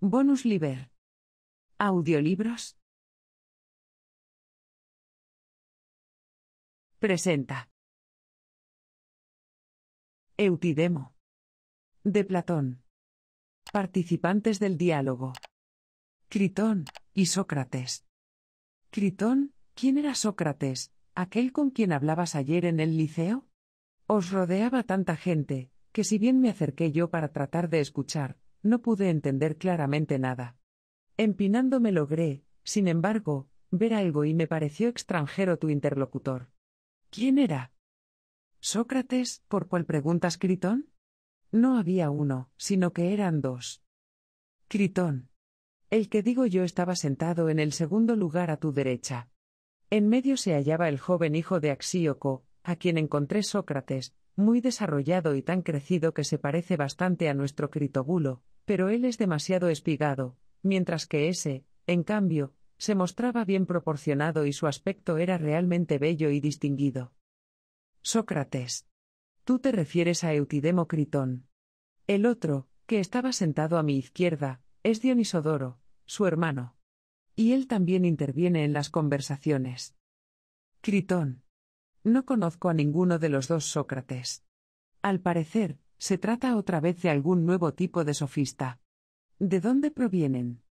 Bonus Liber. Audiolibros. Presenta. Eutidemo. De Platón. Participantes del diálogo. Critón y Sócrates. Critón, ¿quién era Sócrates, aquel con quien hablabas ayer en el liceo? Os rodeaba tanta gente, que si bien me acerqué yo para tratar de escuchar, no pude entender claramente nada. Empinándome logré, sin embargo, ver algo y me pareció extranjero tu interlocutor. ¿Quién era? Sócrates, ¿por cual preguntas Critón? No había uno, sino que eran dos. Critón. El que digo yo estaba sentado en el segundo lugar a tu derecha. En medio se hallaba el joven hijo de Axíoco, a quien encontré Sócrates, muy desarrollado y tan crecido que se parece bastante a nuestro Critobulo, pero él es demasiado espigado, mientras que ese, en cambio, se mostraba bien proporcionado y su aspecto era realmente bello y distinguido. Sócrates. Tú te refieres a Eutidemo Critón. El otro, que estaba sentado a mi izquierda, es Dionisodoro, su hermano. Y él también interviene en las conversaciones. Critón. No conozco a ninguno de los dos Sócrates. Al parecer, se trata otra vez de algún nuevo tipo de sofista. ¿De dónde provienen?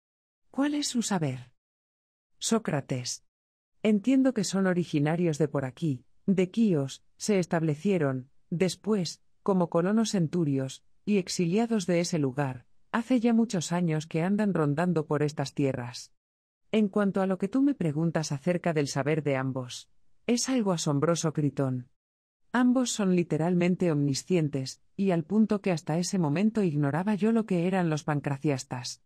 ¿Cuál es su saber? Sócrates. Entiendo que son originarios de por aquí, de Quíos, se establecieron, después, como colonos centurios, y exiliados de ese lugar, hace ya muchos años que andan rondando por estas tierras. En cuanto a lo que tú me preguntas acerca del saber de ambos, es algo asombroso, Critón. Ambos son literalmente omniscientes, y al punto que hasta ese momento ignoraba yo lo que eran los pancraciastas.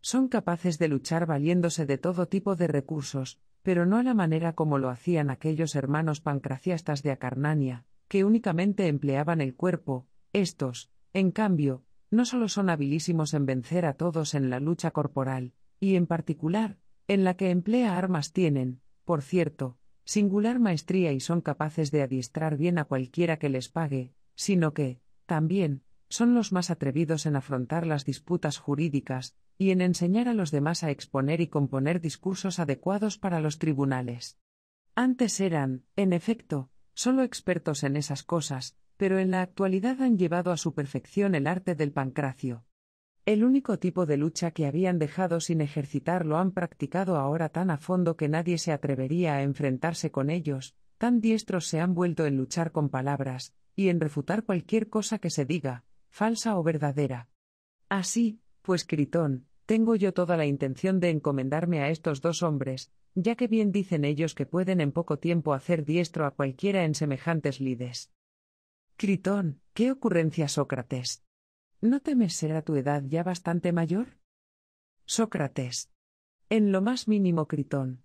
Son capaces de luchar valiéndose de todo tipo de recursos, pero no a la manera como lo hacían aquellos hermanos pancraciastas de Acarnania, que únicamente empleaban el cuerpo, estos, en cambio, no solo son habilísimos en vencer a todos en la lucha corporal, y en particular, en la que emplea armas tienen, por cierto, singular maestría y son capaces de adiestrar bien a cualquiera que les pague, sino que, también, son los más atrevidos en afrontar las disputas jurídicas, y en enseñar a los demás a exponer y componer discursos adecuados para los tribunales. Antes eran, en efecto, solo expertos en esas cosas, pero en la actualidad han llevado a su perfección el arte del pancracio. El único tipo de lucha que habían dejado sin ejercitar lo han practicado ahora tan a fondo que nadie se atrevería a enfrentarse con ellos, tan diestros se han vuelto en luchar con palabras, y en refutar cualquier cosa que se diga, falsa o verdadera. Así, pues Critón, tengo yo toda la intención de encomendarme a estos dos hombres, ya que bien dicen ellos que pueden en poco tiempo hacer diestro a cualquiera en semejantes lides. Critón, ¿qué ocurrencia Sócrates? ¿No temes será tu edad ya bastante mayor? Sócrates. En lo más mínimo, Critón.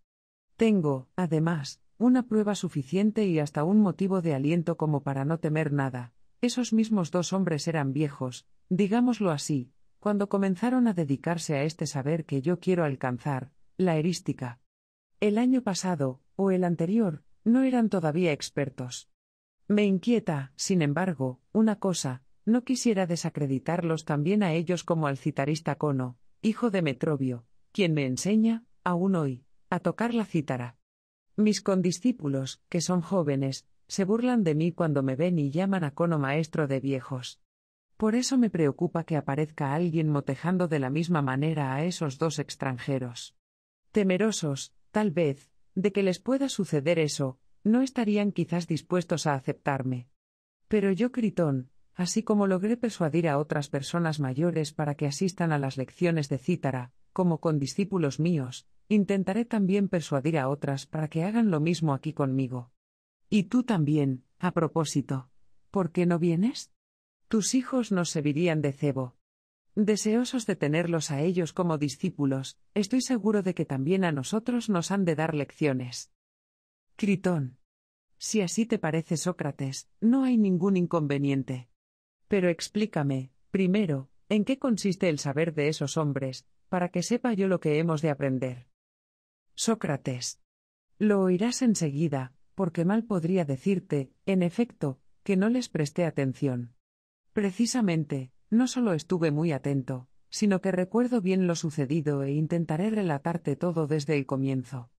Tengo, además, una prueba suficiente y hasta un motivo de aliento como para no temer nada. Esos mismos dos hombres eran viejos, digámoslo así, cuando comenzaron a dedicarse a este saber que yo quiero alcanzar, la erística. El año pasado, o el anterior, no eran todavía expertos. Me inquieta, sin embargo, una cosa, no quisiera desacreditarlos también a ellos como al citarista Cono, hijo de Metrobio, quien me enseña, aún hoy, a tocar la cítara. Mis condiscípulos, que son jóvenes, se burlan de mí cuando me ven y llaman a Cono maestro de viejos. Por eso me preocupa que aparezca alguien motejando de la misma manera a esos dos extranjeros. Temerosos, tal vez, de que les pueda suceder eso, no estarían quizás dispuestos a aceptarme. Pero yo, Critón, así como logré persuadir a otras personas mayores para que asistan a las lecciones de cítara, como con discípulos míos, intentaré también persuadir a otras para que hagan lo mismo aquí conmigo. Y tú también, a propósito. ¿Por qué no vienes? Tus hijos nos servirían de cebo. Deseosos de tenerlos a ellos como discípulos, estoy seguro de que también a nosotros nos han de dar lecciones. Critón. Si así te parece, Sócrates, no hay ningún inconveniente. Pero explícame, primero, en qué consiste el saber de esos hombres, para que sepa yo lo que hemos de aprender. Sócrates. Lo oirás enseguida, porque mal podría decirte, en efecto, que no les presté atención. Precisamente, no solo estuve muy atento, sino que recuerdo bien lo sucedido e intentaré relatarte todo desde el comienzo.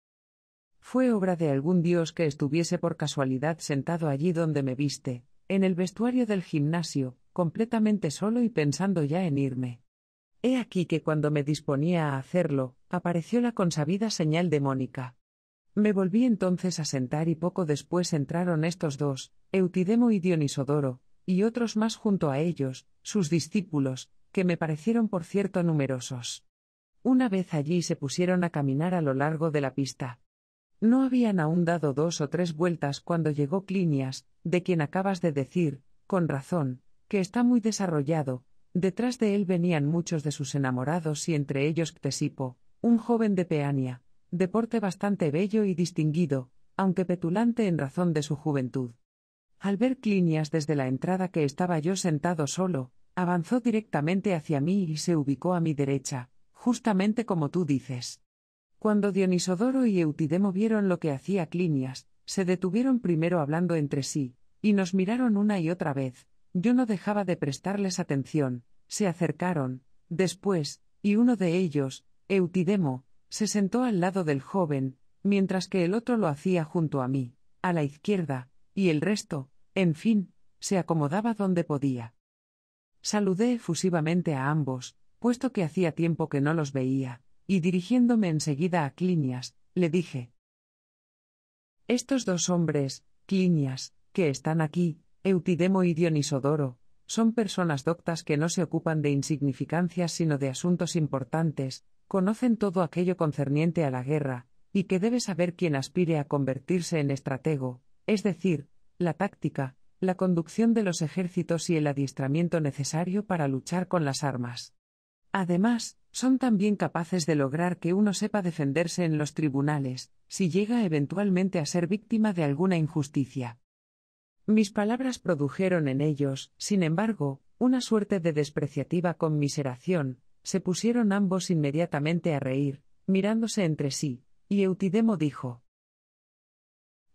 Fue obra de algún dios que estuviese por casualidad sentado allí donde me viste, en el vestuario del gimnasio, completamente solo y pensando ya en irme. He aquí que cuando me disponía a hacerlo, apareció la consabida señal de Mónica. Me volví entonces a sentar y poco después entraron estos dos, Eutidemo y Dionisodoro, y otros más junto a ellos, sus discípulos, que me parecieron por cierto numerosos. Una vez allí se pusieron a caminar a lo largo de la pista. No habían aún dado dos o tres vueltas cuando llegó Clinias, de quien acabas de decir, con razón, que está muy desarrollado, detrás de él venían muchos de sus enamorados y entre ellos Ctesipo, un joven de Peania, de porte bastante bello y distinguido, aunque petulante en razón de su juventud. Al ver Clinias desde la entrada que estaba yo sentado solo, avanzó directamente hacia mí y se ubicó a mi derecha, justamente como tú dices. Cuando Dionisodoro y Eutidemo vieron lo que hacía Clinias, se detuvieron primero hablando entre sí, y nos miraron una y otra vez, yo no dejaba de prestarles atención, se acercaron, después, y uno de ellos, Eutidemo, se sentó al lado del joven, mientras que el otro lo hacía junto a mí, a la izquierda, y el resto, en fin, se acomodaba donde podía. Saludé efusivamente a ambos, puesto que hacía tiempo que no los veía, y dirigiéndome enseguida a Clinias, le dije Estos dos hombres, Clinias, que están aquí, Eutidemo y Dionisodoro, son personas doctas que no se ocupan de insignificancias sino de asuntos importantes, conocen todo aquello concerniente a la guerra, y que debe saber quien aspire a convertirse en estratego, es decir, la táctica, la conducción de los ejércitos y el adiestramiento necesario para luchar con las armas. Además, son también capaces de lograr que uno sepa defenderse en los tribunales, si llega eventualmente a ser víctima de alguna injusticia. Mis palabras produjeron en ellos, sin embargo, una suerte de despreciativa conmiseración, se pusieron ambos inmediatamente a reír, mirándose entre sí, y Eutidemo dijo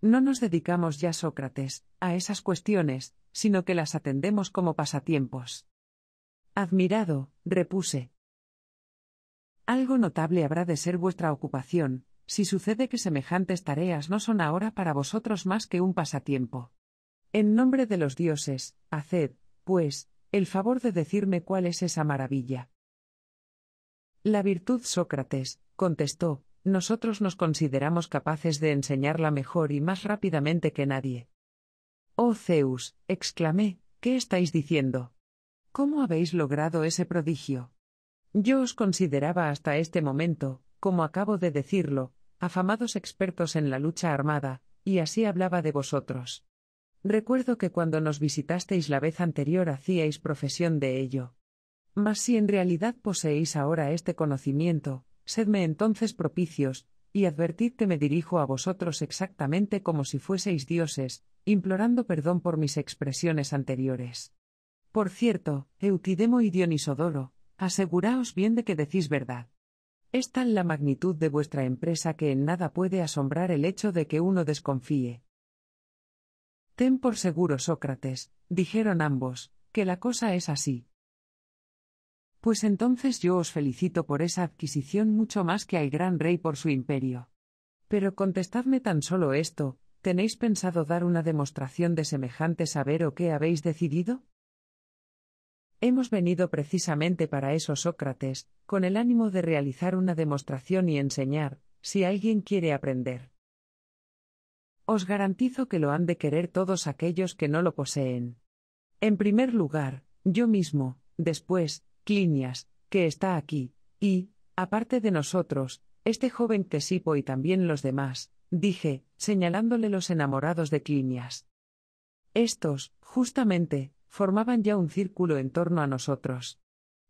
No nos dedicamos ya, Sócrates, a esas cuestiones, sino que las atendemos como pasatiempos. Admirado, repuse. Algo notable habrá de ser vuestra ocupación, si sucede que semejantes tareas no son ahora para vosotros más que un pasatiempo. En nombre de los dioses, haced, pues, el favor de decirme cuál es esa maravilla. La virtud Sócrates, contestó, nosotros nos consideramos capaces de enseñarla mejor y más rápidamente que nadie. Oh Zeus, exclamé, ¿qué estáis diciendo? ¿Cómo habéis logrado ese prodigio? Yo os consideraba hasta este momento, como acabo de decirlo, afamados expertos en la lucha armada, y así hablaba de vosotros. Recuerdo que cuando nos visitasteis la vez anterior hacíais profesión de ello. Mas si en realidad poseéis ahora este conocimiento, sedme entonces propicios, y advertid que me dirijo a vosotros exactamente como si fueseis dioses, implorando perdón por mis expresiones anteriores. Por cierto, Eutidemo y Dionisodoro, aseguraos bien de que decís verdad. Es tal la magnitud de vuestra empresa que en nada puede asombrar el hecho de que uno desconfíe, Ten por seguro, Sócrates, dijeron ambos, que la cosa es así. Pues entonces yo os felicito por esa adquisición mucho más que al gran rey por su imperio. Pero contestadme tan solo esto, ¿tenéis pensado dar una demostración de semejante saber o qué habéis decidido? Hemos venido precisamente para eso, Sócrates, con el ánimo de realizar una demostración y enseñar, si alguien quiere aprender os garantizo que lo han de querer todos aquellos que no lo poseen. En primer lugar, yo mismo, después, Clinias, que está aquí, y, aparte de nosotros, este joven Ctesipo y también los demás, dije, señalándole los enamorados de Clinias. Estos, justamente, formaban ya un círculo en torno a nosotros.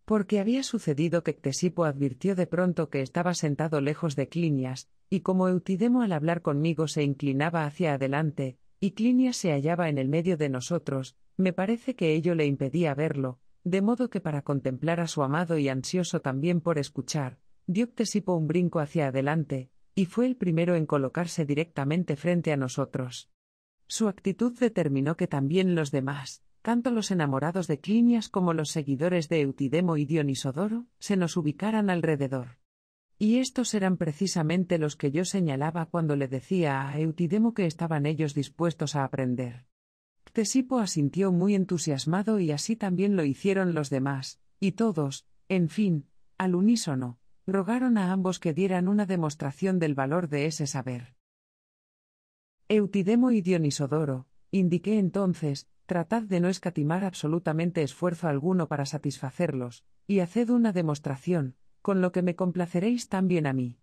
Porque había sucedido que Ctesipo advirtió de pronto que estaba sentado lejos de Clinias, y como Eutidemo al hablar conmigo se inclinaba hacia adelante, y Clinias se hallaba en el medio de nosotros, me parece que ello le impedía verlo, de modo que para contemplar a su amado y ansioso también por escuchar, dio Ctesipo un brinco hacia adelante, y fue el primero en colocarse directamente frente a nosotros. Su actitud determinó que también los demás, tanto los enamorados de Clinias como los seguidores de Eutidemo y Dionisodoro, se nos ubicaran alrededor. Y estos eran precisamente los que yo señalaba cuando le decía a Eutidemo que estaban ellos dispuestos a aprender. Ctesipo asintió muy entusiasmado y así también lo hicieron los demás, y todos, en fin, al unísono, rogaron a ambos que dieran una demostración del valor de ese saber. Eutidemo y Dionisodoro, indiqué entonces, tratad de no escatimar absolutamente esfuerzo alguno para satisfacerlos, y haced una demostración, con lo que me complaceréis también a mí.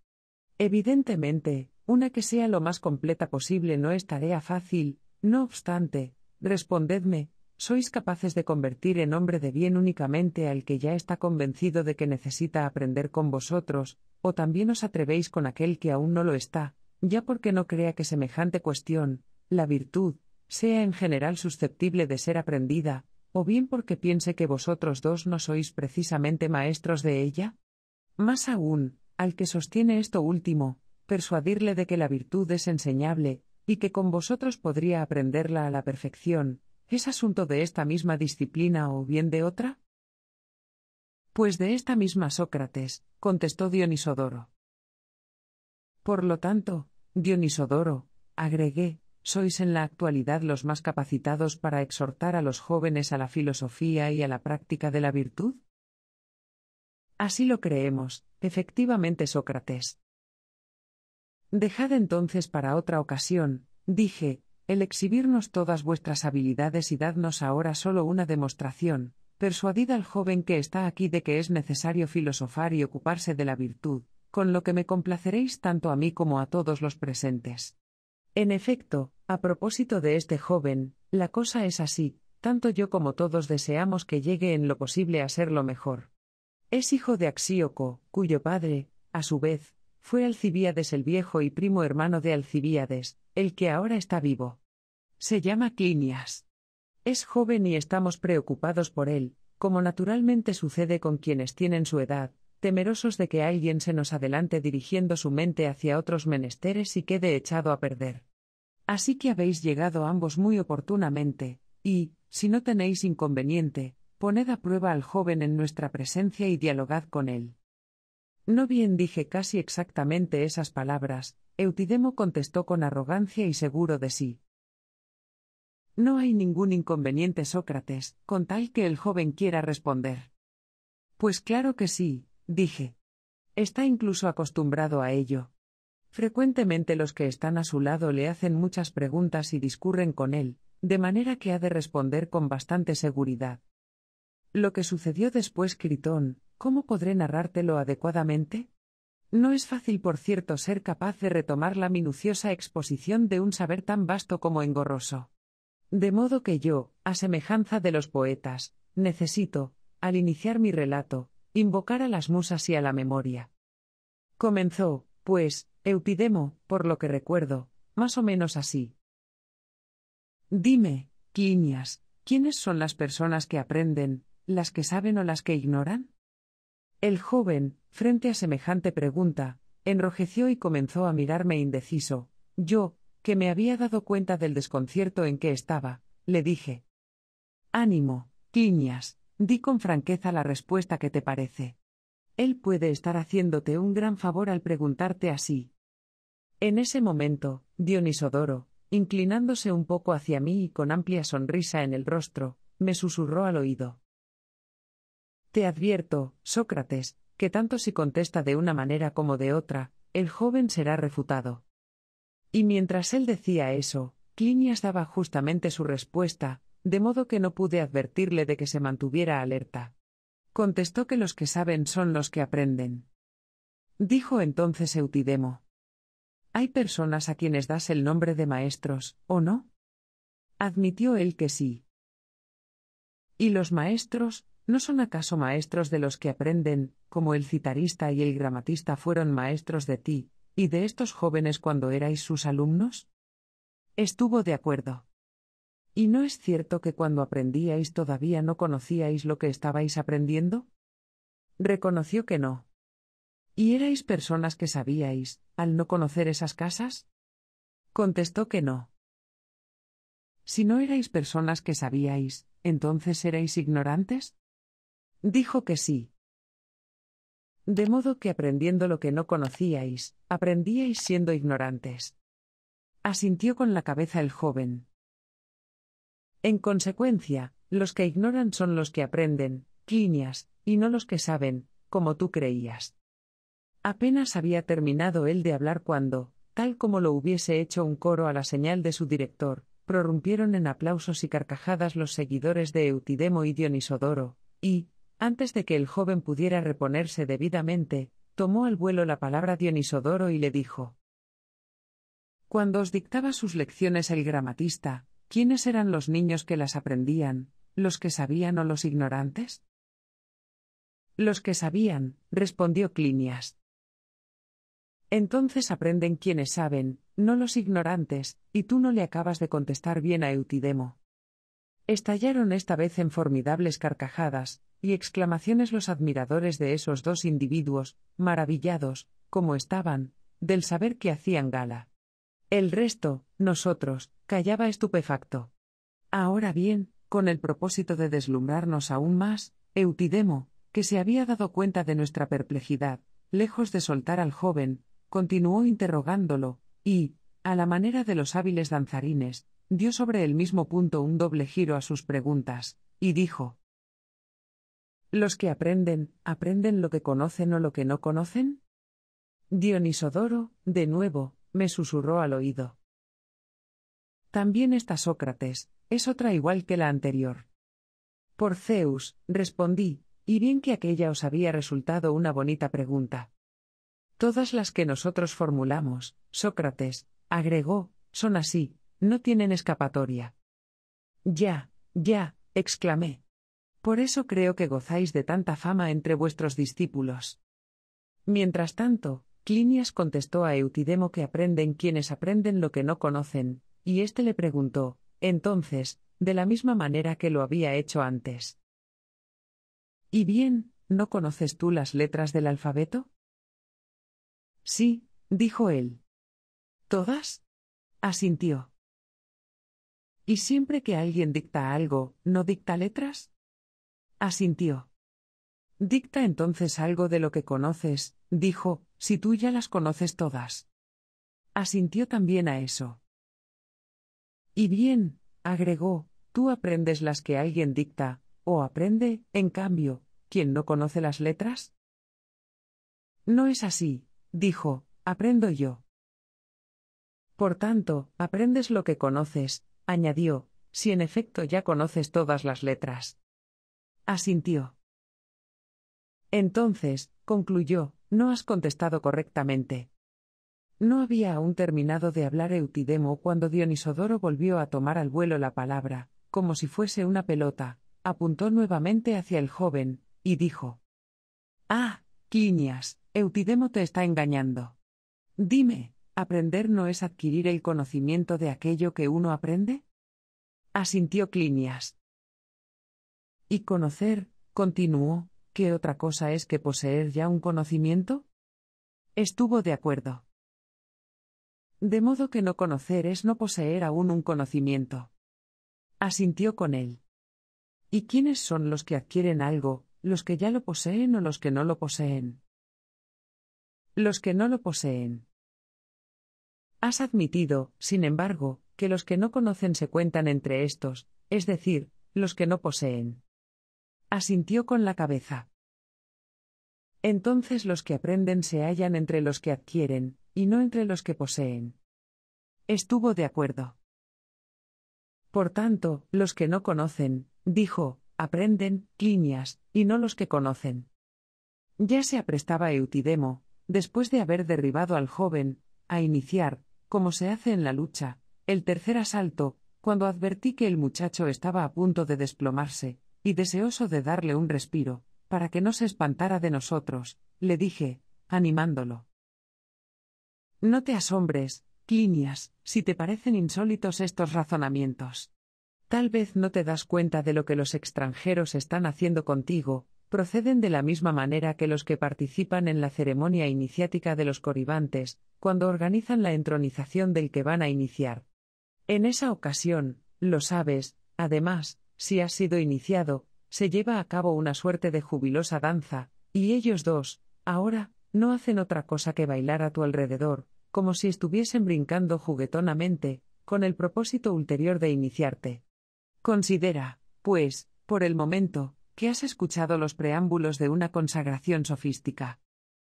Evidentemente, una que sea lo más completa posible no es tarea fácil, no obstante, respondedme, ¿sois capaces de convertir en hombre de bien únicamente al que ya está convencido de que necesita aprender con vosotros, o también os atrevéis con aquel que aún no lo está, ya porque no crea que semejante cuestión, la virtud, sea en general susceptible de ser aprendida, o bien porque piense que vosotros dos no sois precisamente maestros de ella? Más aún, al que sostiene esto último, persuadirle de que la virtud es enseñable, y que con vosotros podría aprenderla a la perfección, ¿es asunto de esta misma disciplina o bien de otra? Pues de esta misma Sócrates, contestó Dionisodoro. Por lo tanto, Dionisodoro, agregué, sois en la actualidad los más capacitados para exhortar a los jóvenes a la filosofía y a la práctica de la virtud? Así lo creemos, efectivamente Sócrates. Dejad entonces para otra ocasión, dije, el exhibirnos todas vuestras habilidades y dadnos ahora solo una demostración, persuadid al joven que está aquí de que es necesario filosofar y ocuparse de la virtud, con lo que me complaceréis tanto a mí como a todos los presentes. En efecto, a propósito de este joven, la cosa es así, tanto yo como todos deseamos que llegue en lo posible a ser lo mejor. Es hijo de Axíoco, cuyo padre, a su vez, fue Alcibíades el Viejo y primo hermano de Alcibíades, el que ahora está vivo. Se llama Clinias. Es joven y estamos preocupados por él, como naturalmente sucede con quienes tienen su edad, temerosos de que alguien se nos adelante dirigiendo su mente hacia otros menesteres y quede echado a perder. Así que habéis llegado ambos muy oportunamente, y, si no tenéis inconveniente, poned a prueba al joven en nuestra presencia y dialogad con él. No bien dije casi exactamente esas palabras, Eutidemo contestó con arrogancia y seguro de sí. No hay ningún inconveniente, Sócrates, con tal que el joven quiera responder. Pues claro que sí, dije. Está incluso acostumbrado a ello. Frecuentemente los que están a su lado le hacen muchas preguntas y discurren con él, de manera que ha de responder con bastante seguridad. Lo que sucedió después, Critón, ¿cómo podré narrártelo adecuadamente? No es fácil, por cierto, ser capaz de retomar la minuciosa exposición de un saber tan vasto como engorroso. De modo que yo, a semejanza de los poetas, necesito, al iniciar mi relato, invocar a las musas y a la memoria. Comenzó, pues, Eupidemo, por lo que recuerdo, más o menos así. Dime, Quiñas, ¿quiénes son las personas que aprenden, las que saben o las que ignoran? El joven, frente a semejante pregunta, enrojeció y comenzó a mirarme indeciso. Yo, que me había dado cuenta del desconcierto en que estaba, le dije. Ánimo, Quiñas, di con franqueza la respuesta que te parece. Él puede estar haciéndote un gran favor al preguntarte así. En ese momento, Dionisodoro, inclinándose un poco hacia mí y con amplia sonrisa en el rostro, me susurró al oído. Te advierto, Sócrates, que tanto si contesta de una manera como de otra, el joven será refutado. Y mientras él decía eso, Clinias daba justamente su respuesta, de modo que no pude advertirle de que se mantuviera alerta. Contestó que los que saben son los que aprenden. Dijo entonces Eutidemo. Hay personas a quienes das el nombre de maestros, ¿o no? Admitió él que sí. Y los maestros, ¿No son acaso maestros de los que aprenden, como el citarista y el gramatista fueron maestros de ti, y de estos jóvenes cuando erais sus alumnos? Estuvo de acuerdo. ¿Y no es cierto que cuando aprendíais todavía no conocíais lo que estabais aprendiendo? Reconoció que no. ¿Y erais personas que sabíais, al no conocer esas casas? Contestó que no. Si no erais personas que sabíais, entonces erais ignorantes? Dijo que sí. De modo que aprendiendo lo que no conocíais, aprendíais siendo ignorantes. Asintió con la cabeza el joven. En consecuencia, los que ignoran son los que aprenden, quiñas y no los que saben, como tú creías. Apenas había terminado él de hablar cuando, tal como lo hubiese hecho un coro a la señal de su director, prorrumpieron en aplausos y carcajadas los seguidores de Eutidemo y Dionisodoro, y, antes de que el joven pudiera reponerse debidamente, tomó al vuelo la palabra Dionisodoro y le dijo. Cuando os dictaba sus lecciones el gramatista, ¿quiénes eran los niños que las aprendían, los que sabían o los ignorantes? Los que sabían, respondió Clinias. Entonces aprenden quienes saben, no los ignorantes, y tú no le acabas de contestar bien a Eutidemo. Estallaron esta vez en formidables carcajadas, y exclamaciones los admiradores de esos dos individuos, maravillados, como estaban, del saber que hacían gala. El resto, nosotros, callaba estupefacto. Ahora bien, con el propósito de deslumbrarnos aún más, Eutidemo, que se había dado cuenta de nuestra perplejidad, lejos de soltar al joven, continuó interrogándolo, y, a la manera de los hábiles danzarines, dio sobre el mismo punto un doble giro a sus preguntas, y dijo, los que aprenden, aprenden lo que conocen o lo que no conocen. Dionisodoro, de nuevo, me susurró al oído. También está Sócrates, es otra igual que la anterior. Por Zeus, respondí, y bien que aquella os había resultado una bonita pregunta. Todas las que nosotros formulamos, Sócrates, agregó, son así, no tienen escapatoria. Ya, ya, exclamé, por eso creo que gozáis de tanta fama entre vuestros discípulos. Mientras tanto, Clinias contestó a Eutidemo que aprenden quienes aprenden lo que no conocen, y éste le preguntó, entonces, de la misma manera que lo había hecho antes. ¿Y bien, no conoces tú las letras del alfabeto? Sí, dijo él. ¿Todas? asintió. ¿Y siempre que alguien dicta algo, no dicta letras? Asintió. Dicta entonces algo de lo que conoces, dijo, si tú ya las conoces todas. Asintió también a eso. Y bien, agregó, tú aprendes las que alguien dicta, o aprende, en cambio, quien no conoce las letras. No es así, dijo, aprendo yo. Por tanto, aprendes lo que conoces, añadió, si en efecto ya conoces todas las letras. Asintió. Entonces, concluyó, no has contestado correctamente. No había aún terminado de hablar Eutidemo cuando Dionisodoro volvió a tomar al vuelo la palabra, como si fuese una pelota, apuntó nuevamente hacia el joven, y dijo. Ah, Clinias, Eutidemo te está engañando. Dime, ¿aprender no es adquirir el conocimiento de aquello que uno aprende? Asintió Clinias. Y conocer, continuó, ¿qué otra cosa es que poseer ya un conocimiento? Estuvo de acuerdo. De modo que no conocer es no poseer aún un conocimiento. Asintió con él. ¿Y quiénes son los que adquieren algo, los que ya lo poseen o los que no lo poseen? Los que no lo poseen. Has admitido, sin embargo, que los que no conocen se cuentan entre estos, es decir, los que no poseen. Asintió con la cabeza. Entonces los que aprenden se hallan entre los que adquieren, y no entre los que poseen. Estuvo de acuerdo. Por tanto, los que no conocen, dijo, aprenden, líneas, y no los que conocen. Ya se aprestaba Eutidemo, después de haber derribado al joven, a iniciar, como se hace en la lucha, el tercer asalto, cuando advertí que el muchacho estaba a punto de desplomarse, y deseoso de darle un respiro, para que no se espantara de nosotros, le dije, animándolo. No te asombres, Clinias, si te parecen insólitos estos razonamientos. Tal vez no te das cuenta de lo que los extranjeros están haciendo contigo, proceden de la misma manera que los que participan en la ceremonia iniciática de los coribantes, cuando organizan la entronización del que van a iniciar. En esa ocasión, lo sabes, además, si has sido iniciado, se lleva a cabo una suerte de jubilosa danza, y ellos dos, ahora, no hacen otra cosa que bailar a tu alrededor, como si estuviesen brincando juguetonamente, con el propósito ulterior de iniciarte. Considera, pues, por el momento, que has escuchado los preámbulos de una consagración sofística.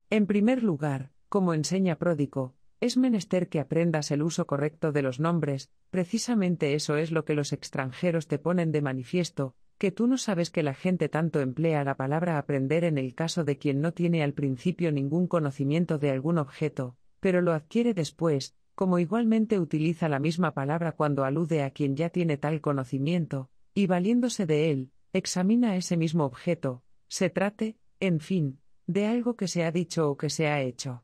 En primer lugar, como enseña Pródico, es menester que aprendas el uso correcto de los nombres, precisamente eso es lo que los extranjeros te ponen de manifiesto, que tú no sabes que la gente tanto emplea la palabra aprender en el caso de quien no tiene al principio ningún conocimiento de algún objeto, pero lo adquiere después, como igualmente utiliza la misma palabra cuando alude a quien ya tiene tal conocimiento, y valiéndose de él, examina ese mismo objeto, se trate, en fin, de algo que se ha dicho o que se ha hecho.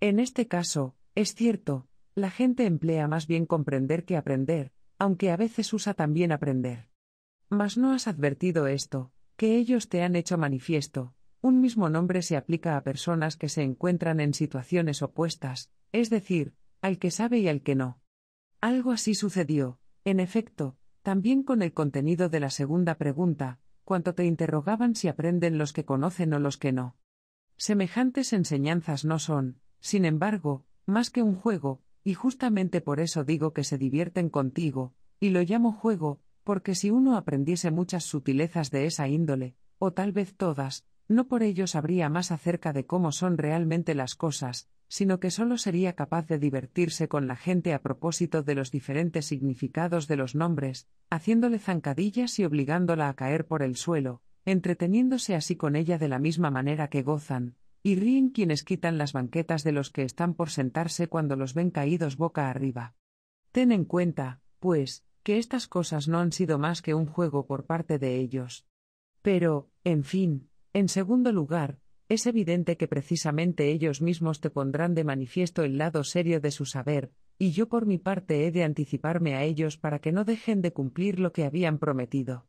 En este caso, es cierto, la gente emplea más bien comprender que aprender, aunque a veces usa también aprender. Mas no has advertido esto, que ellos te han hecho manifiesto. Un mismo nombre se aplica a personas que se encuentran en situaciones opuestas, es decir, al que sabe y al que no. Algo así sucedió, en efecto, también con el contenido de la segunda pregunta, cuando te interrogaban si aprenden los que conocen o los que no. Semejantes enseñanzas no son, sin embargo, más que un juego, y justamente por eso digo que se divierten contigo, y lo llamo juego, porque si uno aprendiese muchas sutilezas de esa índole, o tal vez todas, no por ello sabría más acerca de cómo son realmente las cosas, sino que solo sería capaz de divertirse con la gente a propósito de los diferentes significados de los nombres, haciéndole zancadillas y obligándola a caer por el suelo, entreteniéndose así con ella de la misma manera que gozan, y ríen quienes quitan las banquetas de los que están por sentarse cuando los ven caídos boca arriba. Ten en cuenta, pues, que estas cosas no han sido más que un juego por parte de ellos. Pero, en fin, en segundo lugar, es evidente que precisamente ellos mismos te pondrán de manifiesto el lado serio de su saber, y yo por mi parte he de anticiparme a ellos para que no dejen de cumplir lo que habían prometido.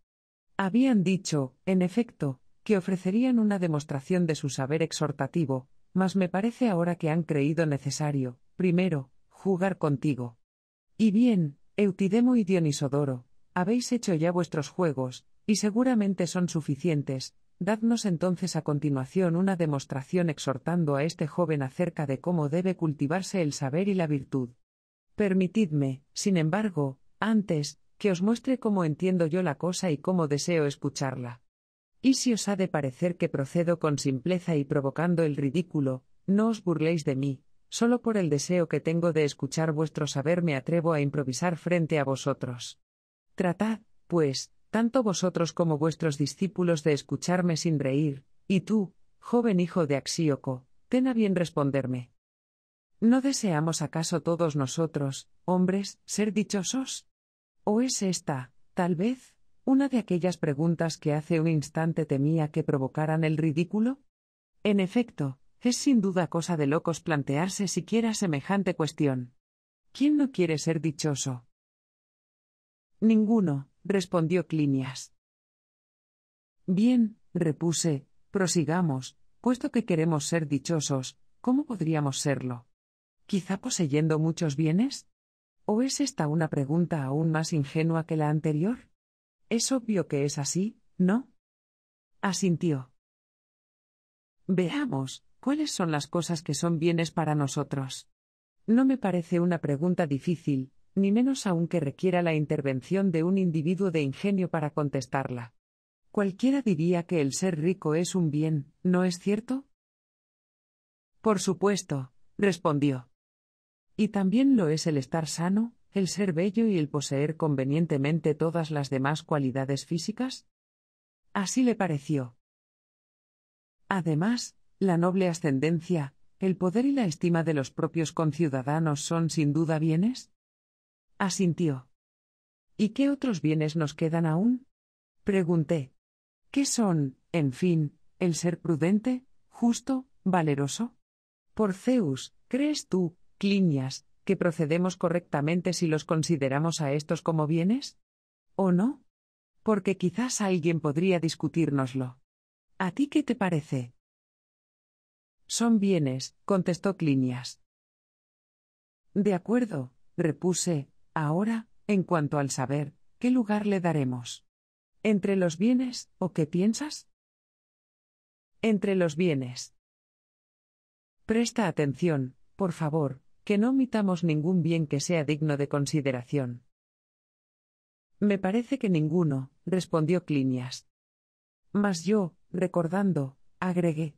Habían dicho, en efecto, que ofrecerían una demostración de su saber exhortativo, mas me parece ahora que han creído necesario, primero, jugar contigo. Y bien, Eutidemo y Dionisodoro, habéis hecho ya vuestros juegos, y seguramente son suficientes, dadnos entonces a continuación una demostración exhortando a este joven acerca de cómo debe cultivarse el saber y la virtud. Permitidme, sin embargo, antes, que os muestre cómo entiendo yo la cosa y cómo deseo escucharla. Y si os ha de parecer que procedo con simpleza y provocando el ridículo, no os burléis de mí, solo por el deseo que tengo de escuchar vuestro saber me atrevo a improvisar frente a vosotros. Tratad, pues, tanto vosotros como vuestros discípulos de escucharme sin reír, y tú, joven hijo de Axíoco, ten a bien responderme. ¿No deseamos acaso todos nosotros, hombres, ser dichosos? ¿O es esta, tal vez, una de aquellas preguntas que hace un instante temía que provocaran el ridículo. En efecto, es sin duda cosa de locos plantearse siquiera semejante cuestión. ¿Quién no quiere ser dichoso? Ninguno, respondió Clinias. Bien, repuse, prosigamos, puesto que queremos ser dichosos, ¿cómo podríamos serlo? ¿Quizá poseyendo muchos bienes? ¿O es esta una pregunta aún más ingenua que la anterior? Es obvio que es así, ¿no? Asintió. Veamos, ¿cuáles son las cosas que son bienes para nosotros? No me parece una pregunta difícil, ni menos aún que requiera la intervención de un individuo de ingenio para contestarla. Cualquiera diría que el ser rico es un bien, ¿no es cierto? Por supuesto, respondió. Y también lo es el estar sano, el ser bello y el poseer convenientemente todas las demás cualidades físicas? Así le pareció. Además, la noble ascendencia, el poder y la estima de los propios conciudadanos son sin duda bienes? Asintió. ¿Y qué otros bienes nos quedan aún? Pregunté. ¿Qué son, en fin, el ser prudente, justo, valeroso? Por Zeus, ¿crees tú, Clinias, que procedemos correctamente si los consideramos a estos como bienes? ¿O no? Porque quizás alguien podría discutirnoslo. ¿A ti qué te parece? Son bienes, contestó Clinias. De acuerdo, repuse, ahora, en cuanto al saber, ¿qué lugar le daremos? ¿Entre los bienes, o qué piensas? Entre los bienes. Presta atención, por favor, que no omitamos ningún bien que sea digno de consideración. Me parece que ninguno, respondió Clinias. Mas yo, recordando, agregué.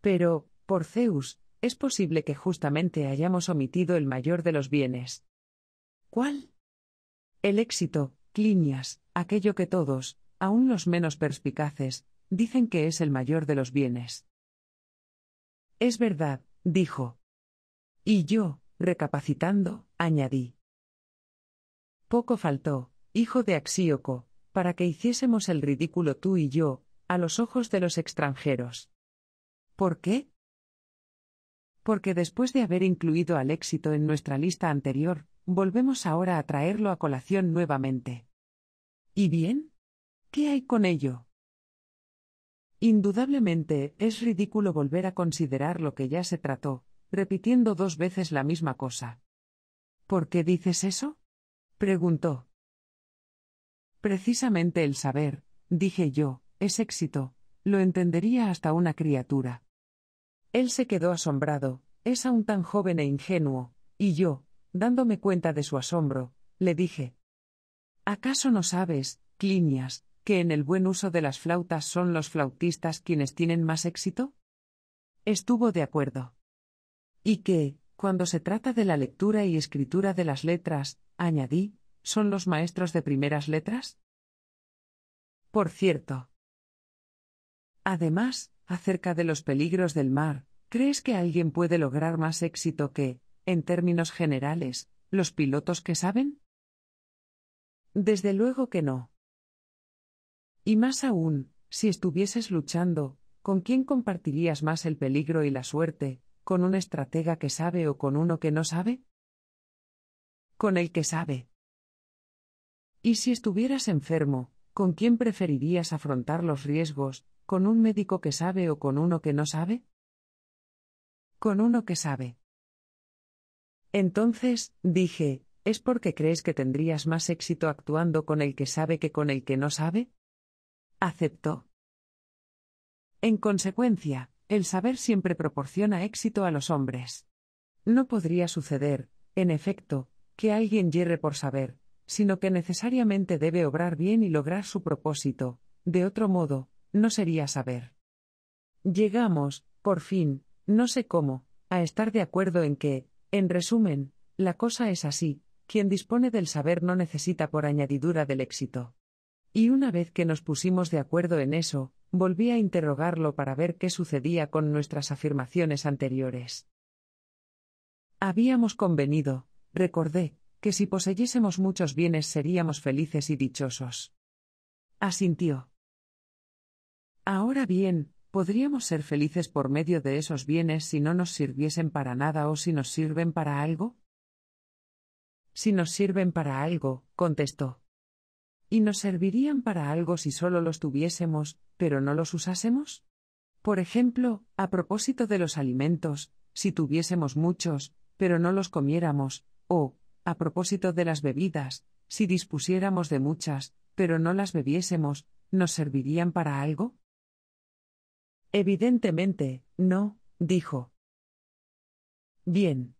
Pero, por Zeus, es posible que justamente hayamos omitido el mayor de los bienes. ¿Cuál? El éxito, Clinias, aquello que todos, aun los menos perspicaces, dicen que es el mayor de los bienes. Es verdad, dijo, y yo, recapacitando, añadí. Poco faltó, hijo de Axíoco, para que hiciésemos el ridículo tú y yo, a los ojos de los extranjeros. ¿Por qué? Porque después de haber incluido al éxito en nuestra lista anterior, volvemos ahora a traerlo a colación nuevamente. ¿Y bien? ¿Qué hay con ello? Indudablemente, es ridículo volver a considerar lo que ya se trató, repitiendo dos veces la misma cosa. ¿Por qué dices eso? preguntó. Precisamente el saber, dije yo, es éxito, lo entendería hasta una criatura. Él se quedó asombrado, es aún tan joven e ingenuo, y yo, dándome cuenta de su asombro, le dije. ¿Acaso no sabes, Clinias, que en el buen uso de las flautas son los flautistas quienes tienen más éxito? Estuvo de acuerdo. Y que, cuando se trata de la lectura y escritura de las letras, añadí, ¿son los maestros de primeras letras? Por cierto. Además, acerca de los peligros del mar, ¿crees que alguien puede lograr más éxito que, en términos generales, los pilotos que saben? Desde luego que no. Y más aún, si estuvieses luchando, ¿con quién compartirías más el peligro y la suerte, ¿Con un estratega que sabe o con uno que no sabe? Con el que sabe. ¿Y si estuvieras enfermo, con quién preferirías afrontar los riesgos, con un médico que sabe o con uno que no sabe? Con uno que sabe. Entonces, dije, ¿es porque crees que tendrías más éxito actuando con el que sabe que con el que no sabe? Aceptó. En consecuencia, el saber siempre proporciona éxito a los hombres. No podría suceder, en efecto, que alguien hierre por saber, sino que necesariamente debe obrar bien y lograr su propósito, de otro modo, no sería saber. Llegamos, por fin, no sé cómo, a estar de acuerdo en que, en resumen, la cosa es así, quien dispone del saber no necesita por añadidura del éxito. Y una vez que nos pusimos de acuerdo en eso, Volví a interrogarlo para ver qué sucedía con nuestras afirmaciones anteriores. Habíamos convenido, recordé, que si poseyésemos muchos bienes seríamos felices y dichosos. Asintió. Ahora bien, podríamos ser felices por medio de esos bienes si no nos sirviesen para nada o si nos sirven para algo. Si nos sirven para algo, contestó y nos servirían para algo si solo los tuviésemos, pero no los usásemos? Por ejemplo, a propósito de los alimentos, si tuviésemos muchos, pero no los comiéramos, o, a propósito de las bebidas, si dispusiéramos de muchas, pero no las bebiésemos, ¿nos servirían para algo? Evidentemente, no, dijo. Bien.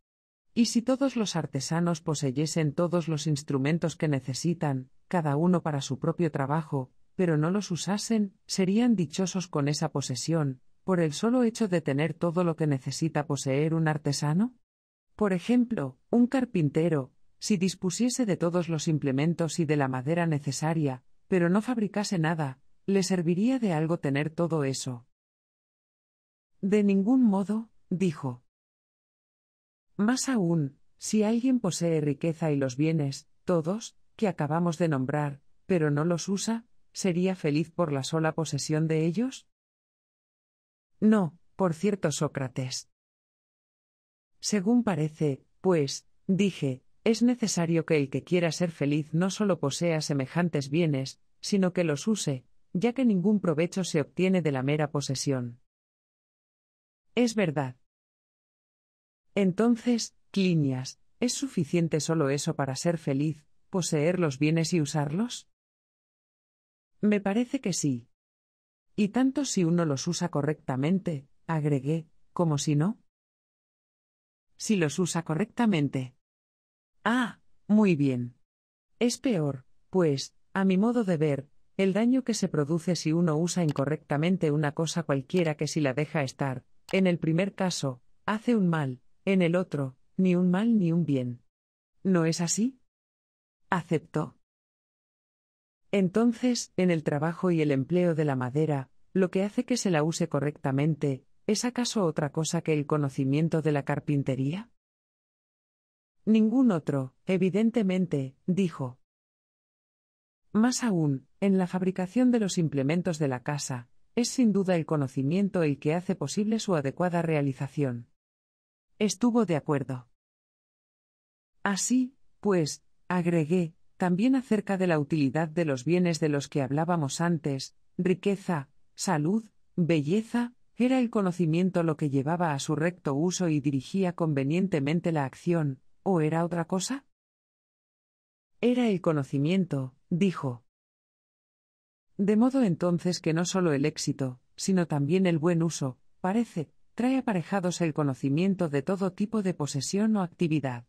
¿Y si todos los artesanos poseyesen todos los instrumentos que necesitan, cada uno para su propio trabajo, pero no los usasen, serían dichosos con esa posesión, por el solo hecho de tener todo lo que necesita poseer un artesano? Por ejemplo, un carpintero, si dispusiese de todos los implementos y de la madera necesaria, pero no fabricase nada, le serviría de algo tener todo eso. De ningún modo, dijo. Más aún, si alguien posee riqueza y los bienes, todos, que acabamos de nombrar, pero no los usa, ¿sería feliz por la sola posesión de ellos? No, por cierto, Sócrates. Según parece, pues, dije, es necesario que el que quiera ser feliz no solo posea semejantes bienes, sino que los use, ya que ningún provecho se obtiene de la mera posesión. Es verdad. Entonces, Clinias, ¿es suficiente solo eso para ser feliz, poseer los bienes y usarlos? Me parece que sí. Y tanto si uno los usa correctamente, agregué, como si no. Si los usa correctamente. Ah, muy bien. Es peor, pues, a mi modo de ver, el daño que se produce si uno usa incorrectamente una cosa cualquiera que si la deja estar, en el primer caso, hace un mal, en el otro, ni un mal ni un bien. ¿No es así? Aceptó. Entonces, en el trabajo y el empleo de la madera, lo que hace que se la use correctamente, ¿es acaso otra cosa que el conocimiento de la carpintería? Ningún otro, evidentemente, dijo. Más aún, en la fabricación de los implementos de la casa, es sin duda el conocimiento el que hace posible su adecuada realización. Estuvo de acuerdo. Así, pues, Agregué, también acerca de la utilidad de los bienes de los que hablábamos antes, riqueza, salud, belleza, era el conocimiento lo que llevaba a su recto uso y dirigía convenientemente la acción, o era otra cosa? Era el conocimiento, dijo. De modo entonces que no solo el éxito, sino también el buen uso, parece, trae aparejados el conocimiento de todo tipo de posesión o actividad.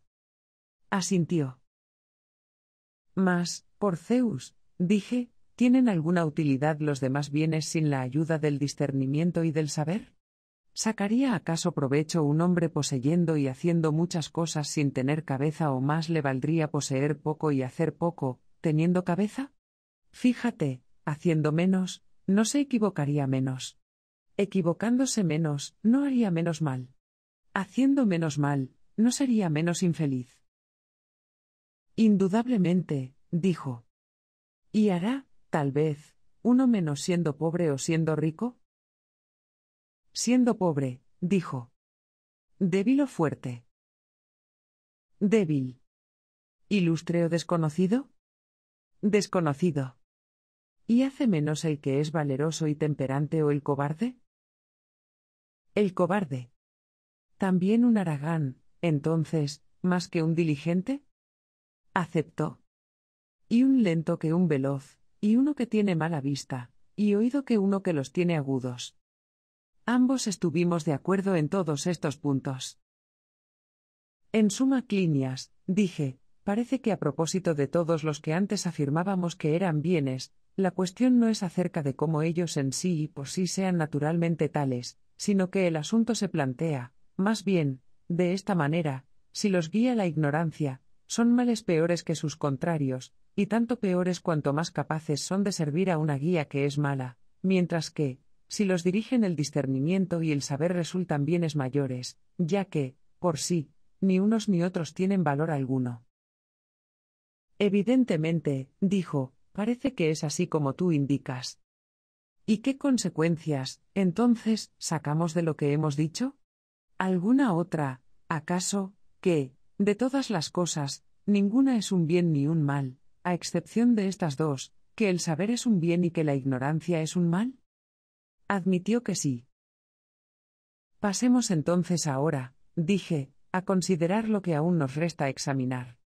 Asintió. Mas, por Zeus, dije, ¿tienen alguna utilidad los demás bienes sin la ayuda del discernimiento y del saber? ¿Sacaría acaso provecho un hombre poseyendo y haciendo muchas cosas sin tener cabeza o más le valdría poseer poco y hacer poco, teniendo cabeza? Fíjate, haciendo menos, no se equivocaría menos. Equivocándose menos, no haría menos mal. Haciendo menos mal, no sería menos infeliz. Indudablemente, dijo. ¿Y hará, tal vez, uno menos siendo pobre o siendo rico? Siendo pobre, dijo. Débil o fuerte. Débil. ¿Ilustre o desconocido? Desconocido. ¿Y hace menos el que es valeroso y temperante o el cobarde? El cobarde. También un aragán, entonces, más que un diligente? Aceptó. Y un lento que un veloz, y uno que tiene mala vista, y oído que uno que los tiene agudos. Ambos estuvimos de acuerdo en todos estos puntos. En suma Clinias, dije, parece que a propósito de todos los que antes afirmábamos que eran bienes, la cuestión no es acerca de cómo ellos en sí y por sí sean naturalmente tales, sino que el asunto se plantea, más bien, de esta manera, si los guía la ignorancia, son males peores que sus contrarios, y tanto peores cuanto más capaces son de servir a una guía que es mala, mientras que, si los dirigen el discernimiento y el saber resultan bienes mayores, ya que, por sí, ni unos ni otros tienen valor alguno. Evidentemente, dijo, parece que es así como tú indicas. ¿Y qué consecuencias, entonces, sacamos de lo que hemos dicho? ¿Alguna otra, acaso, que, de todas las cosas, ninguna es un bien ni un mal, a excepción de estas dos, que el saber es un bien y que la ignorancia es un mal. Admitió que sí. Pasemos entonces ahora, dije, a considerar lo que aún nos resta examinar.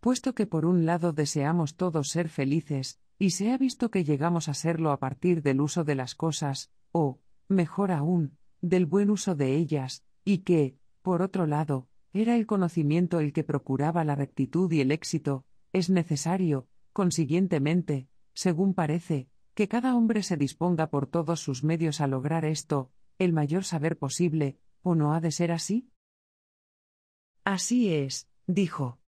Puesto que por un lado deseamos todos ser felices, y se ha visto que llegamos a serlo a partir del uso de las cosas, o, mejor aún, del buen uso de ellas, y que, por otro lado, era el conocimiento el que procuraba la rectitud y el éxito, es necesario, consiguientemente, según parece, que cada hombre se disponga por todos sus medios a lograr esto, el mayor saber posible, ¿o no ha de ser así? Así es, dijo.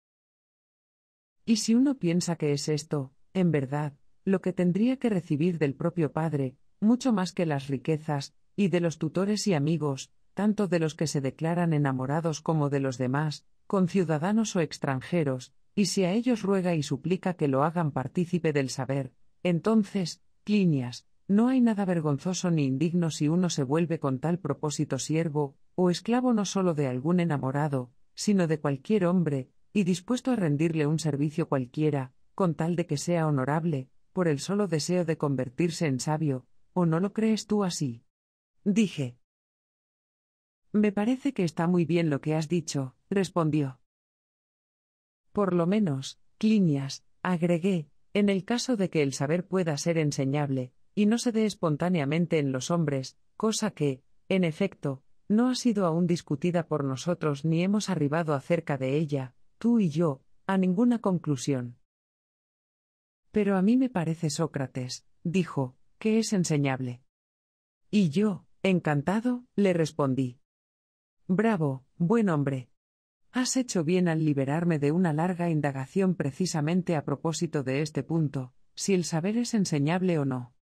Y si uno piensa que es esto, en verdad, lo que tendría que recibir del propio padre, mucho más que las riquezas, y de los tutores y amigos, tanto de los que se declaran enamorados como de los demás, con ciudadanos o extranjeros, y si a ellos ruega y suplica que lo hagan partícipe del saber, entonces, Clinias, no hay nada vergonzoso ni indigno si uno se vuelve con tal propósito siervo, o esclavo no solo de algún enamorado, sino de cualquier hombre, y dispuesto a rendirle un servicio cualquiera, con tal de que sea honorable, por el solo deseo de convertirse en sabio, ¿o no lo crees tú así? Dije, me parece que está muy bien lo que has dicho, respondió. Por lo menos, Clinias, agregué, en el caso de que el saber pueda ser enseñable, y no se dé espontáneamente en los hombres, cosa que, en efecto, no ha sido aún discutida por nosotros ni hemos arribado acerca de ella, tú y yo, a ninguna conclusión. Pero a mí me parece, Sócrates, dijo, que es enseñable. Y yo, encantado, le respondí. Bravo, buen hombre. Has hecho bien al liberarme de una larga indagación precisamente a propósito de este punto, si el saber es enseñable o no.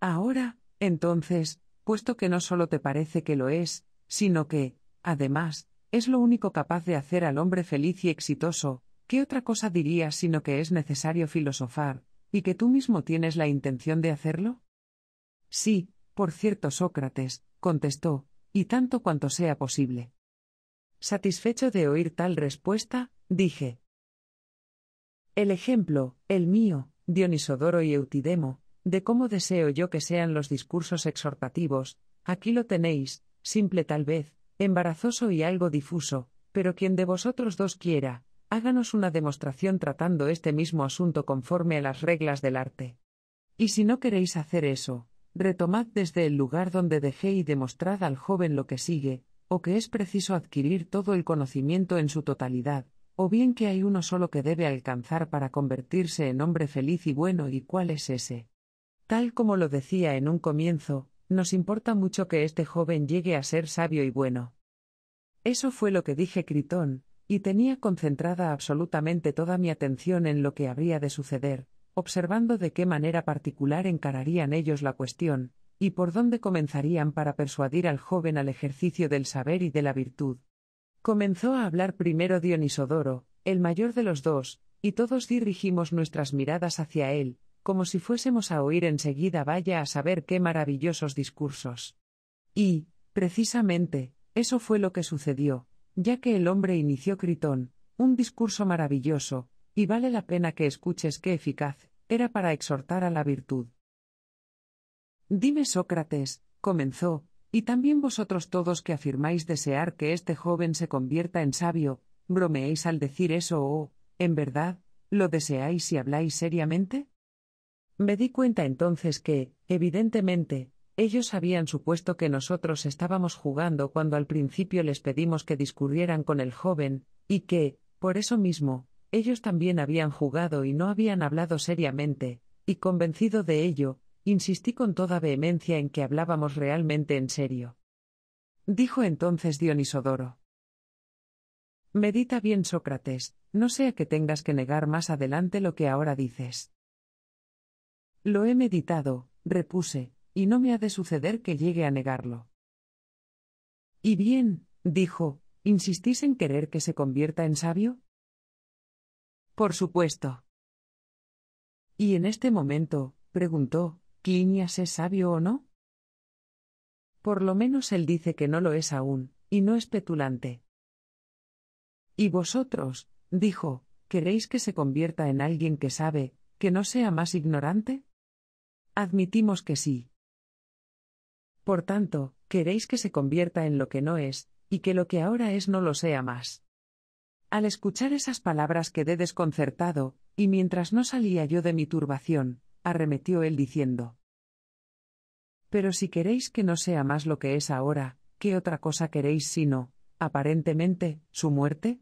Ahora, entonces, puesto que no solo te parece que lo es, sino que, además, es lo único capaz de hacer al hombre feliz y exitoso, ¿qué otra cosa dirías sino que es necesario filosofar, y que tú mismo tienes la intención de hacerlo? Sí, por cierto, Sócrates, contestó, y tanto cuanto sea posible. Satisfecho de oír tal respuesta, dije. El ejemplo, el mío, Dionisodoro y Eutidemo, de cómo deseo yo que sean los discursos exhortativos, aquí lo tenéis, simple tal vez, embarazoso y algo difuso, pero quien de vosotros dos quiera, háganos una demostración tratando este mismo asunto conforme a las reglas del arte. Y si no queréis hacer eso, Retomad desde el lugar donde dejé y demostrad al joven lo que sigue, o que es preciso adquirir todo el conocimiento en su totalidad, o bien que hay uno solo que debe alcanzar para convertirse en hombre feliz y bueno y cuál es ese. Tal como lo decía en un comienzo, nos importa mucho que este joven llegue a ser sabio y bueno. Eso fue lo que dije Critón, y tenía concentrada absolutamente toda mi atención en lo que habría de suceder, observando de qué manera particular encararían ellos la cuestión, y por dónde comenzarían para persuadir al joven al ejercicio del saber y de la virtud. Comenzó a hablar primero Dionisodoro, el mayor de los dos, y todos dirigimos nuestras miradas hacia él, como si fuésemos a oír enseguida vaya a saber qué maravillosos discursos. Y, precisamente, eso fue lo que sucedió, ya que el hombre inició Critón, un discurso maravilloso, y vale la pena que escuches qué eficaz era para exhortar a la virtud. Dime, Sócrates, comenzó, y también vosotros todos que afirmáis desear que este joven se convierta en sabio, bromeéis al decir eso o, en verdad, lo deseáis si habláis seriamente? Me di cuenta entonces que, evidentemente, ellos habían supuesto que nosotros estábamos jugando cuando al principio les pedimos que discurrieran con el joven, y que, por eso mismo, ellos también habían jugado y no habían hablado seriamente, y convencido de ello, insistí con toda vehemencia en que hablábamos realmente en serio. Dijo entonces Dionisodoro. Medita bien, Sócrates, no sea que tengas que negar más adelante lo que ahora dices. Lo he meditado, repuse, y no me ha de suceder que llegue a negarlo. Y bien, dijo, ¿insistís en querer que se convierta en sabio? Por supuesto. Y en este momento, preguntó, ¿Clinias es sabio o no? Por lo menos él dice que no lo es aún, y no es petulante. Y vosotros, dijo, ¿queréis que se convierta en alguien que sabe, que no sea más ignorante? Admitimos que sí. Por tanto, queréis que se convierta en lo que no es, y que lo que ahora es no lo sea más. Al escuchar esas palabras quedé desconcertado, y mientras no salía yo de mi turbación, arremetió él diciendo. Pero si queréis que no sea más lo que es ahora, ¿qué otra cosa queréis sino, aparentemente, su muerte?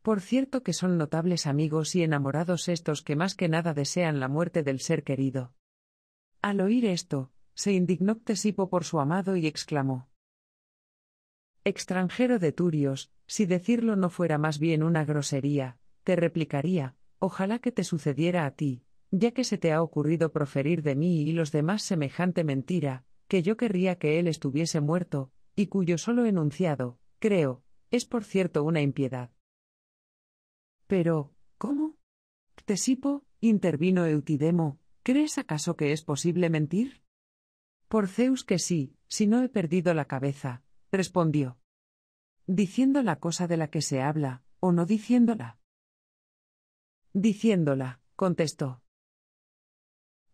Por cierto que son notables amigos y enamorados estos que más que nada desean la muerte del ser querido. Al oír esto, se indignó Ctesipo por su amado y exclamó. Extranjero de Turios, si decirlo no fuera más bien una grosería, te replicaría, ojalá que te sucediera a ti, ya que se te ha ocurrido proferir de mí y los demás semejante mentira, que yo querría que él estuviese muerto, y cuyo solo enunciado, creo, es por cierto una impiedad. Pero, ¿cómo? Ctesipo, intervino Eutidemo, ¿crees acaso que es posible mentir? Por Zeus que sí, si no he perdido la cabeza, respondió diciendo la cosa de la que se habla, o no diciéndola. Diciéndola, contestó.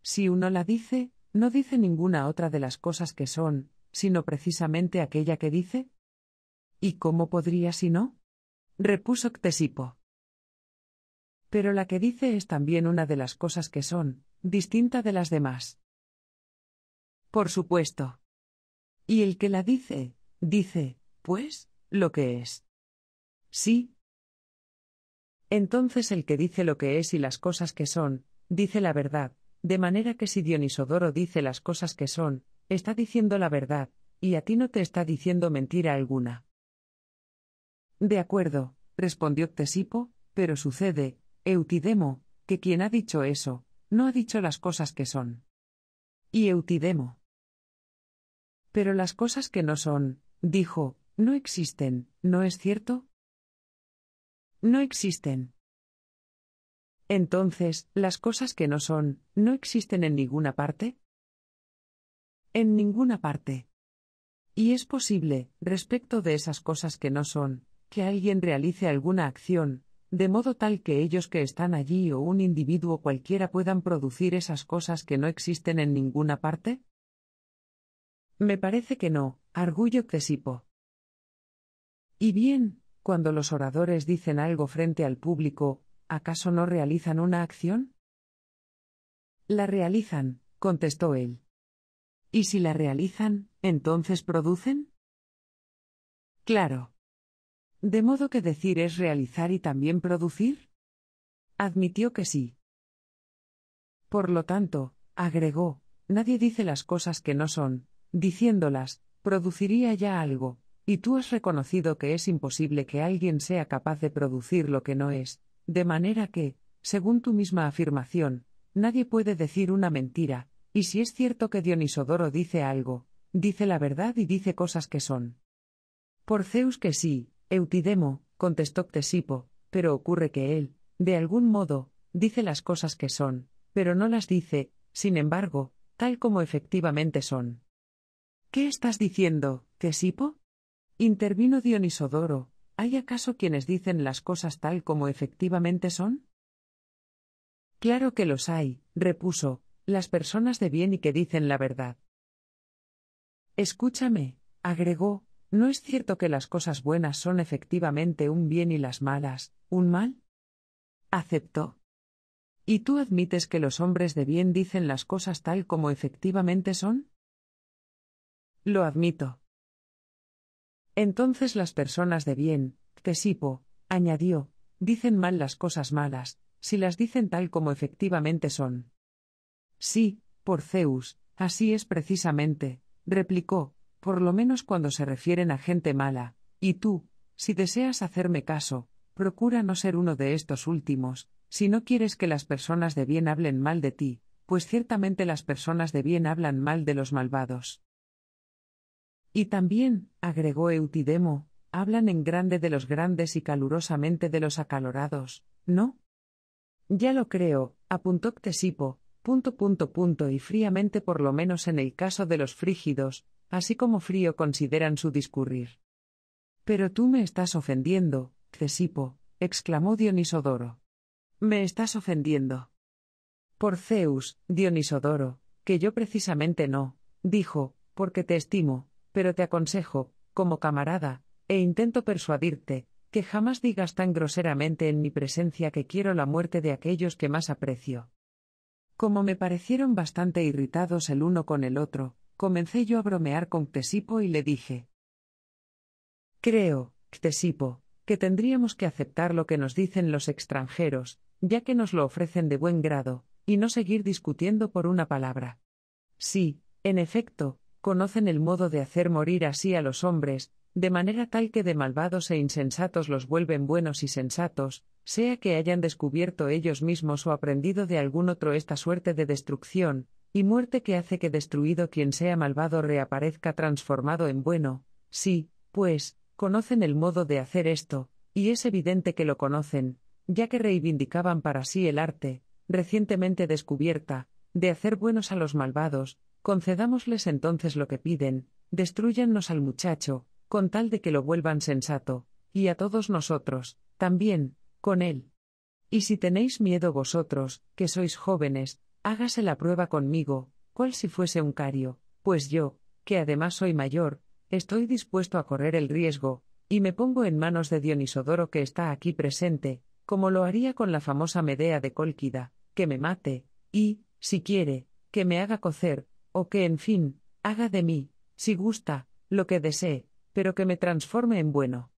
Si uno la dice, ¿no dice ninguna otra de las cosas que son, sino precisamente aquella que dice? ¿Y cómo podría si no? repuso Ctesipo. Pero la que dice es también una de las cosas que son, distinta de las demás. Por supuesto. Y el que la dice, dice, pues, lo que es. ¿Sí? Entonces el que dice lo que es y las cosas que son, dice la verdad, de manera que si Dionisodoro dice las cosas que son, está diciendo la verdad, y a ti no te está diciendo mentira alguna. De acuerdo, respondió Tesipo, pero sucede, Eutidemo, que quien ha dicho eso, no ha dicho las cosas que son. Y Eutidemo. Pero las cosas que no son, dijo, no existen, ¿no es cierto? No existen. Entonces, ¿las cosas que no son, no existen en ninguna parte? En ninguna parte. Y es posible, respecto de esas cosas que no son, que alguien realice alguna acción, de modo tal que ellos que están allí o un individuo cualquiera puedan producir esas cosas que no existen en ninguna parte? Me parece que no, arguyo Ctesipo. Y bien, cuando los oradores dicen algo frente al público, ¿acaso no realizan una acción? La realizan, contestó él. ¿Y si la realizan, entonces producen? Claro. ¿De modo que decir es realizar y también producir? Admitió que sí. Por lo tanto, agregó, nadie dice las cosas que no son, diciéndolas, produciría ya algo, y tú has reconocido que es imposible que alguien sea capaz de producir lo que no es, de manera que, según tu misma afirmación, nadie puede decir una mentira, y si es cierto que Dionisodoro dice algo, dice la verdad y dice cosas que son. Por Zeus que sí, Eutidemo, contestó Ctesipo, pero ocurre que él, de algún modo, dice las cosas que son, pero no las dice, sin embargo, tal como efectivamente son. ¿Qué estás diciendo, Ctesipo? Intervino Dionisodoro, ¿hay acaso quienes dicen las cosas tal como efectivamente son? Claro que los hay, repuso, las personas de bien y que dicen la verdad. Escúchame, agregó, ¿no es cierto que las cosas buenas son efectivamente un bien y las malas, un mal? Aceptó. ¿Y tú admites que los hombres de bien dicen las cosas tal como efectivamente son? Lo admito. Entonces las personas de bien, Tesipo, añadió, dicen mal las cosas malas, si las dicen tal como efectivamente son. Sí, por Zeus, así es precisamente, replicó, por lo menos cuando se refieren a gente mala, y tú, si deseas hacerme caso, procura no ser uno de estos últimos, si no quieres que las personas de bien hablen mal de ti, pues ciertamente las personas de bien hablan mal de los malvados. Y también, agregó Eutidemo, hablan en grande de los grandes y calurosamente de los acalorados, ¿no? Ya lo creo, apuntó Ctesipo, punto punto punto y fríamente por lo menos en el caso de los frígidos, así como frío consideran su discurrir. Pero tú me estás ofendiendo, Ctesipo, exclamó Dionisodoro. Me estás ofendiendo. Por Zeus, Dionisodoro, que yo precisamente no, dijo, porque te estimo, pero te aconsejo, como camarada, e intento persuadirte, que jamás digas tan groseramente en mi presencia que quiero la muerte de aquellos que más aprecio. Como me parecieron bastante irritados el uno con el otro, comencé yo a bromear con Ctesipo y le dije Creo, Ctesipo, que tendríamos que aceptar lo que nos dicen los extranjeros, ya que nos lo ofrecen de buen grado, y no seguir discutiendo por una palabra. Sí, en efecto, conocen el modo de hacer morir así a los hombres, de manera tal que de malvados e insensatos los vuelven buenos y sensatos, sea que hayan descubierto ellos mismos o aprendido de algún otro esta suerte de destrucción, y muerte que hace que destruido quien sea malvado reaparezca transformado en bueno, sí, pues, conocen el modo de hacer esto, y es evidente que lo conocen, ya que reivindicaban para sí el arte, recientemente descubierta, de hacer buenos a los malvados, Concedámosles entonces lo que piden, destruyannos al muchacho, con tal de que lo vuelvan sensato, y a todos nosotros, también, con él. Y si tenéis miedo vosotros, que sois jóvenes, hágase la prueba conmigo, cual si fuese un cario, pues yo, que además soy mayor, estoy dispuesto a correr el riesgo, y me pongo en manos de Dionisodoro que está aquí presente, como lo haría con la famosa Medea de Cólquida, que me mate, y, si quiere, que me haga cocer, o que, en fin, haga de mí, si gusta, lo que desee, pero que me transforme en bueno.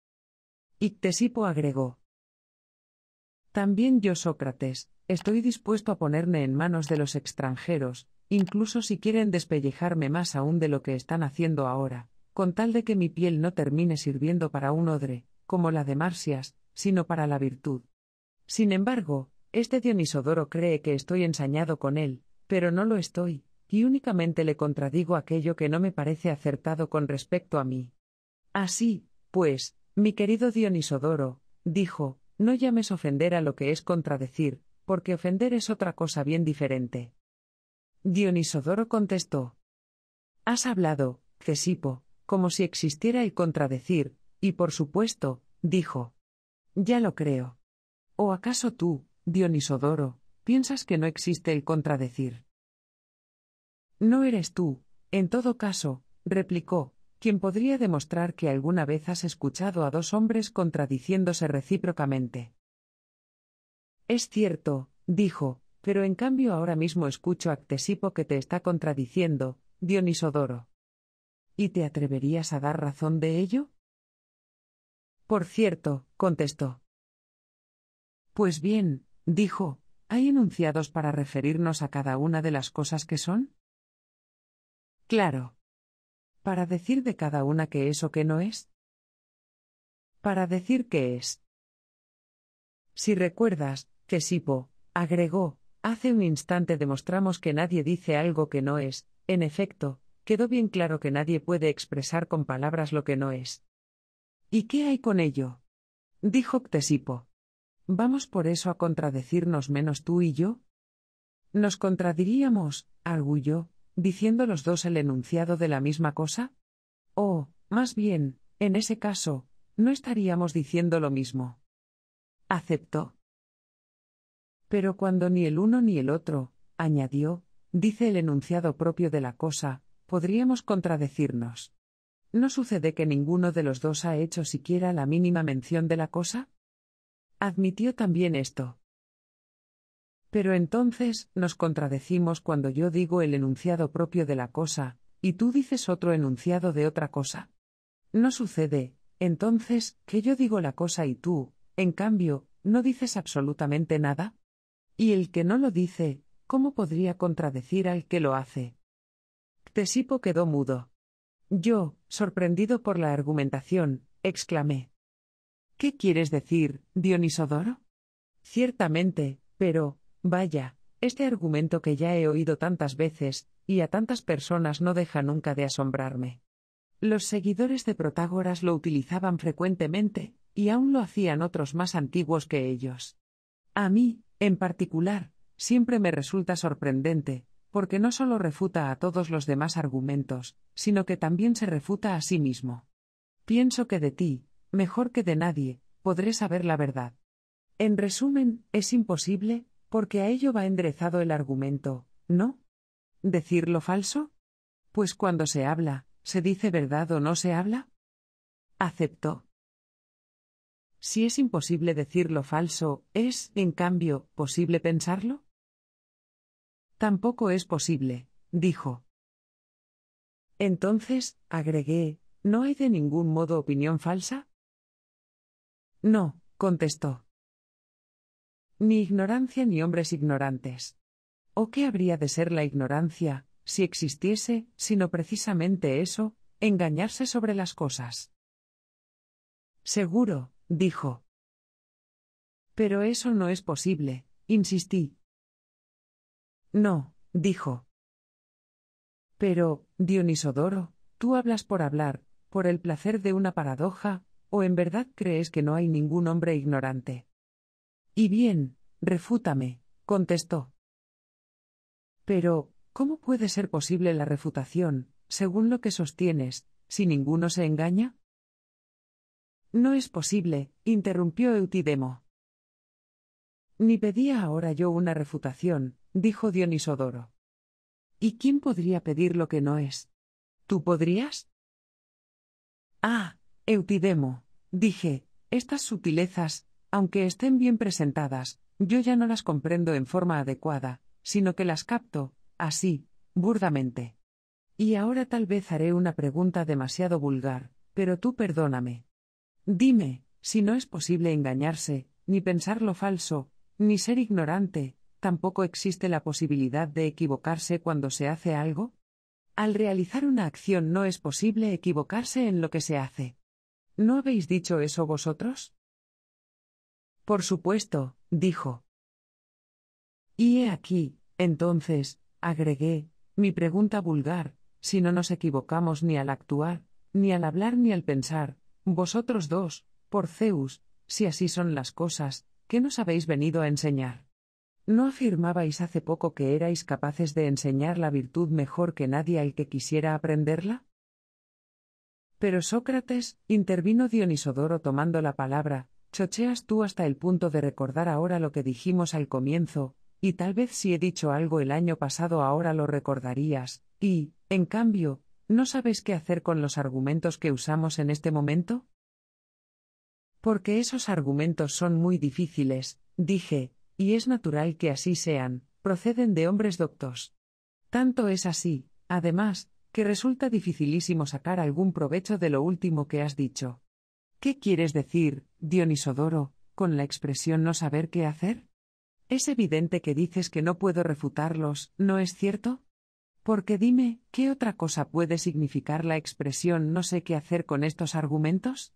Ictesipo agregó. También yo, Sócrates, estoy dispuesto a ponerme en manos de los extranjeros, incluso si quieren despellejarme más aún de lo que están haciendo ahora, con tal de que mi piel no termine sirviendo para un odre, como la de Marcias, sino para la virtud. Sin embargo, este Dionisodoro cree que estoy ensañado con él, pero no lo estoy, y únicamente le contradigo aquello que no me parece acertado con respecto a mí. Así, pues, mi querido Dionisodoro, dijo, no llames ofender a lo que es contradecir, porque ofender es otra cosa bien diferente. Dionisodoro contestó. Has hablado, Cesipo, como si existiera el contradecir, y por supuesto, dijo. Ya lo creo. ¿O acaso tú, Dionisodoro, piensas que no existe el contradecir? No eres tú, en todo caso, replicó, quien podría demostrar que alguna vez has escuchado a dos hombres contradiciéndose recíprocamente. Es cierto, dijo, pero en cambio ahora mismo escucho a Ctesipo que te está contradiciendo, Dionisodoro. ¿Y te atreverías a dar razón de ello? Por cierto, contestó. Pues bien, dijo, ¿hay enunciados para referirnos a cada una de las cosas que son? Claro. Para decir de cada una que es o que no es. Para decir qué es. Si recuerdas, Cesipo, agregó, hace un instante demostramos que nadie dice algo que no es, en efecto, quedó bien claro que nadie puede expresar con palabras lo que no es. ¿Y qué hay con ello? dijo Ctesipo. ¿Vamos por eso a contradecirnos menos tú y yo? Nos contradiríamos, arguyó, diciendo los dos el enunciado de la misma cosa? O, oh, más bien, en ese caso, no estaríamos diciendo lo mismo. Aceptó. Pero cuando ni el uno ni el otro, añadió, dice el enunciado propio de la cosa, podríamos contradecirnos. ¿No sucede que ninguno de los dos ha hecho siquiera la mínima mención de la cosa? Admitió también esto. Pero entonces, nos contradecimos cuando yo digo el enunciado propio de la cosa, y tú dices otro enunciado de otra cosa. No sucede, entonces, que yo digo la cosa y tú, en cambio, no dices absolutamente nada. Y el que no lo dice, ¿cómo podría contradecir al que lo hace? Ctesipo quedó mudo. Yo, sorprendido por la argumentación, exclamé. ¿Qué quieres decir, Dionisodoro? Ciertamente, pero, Vaya, este argumento que ya he oído tantas veces, y a tantas personas no deja nunca de asombrarme. Los seguidores de Protágoras lo utilizaban frecuentemente, y aún lo hacían otros más antiguos que ellos. A mí, en particular, siempre me resulta sorprendente, porque no solo refuta a todos los demás argumentos, sino que también se refuta a sí mismo. Pienso que de ti, mejor que de nadie, podré saber la verdad. En resumen, es imposible, porque a ello va enderezado el argumento, ¿no? ¿Decirlo lo falso? Pues cuando se habla, ¿se dice verdad o no se habla? Aceptó. Si es imposible decir lo falso, ¿es, en cambio, posible pensarlo? Tampoco es posible, dijo. Entonces, agregué, ¿no hay de ningún modo opinión falsa? No, contestó. Ni ignorancia ni hombres ignorantes. ¿O qué habría de ser la ignorancia, si existiese, sino precisamente eso, engañarse sobre las cosas? Seguro, dijo. Pero eso no es posible, insistí. No, dijo. Pero, Dionisodoro, tú hablas por hablar, por el placer de una paradoja, o en verdad crees que no hay ningún hombre ignorante. Y bien, refútame, contestó. Pero, ¿cómo puede ser posible la refutación, según lo que sostienes, si ninguno se engaña? No es posible, interrumpió Eutidemo. Ni pedía ahora yo una refutación, dijo Dionisodoro. ¿Y quién podría pedir lo que no es? ¿Tú podrías? Ah, Eutidemo, dije, estas sutilezas, aunque estén bien presentadas, yo ya no las comprendo en forma adecuada, sino que las capto, así, burdamente. Y ahora tal vez haré una pregunta demasiado vulgar, pero tú perdóname. Dime, si no es posible engañarse, ni pensar lo falso, ni ser ignorante, tampoco existe la posibilidad de equivocarse cuando se hace algo? Al realizar una acción no es posible equivocarse en lo que se hace. ¿No habéis dicho eso vosotros? Por supuesto, dijo. Y he aquí, entonces, agregué, mi pregunta vulgar, si no nos equivocamos ni al actuar, ni al hablar ni al pensar, vosotros dos, por Zeus, si así son las cosas, ¿qué nos habéis venido a enseñar? ¿No afirmabais hace poco que erais capaces de enseñar la virtud mejor que nadie al que quisiera aprenderla? Pero Sócrates, intervino Dionisodoro tomando la palabra, Chocheas tú hasta el punto de recordar ahora lo que dijimos al comienzo, y tal vez si he dicho algo el año pasado ahora lo recordarías, y, en cambio, ¿no sabes qué hacer con los argumentos que usamos en este momento? Porque esos argumentos son muy difíciles, dije, y es natural que así sean, proceden de hombres doctos. Tanto es así, además, que resulta dificilísimo sacar algún provecho de lo último que has dicho. ¿Qué quieres decir, Dionisodoro, con la expresión no saber qué hacer? Es evidente que dices que no puedo refutarlos, ¿no es cierto? Porque dime, ¿qué otra cosa puede significar la expresión no sé qué hacer con estos argumentos?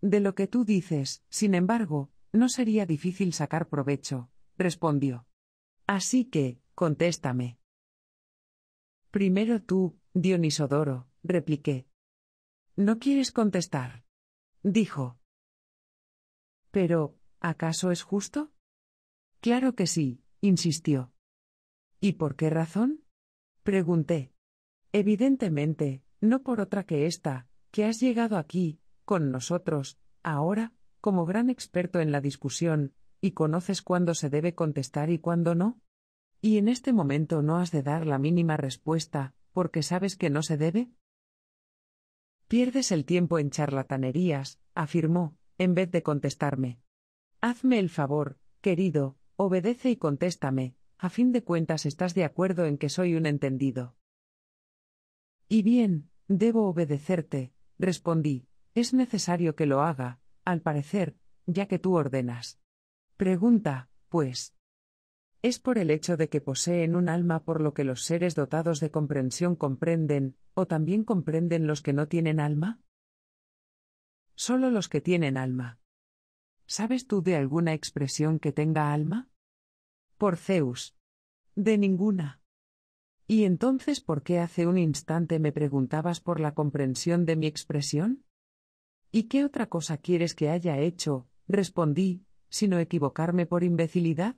De lo que tú dices, sin embargo, no sería difícil sacar provecho, respondió. Así que, contéstame. Primero tú, Dionisodoro, repliqué. No quieres contestar dijo. Pero, ¿acaso es justo? Claro que sí, insistió. ¿Y por qué razón? Pregunté. Evidentemente, no por otra que esta, que has llegado aquí, con nosotros, ahora, como gran experto en la discusión, y conoces cuándo se debe contestar y cuándo no. Y en este momento no has de dar la mínima respuesta, porque sabes que no se debe. Pierdes el tiempo en charlatanerías, afirmó, en vez de contestarme. Hazme el favor, querido, obedece y contéstame, a fin de cuentas estás de acuerdo en que soy un entendido. Y bien, debo obedecerte, respondí, es necesario que lo haga, al parecer, ya que tú ordenas. Pregunta, pues es por el hecho de que poseen un alma por lo que los seres dotados de comprensión comprenden, o también comprenden los que no tienen alma? Solo los que tienen alma. ¿Sabes tú de alguna expresión que tenga alma? Por Zeus. De ninguna. ¿Y entonces por qué hace un instante me preguntabas por la comprensión de mi expresión? ¿Y qué otra cosa quieres que haya hecho? respondí, sino equivocarme por imbecilidad.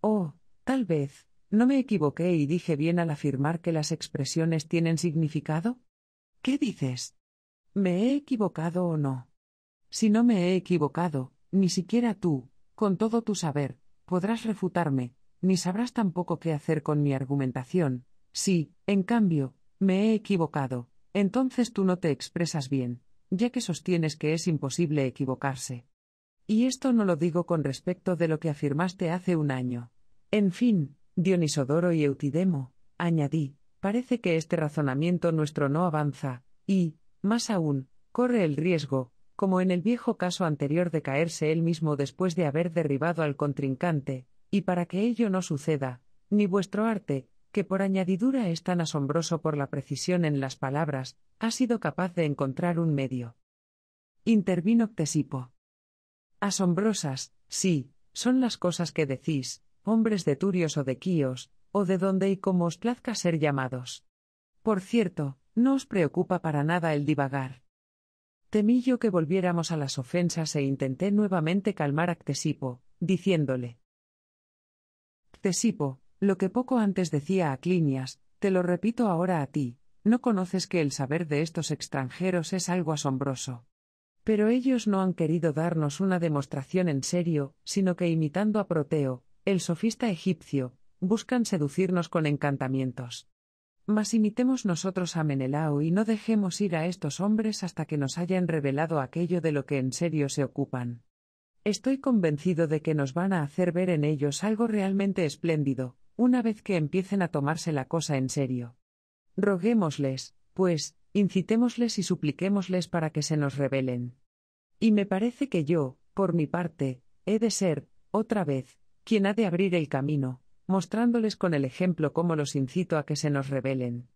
Oh, tal vez, ¿no me equivoqué y dije bien al afirmar que las expresiones tienen significado? ¿Qué dices? ¿Me he equivocado o no? Si no me he equivocado, ni siquiera tú, con todo tu saber, podrás refutarme, ni sabrás tampoco qué hacer con mi argumentación. Si, en cambio, me he equivocado, entonces tú no te expresas bien, ya que sostienes que es imposible equivocarse. Y esto no lo digo con respecto de lo que afirmaste hace un año. En fin, Dionisodoro y Eutidemo, añadí, parece que este razonamiento nuestro no avanza, y, más aún, corre el riesgo, como en el viejo caso anterior de caerse él mismo después de haber derribado al contrincante, y para que ello no suceda, ni vuestro arte, que por añadidura es tan asombroso por la precisión en las palabras, ha sido capaz de encontrar un medio. Intervino Ctesipo. Asombrosas, sí, son las cosas que decís, hombres de Turios o de Quíos, o de donde y cómo os plazca ser llamados. Por cierto, no os preocupa para nada el divagar. Temí yo que volviéramos a las ofensas e intenté nuevamente calmar a Ctesipo, diciéndole: Ctesipo, lo que poco antes decía a Clinias, te lo repito ahora a ti, no conoces que el saber de estos extranjeros es algo asombroso. Pero ellos no han querido darnos una demostración en serio, sino que imitando a Proteo, el sofista egipcio, buscan seducirnos con encantamientos. Mas imitemos nosotros a Menelao y no dejemos ir a estos hombres hasta que nos hayan revelado aquello de lo que en serio se ocupan. Estoy convencido de que nos van a hacer ver en ellos algo realmente espléndido, una vez que empiecen a tomarse la cosa en serio. Roguémosles, pues, incitémosles y supliquémosles para que se nos rebelen. Y me parece que yo, por mi parte, he de ser, otra vez, quien ha de abrir el camino, mostrándoles con el ejemplo cómo los incito a que se nos rebelen.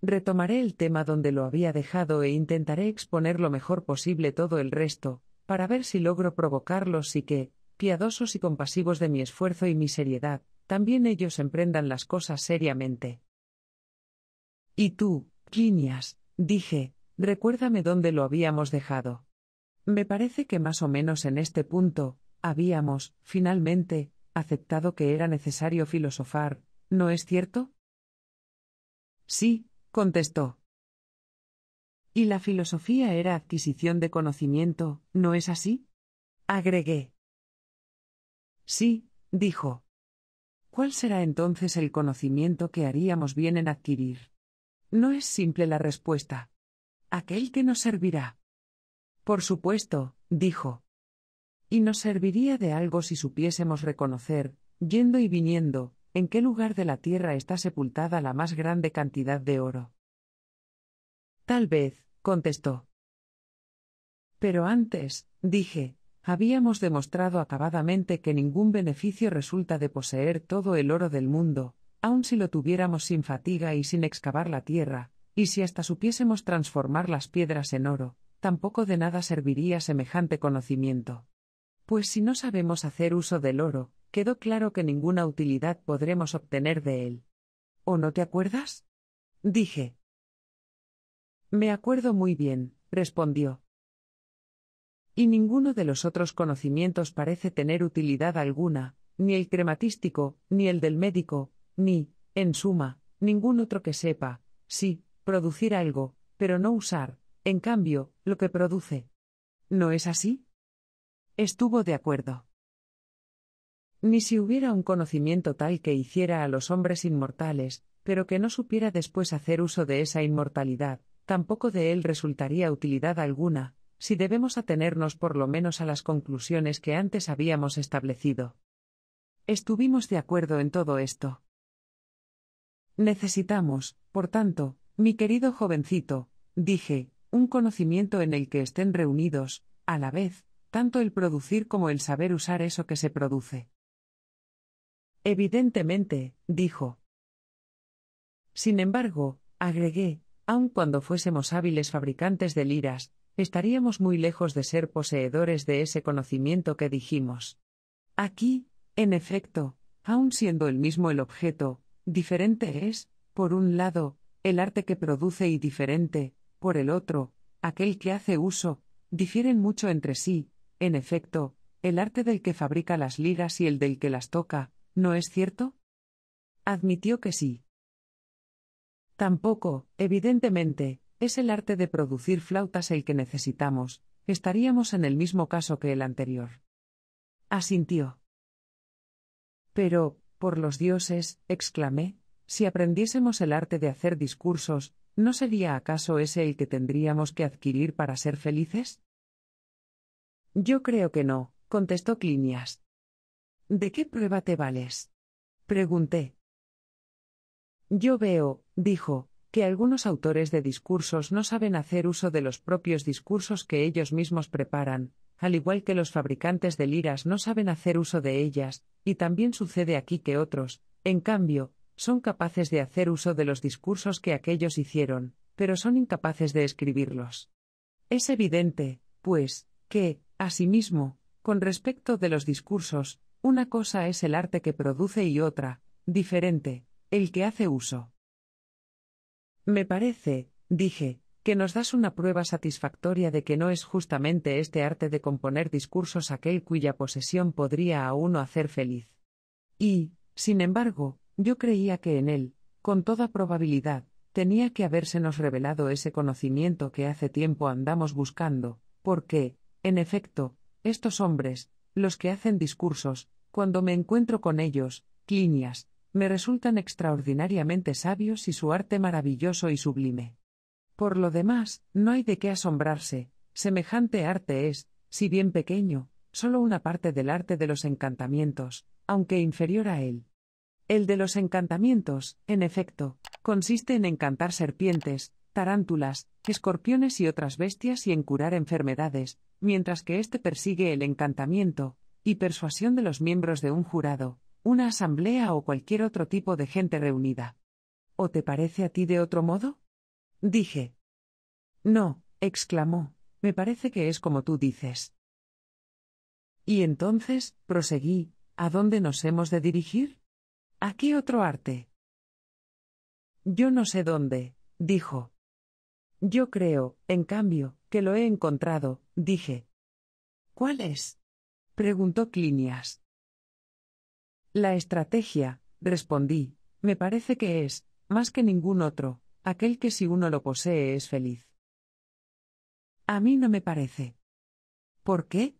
Retomaré el tema donde lo había dejado e intentaré exponer lo mejor posible todo el resto, para ver si logro provocarlos y que, piadosos y compasivos de mi esfuerzo y mi seriedad, también ellos emprendan las cosas seriamente. Y tú, líneas. Dije, recuérdame dónde lo habíamos dejado. Me parece que más o menos en este punto, habíamos, finalmente, aceptado que era necesario filosofar, ¿no es cierto? Sí, contestó. Y la filosofía era adquisición de conocimiento, ¿no es así? Agregué. Sí, dijo. ¿Cuál será entonces el conocimiento que haríamos bien en adquirir? No es simple la respuesta. Aquel que nos servirá. Por supuesto, dijo. Y nos serviría de algo si supiésemos reconocer, yendo y viniendo, en qué lugar de la tierra está sepultada la más grande cantidad de oro. Tal vez, contestó. Pero antes, dije, habíamos demostrado acabadamente que ningún beneficio resulta de poseer todo el oro del mundo, aun si lo tuviéramos sin fatiga y sin excavar la tierra, y si hasta supiésemos transformar las piedras en oro, tampoco de nada serviría semejante conocimiento. Pues si no sabemos hacer uso del oro, quedó claro que ninguna utilidad podremos obtener de él. ¿O no te acuerdas? dije. Me acuerdo muy bien, respondió. Y ninguno de los otros conocimientos parece tener utilidad alguna, ni el crematístico, ni el del médico, ni, en suma, ningún otro que sepa, sí, producir algo, pero no usar, en cambio, lo que produce. ¿No es así? Estuvo de acuerdo. Ni si hubiera un conocimiento tal que hiciera a los hombres inmortales, pero que no supiera después hacer uso de esa inmortalidad, tampoco de él resultaría utilidad alguna, si debemos atenernos por lo menos a las conclusiones que antes habíamos establecido. Estuvimos de acuerdo en todo esto. Necesitamos, por tanto, mi querido jovencito, dije, un conocimiento en el que estén reunidos, a la vez, tanto el producir como el saber usar eso que se produce. Evidentemente, dijo. Sin embargo, agregué, aun cuando fuésemos hábiles fabricantes de liras, estaríamos muy lejos de ser poseedores de ese conocimiento que dijimos. Aquí, en efecto, aun siendo el mismo el objeto, Diferente es, por un lado, el arte que produce y diferente, por el otro, aquel que hace uso, difieren mucho entre sí, en efecto, el arte del que fabrica las liras y el del que las toca, ¿no es cierto? Admitió que sí. Tampoco, evidentemente, es el arte de producir flautas el que necesitamos, estaríamos en el mismo caso que el anterior. Asintió. Pero, por los dioses, exclamé, si aprendiésemos el arte de hacer discursos, ¿no sería acaso ese el que tendríamos que adquirir para ser felices? Yo creo que no, contestó Clinias. ¿De qué prueba te vales? pregunté. Yo veo, dijo, que algunos autores de discursos no saben hacer uso de los propios discursos que ellos mismos preparan, al igual que los fabricantes de liras no saben hacer uso de ellas, y también sucede aquí que otros, en cambio, son capaces de hacer uso de los discursos que aquellos hicieron, pero son incapaces de escribirlos. Es evidente, pues, que, asimismo, con respecto de los discursos, una cosa es el arte que produce y otra, diferente, el que hace uso. Me parece, dije, que nos das una prueba satisfactoria de que no es justamente este arte de componer discursos aquel cuya posesión podría a uno hacer feliz. Y, sin embargo, yo creía que en él, con toda probabilidad, tenía que habérsenos revelado ese conocimiento que hace tiempo andamos buscando, porque, en efecto, estos hombres, los que hacen discursos, cuando me encuentro con ellos, clinias, me resultan extraordinariamente sabios y su arte maravilloso y sublime. Por lo demás, no hay de qué asombrarse, semejante arte es, si bien pequeño, solo una parte del arte de los encantamientos, aunque inferior a él. El de los encantamientos, en efecto, consiste en encantar serpientes, tarántulas, escorpiones y otras bestias y en curar enfermedades, mientras que éste persigue el encantamiento, y persuasión de los miembros de un jurado, una asamblea o cualquier otro tipo de gente reunida. ¿O te parece a ti de otro modo? Dije. No, exclamó, me parece que es como tú dices. Y entonces, proseguí, ¿a dónde nos hemos de dirigir? ¿A qué otro arte? Yo no sé dónde, dijo. Yo creo, en cambio, que lo he encontrado, dije. ¿Cuál es? preguntó Clinias. La estrategia, respondí, me parece que es, más que ningún otro, aquel que si uno lo posee es feliz. A mí no me parece. ¿Por qué?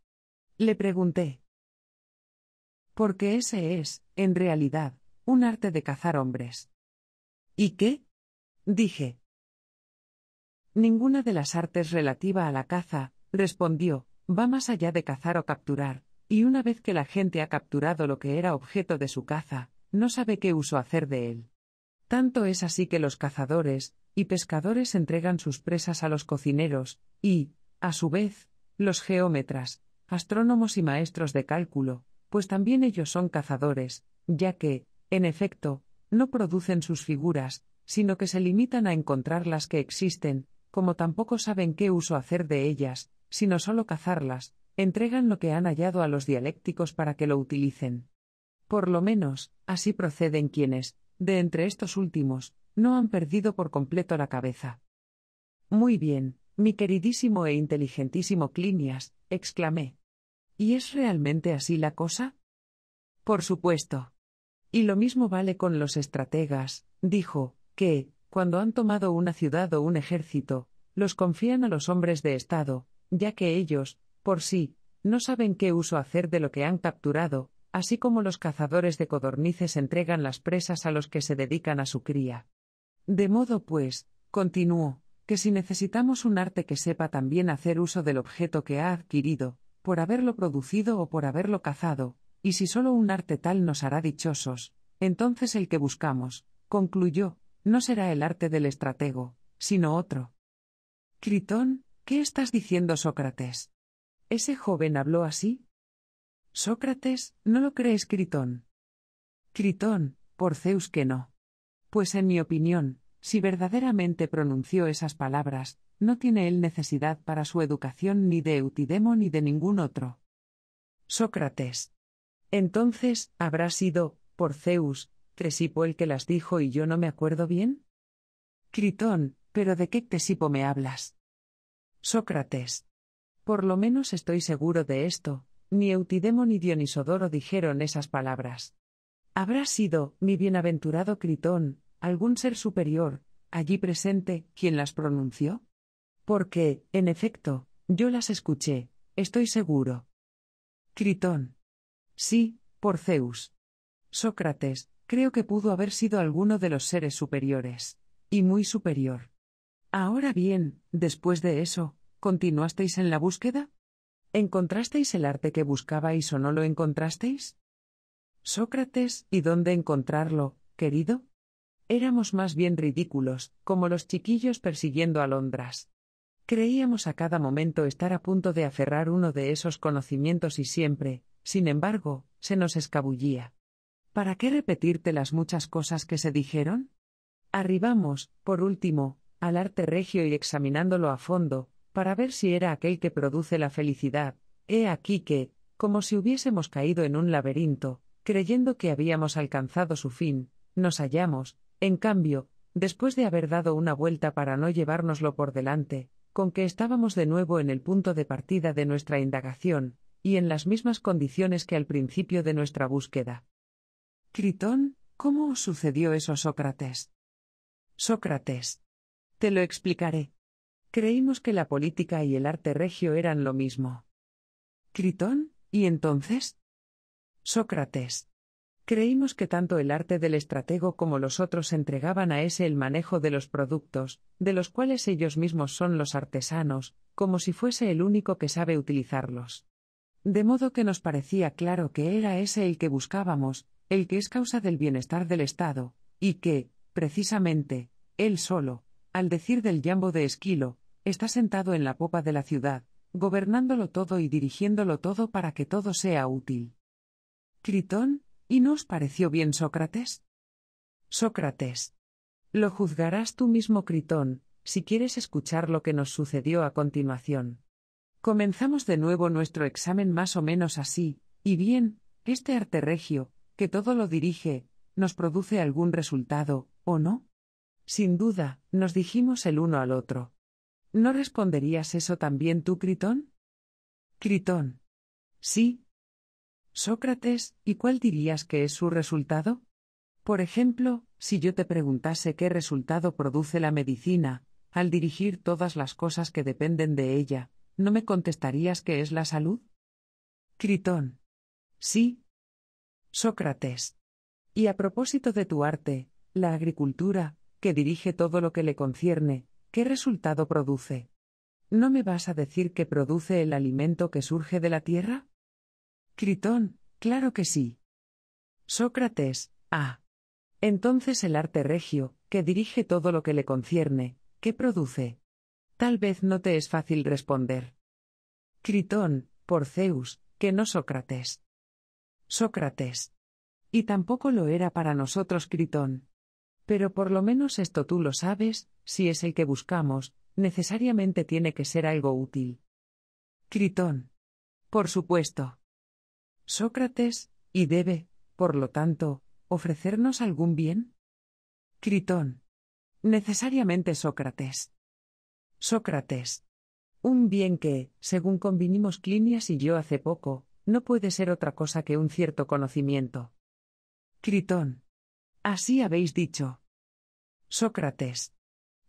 Le pregunté. Porque ese es, en realidad, un arte de cazar hombres. ¿Y qué? dije. Ninguna de las artes relativa a la caza, respondió, va más allá de cazar o capturar, y una vez que la gente ha capturado lo que era objeto de su caza, no sabe qué uso hacer de él. Tanto es así que los cazadores y pescadores entregan sus presas a los cocineros, y, a su vez, los geómetras, astrónomos y maestros de cálculo, pues también ellos son cazadores, ya que, en efecto, no producen sus figuras, sino que se limitan a encontrar las que existen, como tampoco saben qué uso hacer de ellas, sino solo cazarlas, entregan lo que han hallado a los dialécticos para que lo utilicen. Por lo menos, así proceden quienes, de entre estos últimos, no han perdido por completo la cabeza. Muy bien, mi queridísimo e inteligentísimo Clinias, exclamé. ¿Y es realmente así la cosa? Por supuesto. Y lo mismo vale con los estrategas, dijo, que, cuando han tomado una ciudad o un ejército, los confían a los hombres de Estado, ya que ellos, por sí, no saben qué uso hacer de lo que han capturado, así como los cazadores de codornices entregan las presas a los que se dedican a su cría. De modo pues, continuó, que si necesitamos un arte que sepa también hacer uso del objeto que ha adquirido, por haberlo producido o por haberlo cazado, y si solo un arte tal nos hará dichosos, entonces el que buscamos, concluyó, no será el arte del estratego, sino otro. Critón, ¿qué estás diciendo, Sócrates? ¿Ese joven habló así? Sócrates, ¿no lo crees, Critón? Critón, por Zeus que no. Pues en mi opinión, si verdaderamente pronunció esas palabras, no tiene él necesidad para su educación ni de Eutidemo ni de ningún otro. Sócrates. Entonces, ¿habrá sido, por Zeus, Cresipo el que las dijo y yo no me acuerdo bien? Critón, ¿pero de qué Cresipo me hablas? Sócrates. Por lo menos estoy seguro de esto, ni Eutidemo ni Dionisodoro dijeron esas palabras. Habrá sido, mi bienaventurado Critón, algún ser superior, allí presente, quien las pronunció? Porque, en efecto, yo las escuché, estoy seguro. Critón. Sí, por Zeus. Sócrates, creo que pudo haber sido alguno de los seres superiores. Y muy superior. Ahora bien, después de eso, ¿continuasteis en la búsqueda? ¿Encontrasteis el arte que buscabais o no lo encontrasteis? Sócrates, ¿y dónde encontrarlo, querido? Éramos más bien ridículos, como los chiquillos persiguiendo alondras. Creíamos a cada momento estar a punto de aferrar uno de esos conocimientos y siempre, sin embargo, se nos escabullía. ¿Para qué repetirte las muchas cosas que se dijeron? Arribamos, por último, al arte regio y examinándolo a fondo, para ver si era aquel que produce la felicidad, he aquí que, como si hubiésemos caído en un laberinto, creyendo que habíamos alcanzado su fin, nos hallamos, en cambio, después de haber dado una vuelta para no llevárnoslo por delante, con que estábamos de nuevo en el punto de partida de nuestra indagación, y en las mismas condiciones que al principio de nuestra búsqueda. Critón, ¿cómo os sucedió eso, Sócrates? Sócrates. Te lo explicaré. Creímos que la política y el arte regio eran lo mismo. Critón, ¿y entonces? Sócrates. Creímos que tanto el arte del estratego como los otros entregaban a ese el manejo de los productos, de los cuales ellos mismos son los artesanos, como si fuese el único que sabe utilizarlos. De modo que nos parecía claro que era ese el que buscábamos, el que es causa del bienestar del Estado, y que, precisamente, él solo, al decir del Yambo de Esquilo, está sentado en la popa de la ciudad, gobernándolo todo y dirigiéndolo todo para que todo sea útil. Critón, ¿y no os pareció bien Sócrates? Sócrates. Lo juzgarás tú mismo, Critón, si quieres escuchar lo que nos sucedió a continuación. Comenzamos de nuevo nuestro examen más o menos así, y bien, este arte regio, que todo lo dirige, nos produce algún resultado, ¿o no? Sin duda, nos dijimos el uno al otro. ¿No responderías eso también tú, Critón? Critón. Sí. Sócrates, ¿y cuál dirías que es su resultado? Por ejemplo, si yo te preguntase qué resultado produce la medicina, al dirigir todas las cosas que dependen de ella, ¿no me contestarías que es la salud? Critón. Sí. Sócrates. Y a propósito de tu arte, la agricultura, que dirige todo lo que le concierne, ¿qué resultado produce? ¿No me vas a decir que produce el alimento que surge de la tierra? Critón, claro que sí. Sócrates, ah. Entonces el arte regio, que dirige todo lo que le concierne, ¿qué produce? Tal vez no te es fácil responder. Critón, por Zeus, que no Sócrates. Sócrates. Y tampoco lo era para nosotros Critón. Pero por lo menos esto tú lo sabes, si es el que buscamos, necesariamente tiene que ser algo útil. Critón. Por supuesto. Sócrates, y debe, por lo tanto, ofrecernos algún bien? Critón. Necesariamente Sócrates. Sócrates. Un bien que, según convinimos Clinias y yo hace poco, no puede ser otra cosa que un cierto conocimiento. Critón. Así habéis dicho. Sócrates.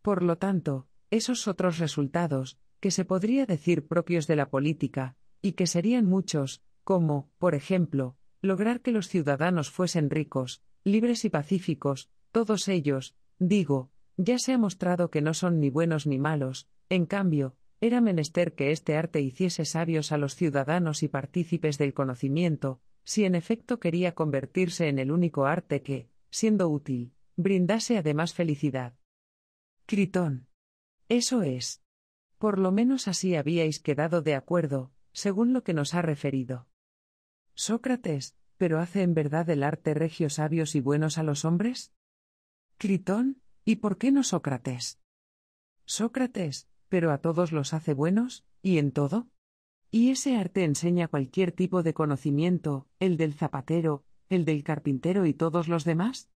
Por lo tanto, esos otros resultados, que se podría decir propios de la política, y que serían muchos, como, por ejemplo, lograr que los ciudadanos fuesen ricos, libres y pacíficos, todos ellos, digo, ya se ha mostrado que no son ni buenos ni malos, en cambio, era menester que este arte hiciese sabios a los ciudadanos y partícipes del conocimiento, si en efecto quería convertirse en el único arte que, siendo útil, brindase además felicidad. Critón. Eso es. Por lo menos así habíais quedado de acuerdo, según lo que nos ha referido. Sócrates, ¿pero hace en verdad el arte regio sabios y buenos a los hombres? Critón, ¿y por qué no Sócrates? Sócrates, ¿pero a todos los hace buenos, y en todo? Y ese arte enseña cualquier tipo de conocimiento, el del zapatero, el del carpintero y todos los demás?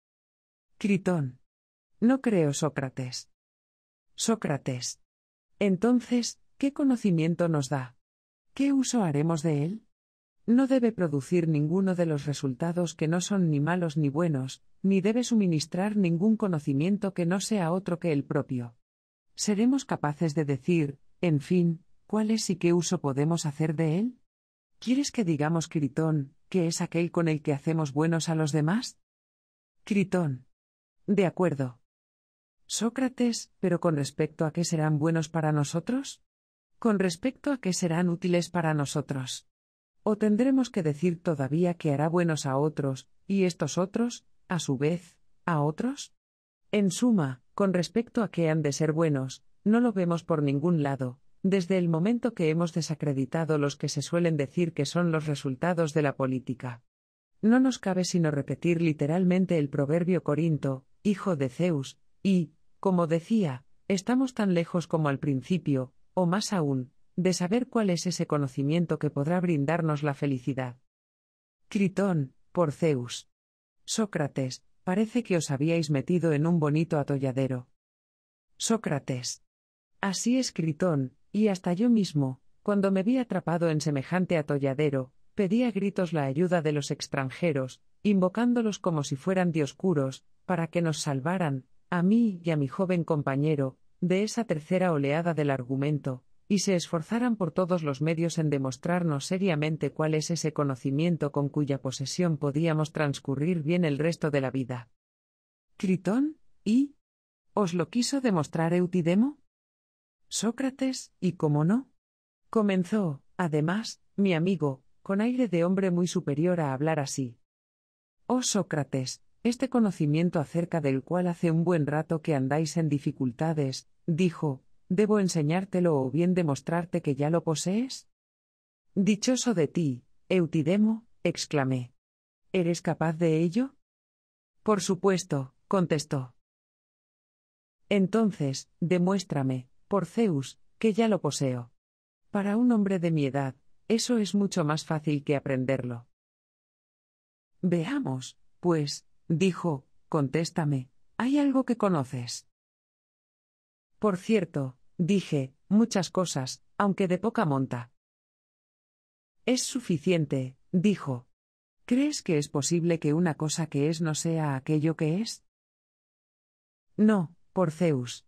Critón. No creo, Sócrates. Sócrates. Entonces, ¿qué conocimiento nos da? ¿Qué uso haremos de él? No debe producir ninguno de los resultados que no son ni malos ni buenos, ni debe suministrar ningún conocimiento que no sea otro que el propio. ¿Seremos capaces de decir, en fin, cuál es y qué uso podemos hacer de él? ¿Quieres que digamos, Critón, ¿qué es aquel con el que hacemos buenos a los demás? Critón. De acuerdo. Sócrates, pero con respecto a qué serán buenos para nosotros? Con respecto a qué serán útiles para nosotros. O tendremos que decir todavía que hará buenos a otros, y estos otros, a su vez, a otros? En suma, con respecto a qué han de ser buenos, no lo vemos por ningún lado, desde el momento que hemos desacreditado los que se suelen decir que son los resultados de la política. No nos cabe sino repetir literalmente el proverbio Corinto, hijo de Zeus, y, como decía, estamos tan lejos como al principio, o más aún, de saber cuál es ese conocimiento que podrá brindarnos la felicidad. Critón, por Zeus. Sócrates, parece que os habíais metido en un bonito atolladero. Sócrates. Así es Critón, y hasta yo mismo, cuando me vi atrapado en semejante atolladero, pedí a gritos la ayuda de los extranjeros, invocándolos como si fueran dioscuros, para que nos salvaran, a mí y a mi joven compañero, de esa tercera oleada del argumento, y se esforzaran por todos los medios en demostrarnos seriamente cuál es ese conocimiento con cuya posesión podíamos transcurrir bien el resto de la vida. Critón, ¿y? ¿Os lo quiso demostrar Eutidemo? Sócrates, y cómo no. Comenzó, además, mi amigo, con aire de hombre muy superior a hablar así. Oh Sócrates, este conocimiento acerca del cual hace un buen rato que andáis en dificultades, dijo, ¿debo enseñártelo o bien demostrarte que ya lo posees? Dichoso de ti, Eutidemo, exclamé. ¿Eres capaz de ello? Por supuesto, contestó. Entonces, demuéstrame, por Zeus, que ya lo poseo. Para un hombre de mi edad, eso es mucho más fácil que aprenderlo. Veamos, pues, dijo, contéstame, ¿hay algo que conoces? Por cierto, dije, muchas cosas, aunque de poca monta. Es suficiente, dijo. ¿Crees que es posible que una cosa que es no sea aquello que es? No, por Zeus.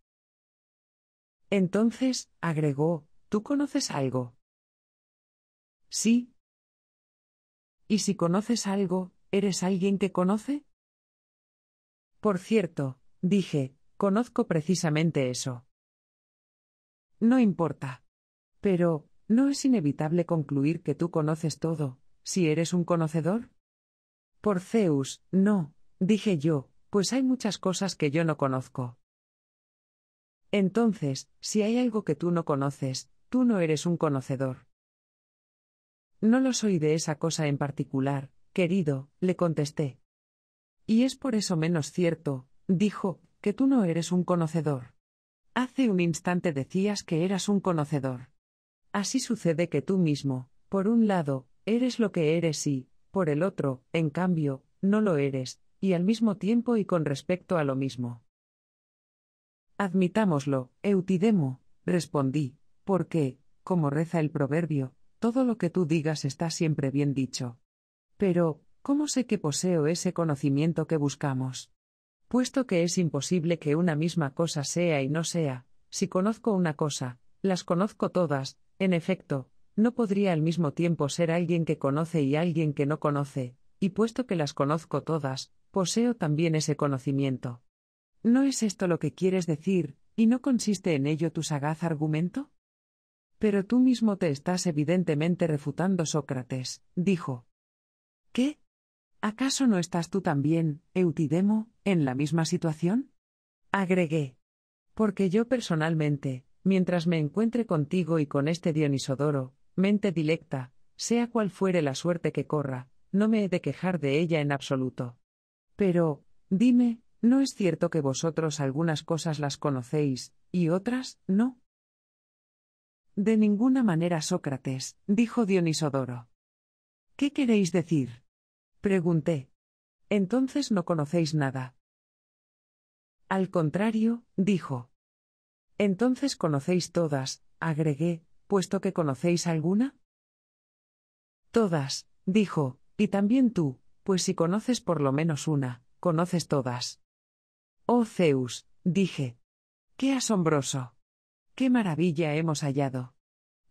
Entonces, agregó, ¿tú conoces algo? Sí. ¿Y si conoces algo, eres alguien que conoce? Por cierto, dije, conozco precisamente eso. No importa. Pero, ¿no es inevitable concluir que tú conoces todo, si eres un conocedor? Por Zeus, no, dije yo, pues hay muchas cosas que yo no conozco. Entonces, si hay algo que tú no conoces, tú no eres un conocedor. No lo soy de esa cosa en particular, querido, le contesté. Y es por eso menos cierto, dijo, que tú no eres un conocedor. Hace un instante decías que eras un conocedor. Así sucede que tú mismo, por un lado, eres lo que eres y, por el otro, en cambio, no lo eres, y al mismo tiempo y con respecto a lo mismo. Admitámoslo, Eutidemo, respondí, porque, como reza el proverbio, todo lo que tú digas está siempre bien dicho. Pero, ¿cómo sé que poseo ese conocimiento que buscamos? Puesto que es imposible que una misma cosa sea y no sea, si conozco una cosa, las conozco todas, en efecto, no podría al mismo tiempo ser alguien que conoce y alguien que no conoce, y puesto que las conozco todas, poseo también ese conocimiento. ¿No es esto lo que quieres decir, y no consiste en ello tu sagaz argumento? Pero tú mismo te estás evidentemente refutando, Sócrates, dijo. ¿Qué? ¿Acaso no estás tú también, Eutidemo, en la misma situación? Agregué. Porque yo personalmente, mientras me encuentre contigo y con este Dionisodoro, mente dilecta, sea cual fuere la suerte que corra, no me he de quejar de ella en absoluto. Pero, dime, ¿No es cierto que vosotros algunas cosas las conocéis, y otras, no? De ninguna manera, Sócrates, dijo Dionisodoro. ¿Qué queréis decir? pregunté. Entonces no conocéis nada. Al contrario, dijo. Entonces conocéis todas, agregué, puesto que conocéis alguna. Todas, dijo, y también tú, pues si conoces por lo menos una, conoces todas. Oh Zeus, dije. ¡Qué asombroso! ¡Qué maravilla hemos hallado!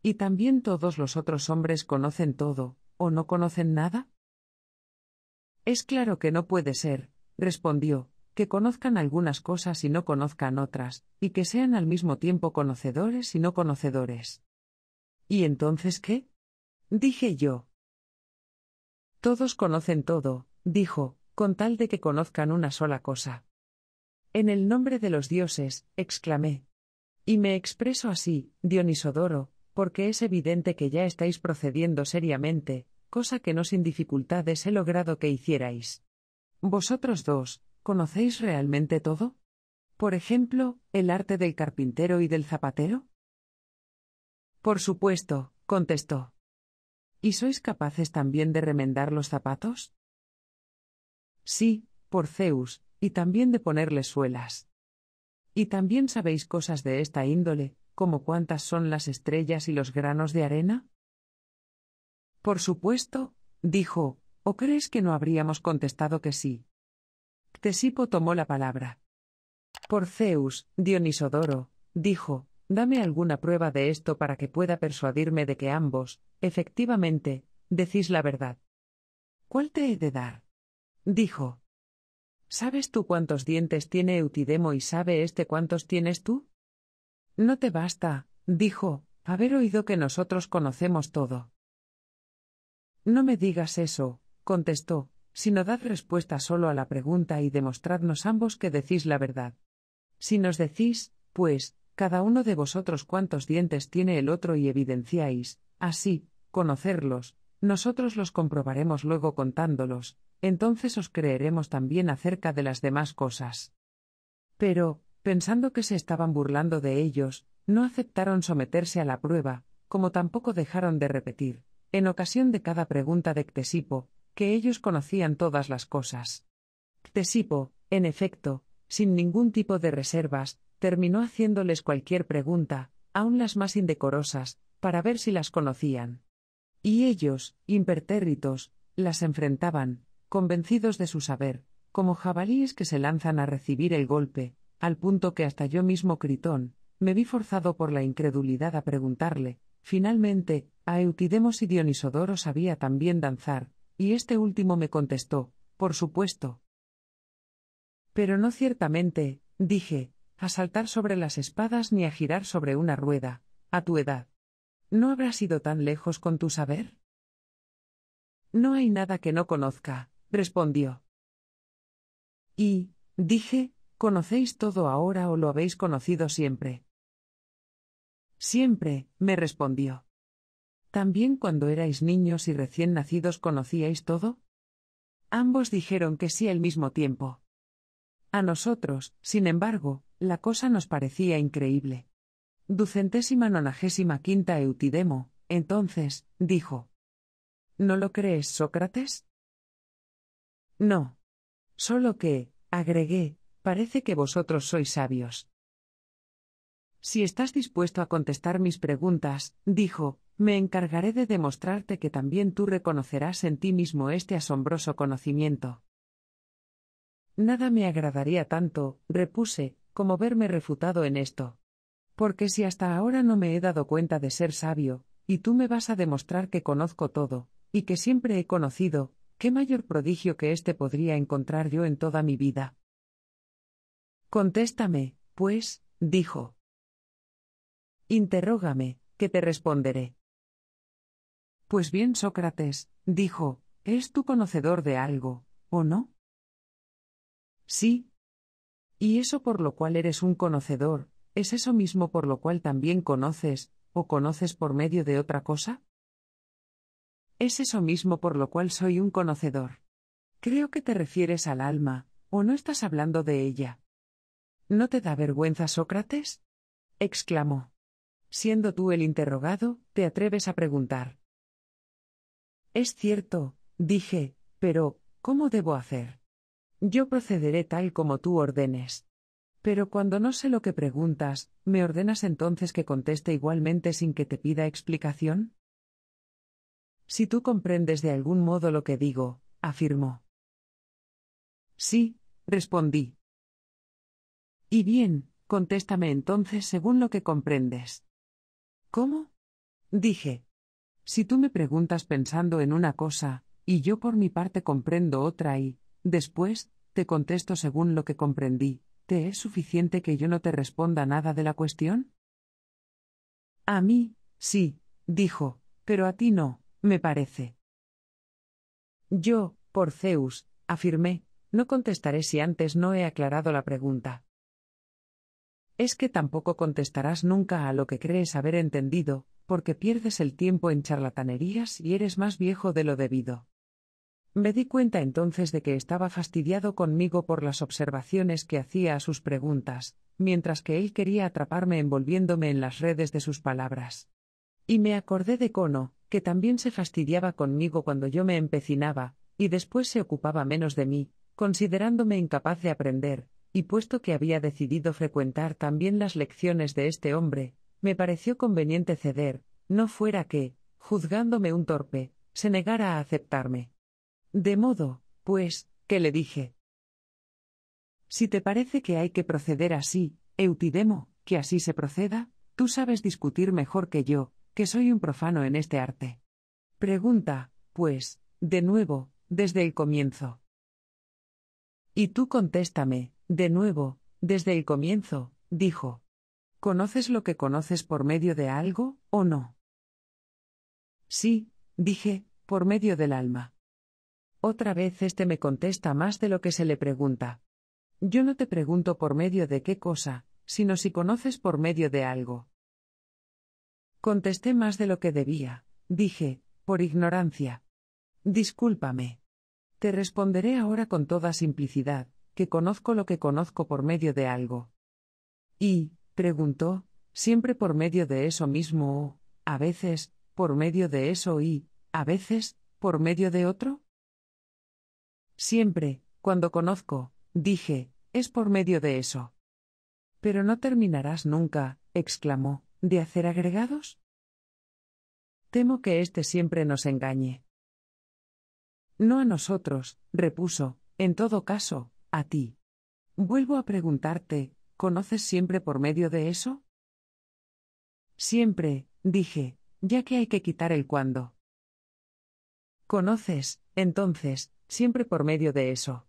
¿Y también todos los otros hombres conocen todo, o no conocen nada? Es claro que no puede ser, respondió, que conozcan algunas cosas y no conozcan otras, y que sean al mismo tiempo conocedores y no conocedores. ¿Y entonces qué? dije yo. Todos conocen todo, dijo, con tal de que conozcan una sola cosa. En el nombre de los dioses, exclamé. Y me expreso así, Dionisodoro, porque es evidente que ya estáis procediendo seriamente, cosa que no sin dificultades he logrado que hicierais. Vosotros dos, ¿conocéis realmente todo? Por ejemplo, el arte del carpintero y del zapatero? Por supuesto, contestó. ¿Y sois capaces también de remendar los zapatos? Sí, por Zeus, y también de ponerles suelas. Y también sabéis cosas de esta índole, como cuántas son las estrellas y los granos de arena? Por supuesto, dijo, ¿o crees que no habríamos contestado que sí? Ctesipo tomó la palabra. Por Zeus, Dionisodoro, dijo, dame alguna prueba de esto para que pueda persuadirme de que ambos, efectivamente, decís la verdad. ¿Cuál te he de dar? dijo. ¿Sabes tú cuántos dientes tiene Eutidemo y sabe este cuántos tienes tú? No te basta, dijo, haber oído que nosotros conocemos todo. No me digas eso, contestó, sino dad respuesta solo a la pregunta y demostradnos ambos que decís la verdad. Si nos decís, pues, cada uno de vosotros cuántos dientes tiene el otro y evidenciáis, así, conocerlos, nosotros los comprobaremos luego contándolos, entonces os creeremos también acerca de las demás cosas. Pero, pensando que se estaban burlando de ellos, no aceptaron someterse a la prueba, como tampoco dejaron de repetir, en ocasión de cada pregunta de Ctesipo, que ellos conocían todas las cosas. Ctesipo, en efecto, sin ningún tipo de reservas, terminó haciéndoles cualquier pregunta, aun las más indecorosas, para ver si las conocían. Y ellos, impertérritos, las enfrentaban, convencidos de su saber, como jabalíes que se lanzan a recibir el golpe, al punto que hasta yo mismo Critón, me vi forzado por la incredulidad a preguntarle, finalmente, a Eutidemos y Dionisodoro sabía también danzar, y este último me contestó, por supuesto. Pero no ciertamente, dije, a saltar sobre las espadas ni a girar sobre una rueda, a tu edad. ¿No habrás ido tan lejos con tu saber? No hay nada que no conozca, respondió. Y, dije, ¿conocéis todo ahora o lo habéis conocido siempre? Siempre, me respondió. ¿También cuando erais niños y recién nacidos conocíais todo? Ambos dijeron que sí al mismo tiempo. A nosotros, sin embargo, la cosa nos parecía increíble ducentésima nonagésima quinta Eutidemo, entonces, dijo. ¿No lo crees, Sócrates? No. Solo que, agregué, parece que vosotros sois sabios. Si estás dispuesto a contestar mis preguntas, dijo, me encargaré de demostrarte que también tú reconocerás en ti mismo este asombroso conocimiento. Nada me agradaría tanto, repuse, como verme refutado en esto. Porque si hasta ahora no me he dado cuenta de ser sabio, y tú me vas a demostrar que conozco todo, y que siempre he conocido, ¿qué mayor prodigio que éste podría encontrar yo en toda mi vida? Contéstame, pues, dijo. Interrógame, que te responderé. Pues bien, Sócrates, dijo, ¿es tú conocedor de algo, o no? Sí. Y eso por lo cual eres un conocedor, ¿Es eso mismo por lo cual también conoces, o conoces por medio de otra cosa? Es eso mismo por lo cual soy un conocedor. Creo que te refieres al alma, o no estás hablando de ella. ¿No te da vergüenza, Sócrates? exclamó. Siendo tú el interrogado, te atreves a preguntar. Es cierto, dije, pero, ¿cómo debo hacer? Yo procederé tal como tú ordenes. Pero cuando no sé lo que preguntas, ¿me ordenas entonces que conteste igualmente sin que te pida explicación? Si tú comprendes de algún modo lo que digo, afirmó. Sí, respondí. Y bien, contéstame entonces según lo que comprendes. ¿Cómo? Dije. Si tú me preguntas pensando en una cosa, y yo por mi parte comprendo otra y, después, te contesto según lo que comprendí, es suficiente que yo no te responda nada de la cuestión? A mí, sí, dijo, pero a ti no, me parece. Yo, por Zeus, afirmé, no contestaré si antes no he aclarado la pregunta. Es que tampoco contestarás nunca a lo que crees haber entendido, porque pierdes el tiempo en charlatanerías y eres más viejo de lo debido. Me di cuenta entonces de que estaba fastidiado conmigo por las observaciones que hacía a sus preguntas, mientras que él quería atraparme envolviéndome en las redes de sus palabras. Y me acordé de Cono, que también se fastidiaba conmigo cuando yo me empecinaba, y después se ocupaba menos de mí, considerándome incapaz de aprender, y puesto que había decidido frecuentar también las lecciones de este hombre, me pareció conveniente ceder, no fuera que, juzgándome un torpe, se negara a aceptarme. De modo, pues, que le dije. Si te parece que hay que proceder así, Eutidemo, que así se proceda, tú sabes discutir mejor que yo, que soy un profano en este arte. Pregunta, pues, de nuevo, desde el comienzo. Y tú contéstame, de nuevo, desde el comienzo, dijo. ¿Conoces lo que conoces por medio de algo, o no? Sí, dije, por medio del alma. Otra vez este me contesta más de lo que se le pregunta. Yo no te pregunto por medio de qué cosa, sino si conoces por medio de algo. Contesté más de lo que debía, dije, por ignorancia. Discúlpame. Te responderé ahora con toda simplicidad, que conozco lo que conozco por medio de algo. Y, preguntó, siempre por medio de eso mismo o, a veces, por medio de eso y, a veces, por medio de otro? Siempre, cuando conozco, dije, es por medio de eso. Pero no terminarás nunca, exclamó, de hacer agregados. Temo que éste siempre nos engañe. No a nosotros, repuso, en todo caso, a ti. Vuelvo a preguntarte, ¿conoces siempre por medio de eso? Siempre, dije, ya que hay que quitar el cuando. Conoces, entonces, siempre por medio de eso.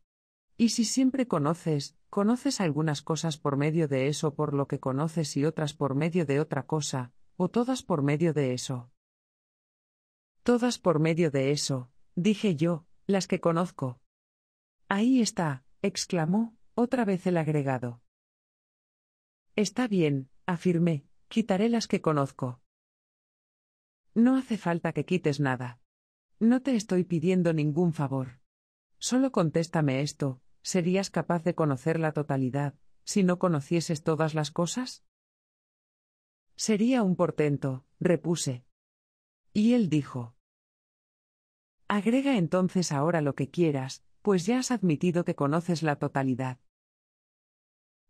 Y si siempre conoces, conoces algunas cosas por medio de eso por lo que conoces y otras por medio de otra cosa, o todas por medio de eso. Todas por medio de eso, dije yo, las que conozco. Ahí está, exclamó, otra vez el agregado. Está bien, afirmé, quitaré las que conozco. No hace falta que quites nada. No te estoy pidiendo ningún favor. Solo contéstame esto, ¿serías capaz de conocer la totalidad, si no conocieses todas las cosas? Sería un portento, repuse. Y él dijo. Agrega entonces ahora lo que quieras, pues ya has admitido que conoces la totalidad.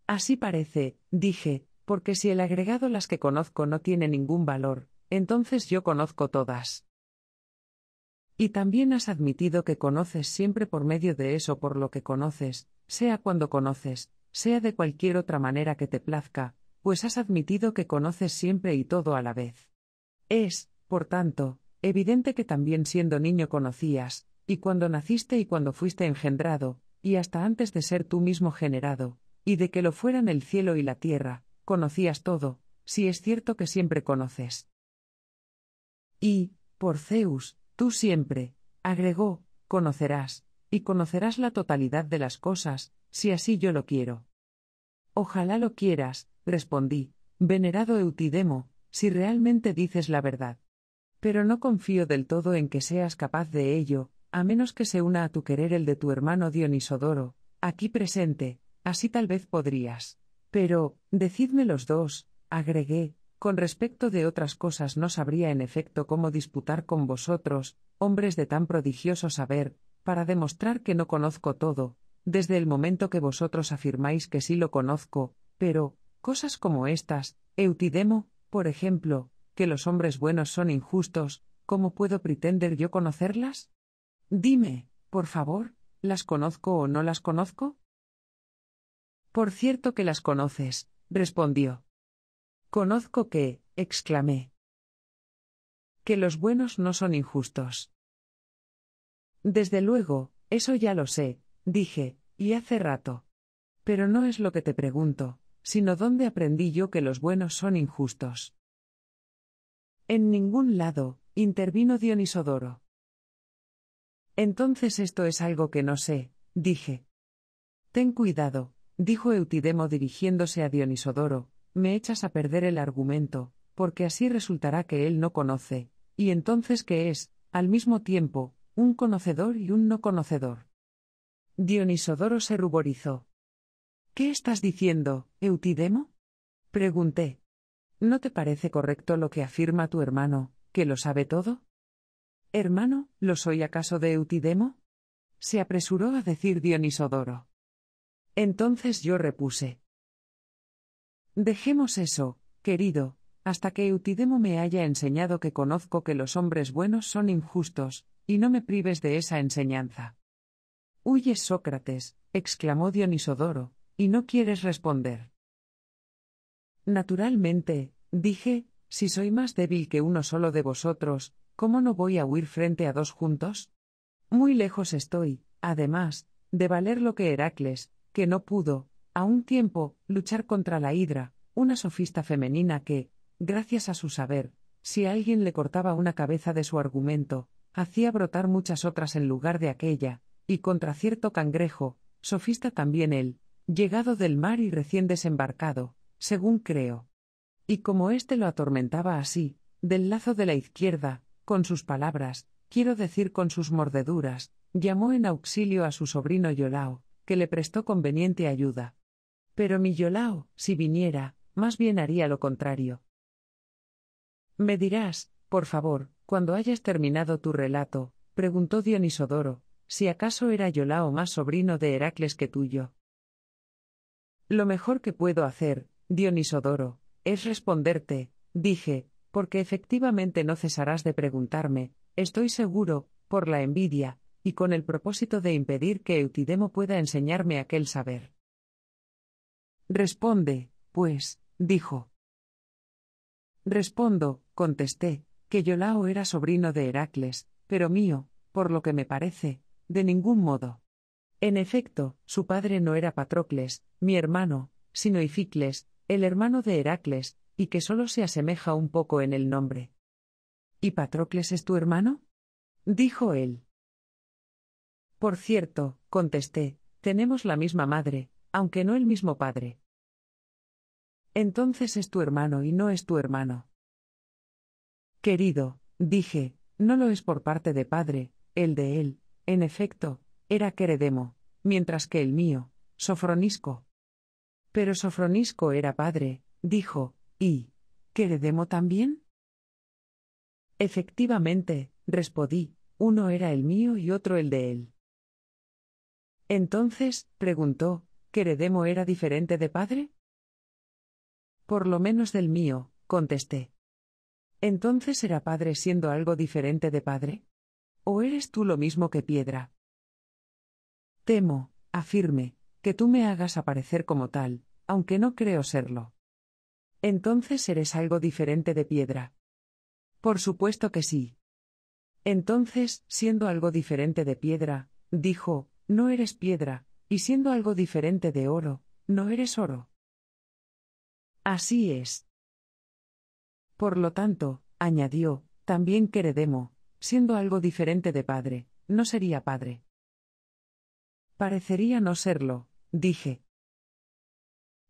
Así parece, dije, porque si el agregado las que conozco no tiene ningún valor, entonces yo conozco todas. Y también has admitido que conoces siempre por medio de eso por lo que conoces, sea cuando conoces, sea de cualquier otra manera que te plazca, pues has admitido que conoces siempre y todo a la vez. Es, por tanto, evidente que también siendo niño conocías, y cuando naciste y cuando fuiste engendrado, y hasta antes de ser tú mismo generado, y de que lo fueran el cielo y la tierra, conocías todo, si es cierto que siempre conoces. Y, por Zeus, Tú siempre, agregó, conocerás, y conocerás la totalidad de las cosas, si así yo lo quiero. Ojalá lo quieras, respondí, venerado Eutidemo, si realmente dices la verdad. Pero no confío del todo en que seas capaz de ello, a menos que se una a tu querer el de tu hermano Dionisodoro, aquí presente, así tal vez podrías. Pero, decidme los dos, agregué, con respecto de otras cosas no sabría en efecto cómo disputar con vosotros, hombres de tan prodigioso saber, para demostrar que no conozco todo, desde el momento que vosotros afirmáis que sí lo conozco, pero, cosas como estas, Eutidemo, por ejemplo, que los hombres buenos son injustos, ¿cómo puedo pretender yo conocerlas? Dime, por favor, ¿las conozco o no las conozco? Por cierto que las conoces, respondió. Conozco que, exclamé. Que los buenos no son injustos. Desde luego, eso ya lo sé, dije, y hace rato. Pero no es lo que te pregunto, sino dónde aprendí yo que los buenos son injustos. En ningún lado, intervino Dionisodoro. Entonces esto es algo que no sé, dije. Ten cuidado, dijo Eutidemo dirigiéndose a Dionisodoro, me echas a perder el argumento, porque así resultará que él no conoce, y entonces que es, al mismo tiempo, un conocedor y un no conocedor. Dionisodoro se ruborizó. ¿Qué estás diciendo, Eutidemo? pregunté. ¿No te parece correcto lo que afirma tu hermano, que lo sabe todo? Hermano, ¿lo soy acaso de Eutidemo? se apresuró a decir Dionisodoro. Entonces yo repuse. Dejemos eso, querido, hasta que Eutidemo me haya enseñado que conozco que los hombres buenos son injustos, y no me prives de esa enseñanza. Huyes, Sócrates, exclamó Dionisodoro, y no quieres responder. Naturalmente, dije, si soy más débil que uno solo de vosotros, ¿cómo no voy a huir frente a dos juntos? Muy lejos estoy, además, de valer lo que Heracles, que no pudo, a un tiempo, luchar contra la hidra, una sofista femenina que, gracias a su saber, si alguien le cortaba una cabeza de su argumento, hacía brotar muchas otras en lugar de aquella, y contra cierto cangrejo, sofista también él, llegado del mar y recién desembarcado, según creo. Y como éste lo atormentaba así, del lazo de la izquierda, con sus palabras, quiero decir con sus mordeduras, llamó en auxilio a su sobrino Yolao, que le prestó conveniente ayuda. Pero mi Yolao, si viniera, más bien haría lo contrario. Me dirás, por favor, cuando hayas terminado tu relato, preguntó Dionisodoro, si acaso era Yolao más sobrino de Heracles que tuyo. Lo mejor que puedo hacer, Dionisodoro, es responderte, dije, porque efectivamente no cesarás de preguntarme, estoy seguro, por la envidia, y con el propósito de impedir que Eutidemo pueda enseñarme aquel saber. Responde, pues, dijo. Respondo, contesté, que Yolao era sobrino de Heracles, pero mío, por lo que me parece, de ningún modo. En efecto, su padre no era Patrocles, mi hermano, sino Ificles, el hermano de Heracles, y que solo se asemeja un poco en el nombre. ¿Y Patrocles es tu hermano? dijo él. Por cierto, contesté, tenemos la misma madre, aunque no el mismo padre. Entonces es tu hermano y no es tu hermano. Querido, dije, no lo es por parte de padre, el de él, en efecto, era Queredemo, mientras que el mío, Sofronisco. Pero Sofronisco era padre, dijo, y Queredemo también. Efectivamente, respondí, uno era el mío y otro el de él. Entonces, preguntó, ¿Queredemo era diferente de padre? Por lo menos del mío, contesté. Entonces será padre siendo algo diferente de padre. ¿O eres tú lo mismo que piedra? Temo, afirme, que tú me hagas aparecer como tal, aunque no creo serlo. Entonces eres algo diferente de piedra. Por supuesto que sí. Entonces, siendo algo diferente de piedra, dijo, no eres piedra, y siendo algo diferente de oro, no eres oro. Así es. Por lo tanto, añadió, también Queredemo, siendo algo diferente de padre, no sería padre. Parecería no serlo, dije.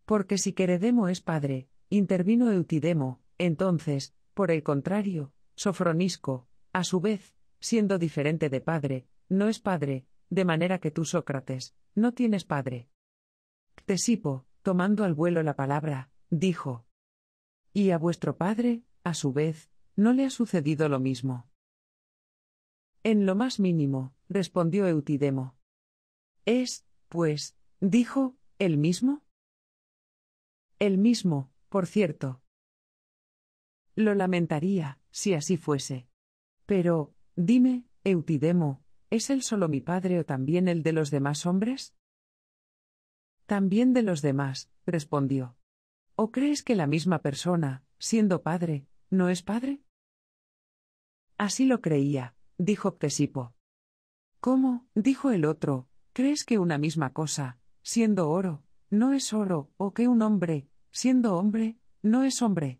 Porque si Queredemo es padre, intervino Eutidemo, entonces, por el contrario, Sofronisco, a su vez, siendo diferente de padre, no es padre, de manera que tú, Sócrates, no tienes padre. Ctesipo, tomando al vuelo la palabra, dijo. Y a vuestro padre, a su vez, no le ha sucedido lo mismo. En lo más mínimo, respondió Eutidemo. Es, pues, dijo, el mismo. El mismo, por cierto. Lo lamentaría, si así fuese. Pero, dime, Eutidemo, ¿es él solo mi padre o también el de los demás hombres? También de los demás, respondió. ¿O crees que la misma persona, siendo padre, no es padre? Así lo creía, dijo Ctesipo. ¿Cómo? dijo el otro, ¿crees que una misma cosa, siendo oro, no es oro, o que un hombre, siendo hombre, no es hombre?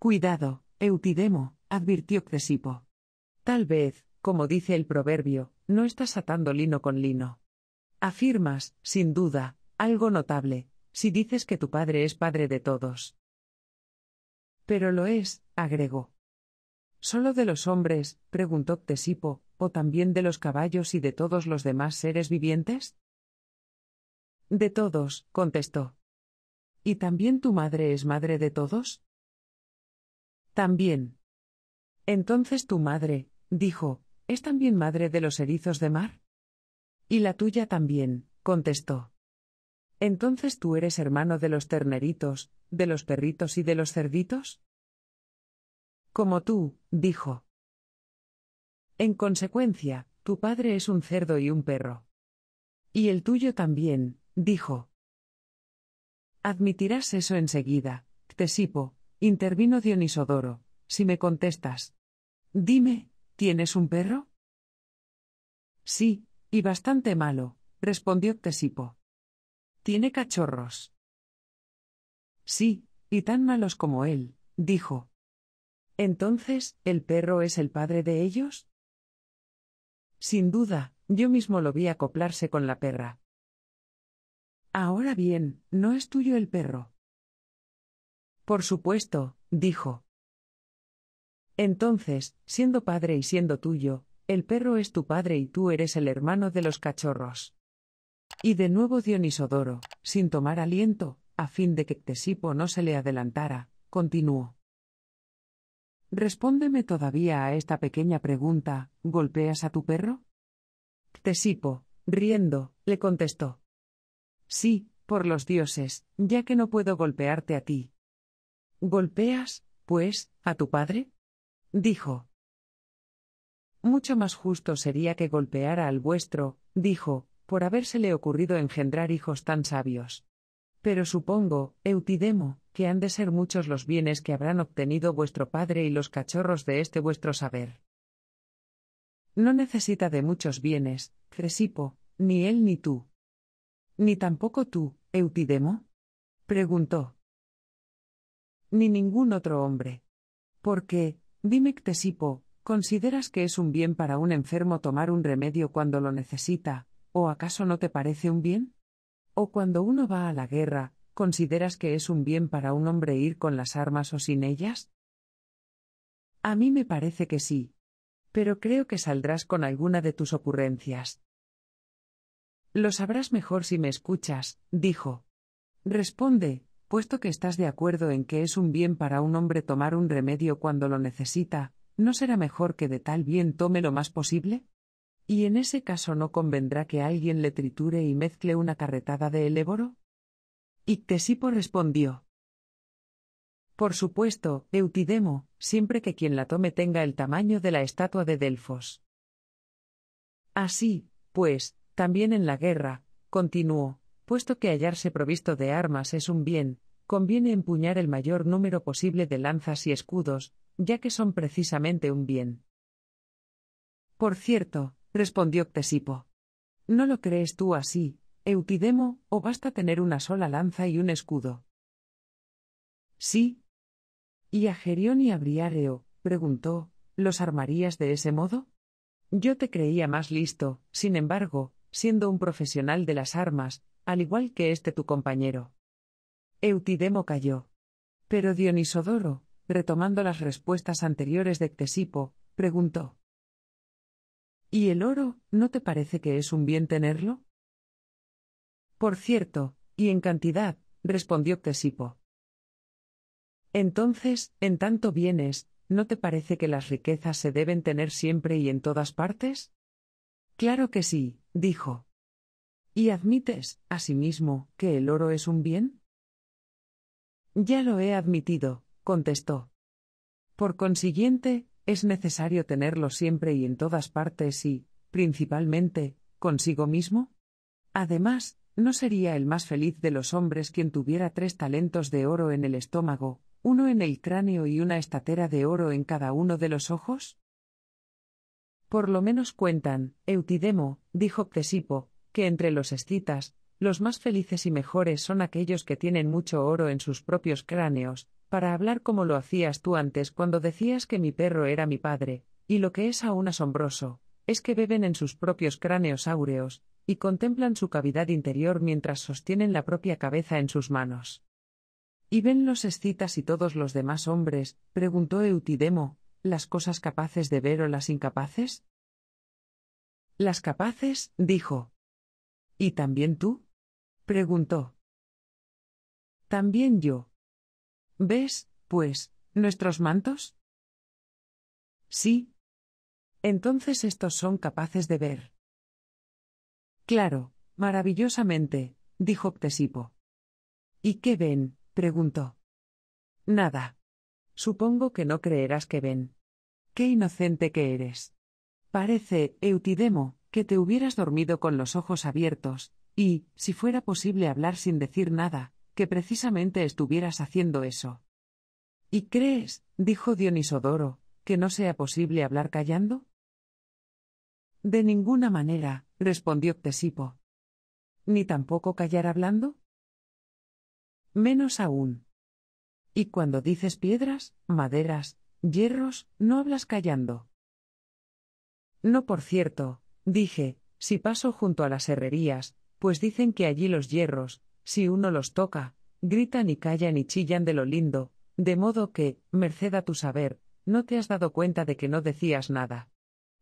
Cuidado, Eutidemo, advirtió Ctesipo. Tal vez, como dice el proverbio, no estás atando lino con lino. Afirmas, sin duda, algo notable, si dices que tu padre es padre de todos. Pero lo es, agregó. ¿Solo de los hombres? preguntó Ctesipo, o también de los caballos y de todos los demás seres vivientes? De todos, contestó. ¿Y también tu madre es madre de todos? También. Entonces tu madre, dijo, ¿es también madre de los erizos de mar? Y la tuya también, contestó. Entonces tú eres hermano de los terneritos, de los perritos y de los cerditos? Como tú, dijo. En consecuencia, tu padre es un cerdo y un perro. Y el tuyo también, dijo. Admitirás eso enseguida, Ctesipo, intervino Dionisodoro, si me contestas. Dime, ¿tienes un perro? Sí, y bastante malo, respondió Ctesipo. Tiene cachorros. Sí, y tan malos como él, dijo. Entonces, ¿el perro es el padre de ellos? Sin duda, yo mismo lo vi acoplarse con la perra. Ahora bien, ¿no es tuyo el perro? Por supuesto, dijo. Entonces, siendo padre y siendo tuyo, el perro es tu padre y tú eres el hermano de los cachorros. Y de nuevo Dionisodoro, sin tomar aliento, a fin de que Ctesipo no se le adelantara, continuó. Respóndeme todavía a esta pequeña pregunta, ¿golpeas a tu perro? Ctesipo, riendo, le contestó. Sí, por los dioses, ya que no puedo golpearte a ti. ¿Golpeas, pues, a tu padre? dijo. Mucho más justo sería que golpeara al vuestro, dijo, por habérsele ocurrido engendrar hijos tan sabios. Pero supongo, Eutidemo, que han de ser muchos los bienes que habrán obtenido vuestro padre y los cachorros de este vuestro saber. No necesita de muchos bienes, Cresipo, ni él ni tú. Ni tampoco tú, Eutidemo? preguntó. Ni ningún otro hombre. Porque, dime Ctesipo, ¿consideras que es un bien para un enfermo tomar un remedio cuando lo necesita, ¿O acaso no te parece un bien? O cuando uno va a la guerra, ¿consideras que es un bien para un hombre ir con las armas o sin ellas? A mí me parece que sí. Pero creo que saldrás con alguna de tus ocurrencias. Lo sabrás mejor si me escuchas, dijo. Responde, puesto que estás de acuerdo en que es un bien para un hombre tomar un remedio cuando lo necesita, ¿no será mejor que de tal bien tome lo más posible? ¿Y en ese caso no convendrá que alguien le triture y mezcle una carretada de eléboro? Ictesipo respondió. Por supuesto, Eutidemo, siempre que quien la tome tenga el tamaño de la estatua de Delfos. Así, pues, también en la guerra, continuó, puesto que hallarse provisto de armas es un bien, conviene empuñar el mayor número posible de lanzas y escudos, ya que son precisamente un bien. Por cierto, respondió Ctesipo. ¿No lo crees tú así, Eutidemo, o basta tener una sola lanza y un escudo? Sí. ¿Y a Gerión y a Briareo, preguntó, los armarías de ese modo? Yo te creía más listo, sin embargo, siendo un profesional de las armas, al igual que este tu compañero. Eutidemo calló. Pero Dionisodoro, retomando las respuestas anteriores de Ctesipo, preguntó: ¿Y el oro, no te parece que es un bien tenerlo? Por cierto, y en cantidad, respondió Tesipo. Entonces, en tanto bienes, ¿no te parece que las riquezas se deben tener siempre y en todas partes? Claro que sí, dijo. ¿Y admites, asimismo, que el oro es un bien? Ya lo he admitido, contestó. Por consiguiente, es necesario tenerlo siempre y en todas partes y, principalmente, consigo mismo? Además, ¿no sería el más feliz de los hombres quien tuviera tres talentos de oro en el estómago, uno en el cráneo y una estatera de oro en cada uno de los ojos? Por lo menos cuentan, Eutidemo, dijo Ctesipo, que entre los escitas, los más felices y mejores son aquellos que tienen mucho oro en sus propios cráneos, para hablar como lo hacías tú antes cuando decías que mi perro era mi padre, y lo que es aún asombroso, es que beben en sus propios cráneos áureos, y contemplan su cavidad interior mientras sostienen la propia cabeza en sus manos. ¿Y ven los escitas y todos los demás hombres? preguntó Eutidemo, las cosas capaces de ver o las incapaces? Las capaces, dijo. ¿Y también tú? preguntó. También yo, ¿Ves, pues, nuestros mantos? Sí. Entonces estos son capaces de ver. Claro, maravillosamente, dijo Ctesipo. ¿Y qué ven? preguntó. Nada. Supongo que no creerás que ven. Qué inocente que eres. Parece, Eutidemo, que te hubieras dormido con los ojos abiertos, y, si fuera posible hablar sin decir nada, que precisamente estuvieras haciendo eso. ¿Y crees, dijo Dionisodoro, que no sea posible hablar callando? De ninguna manera, respondió Ctesipo. ¿Ni tampoco callar hablando? Menos aún. Y cuando dices piedras, maderas, hierros, no hablas callando. No, por cierto, dije, si paso junto a las herrerías, pues dicen que allí los hierros, si uno los toca, gritan y callan y chillan de lo lindo, de modo que, merced a tu saber, no te has dado cuenta de que no decías nada.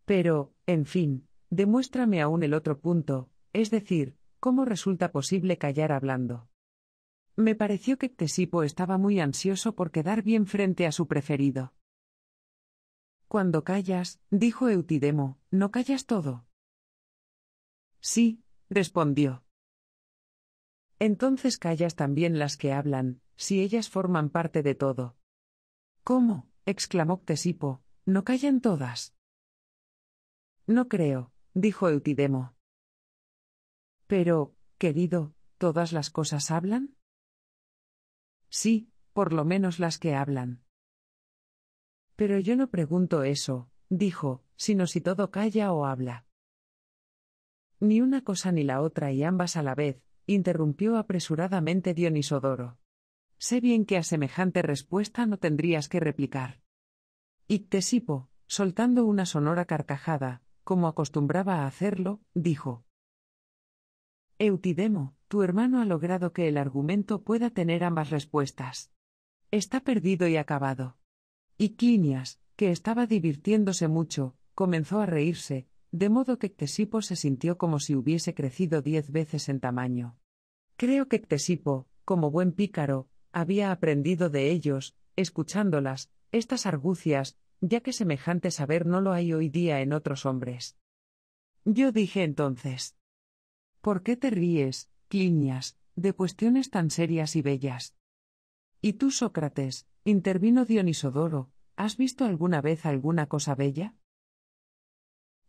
Pero, en fin, demuéstrame aún el otro punto, es decir, cómo resulta posible callar hablando. Me pareció que Ctesipo estaba muy ansioso por quedar bien frente a su preferido. Cuando callas, dijo Eutidemo, no callas todo. Sí, respondió. Entonces callas también las que hablan, si ellas forman parte de todo. ¿Cómo? exclamó Ctesipo, ¿no callan todas? No creo, dijo Eutidemo. Pero, querido, ¿todas las cosas hablan? Sí, por lo menos las que hablan. Pero yo no pregunto eso, dijo, sino si todo calla o habla. Ni una cosa ni la otra y ambas a la vez, interrumpió apresuradamente Dionisodoro. Sé bien que a semejante respuesta no tendrías que replicar. Ictesipo, soltando una sonora carcajada, como acostumbraba a hacerlo, dijo. Eutidemo, tu hermano ha logrado que el argumento pueda tener ambas respuestas. Está perdido y acabado. Y Clinias, que estaba divirtiéndose mucho, comenzó a reírse, de modo que Ctesipo se sintió como si hubiese crecido diez veces en tamaño. Creo que Ctesipo, como buen pícaro, había aprendido de ellos, escuchándolas, estas argucias, ya que semejante saber no lo hay hoy día en otros hombres. Yo dije entonces. ¿Por qué te ríes, Cliñas, de cuestiones tan serias y bellas? Y tú, Sócrates, intervino Dionisodoro, ¿has visto alguna vez alguna cosa bella?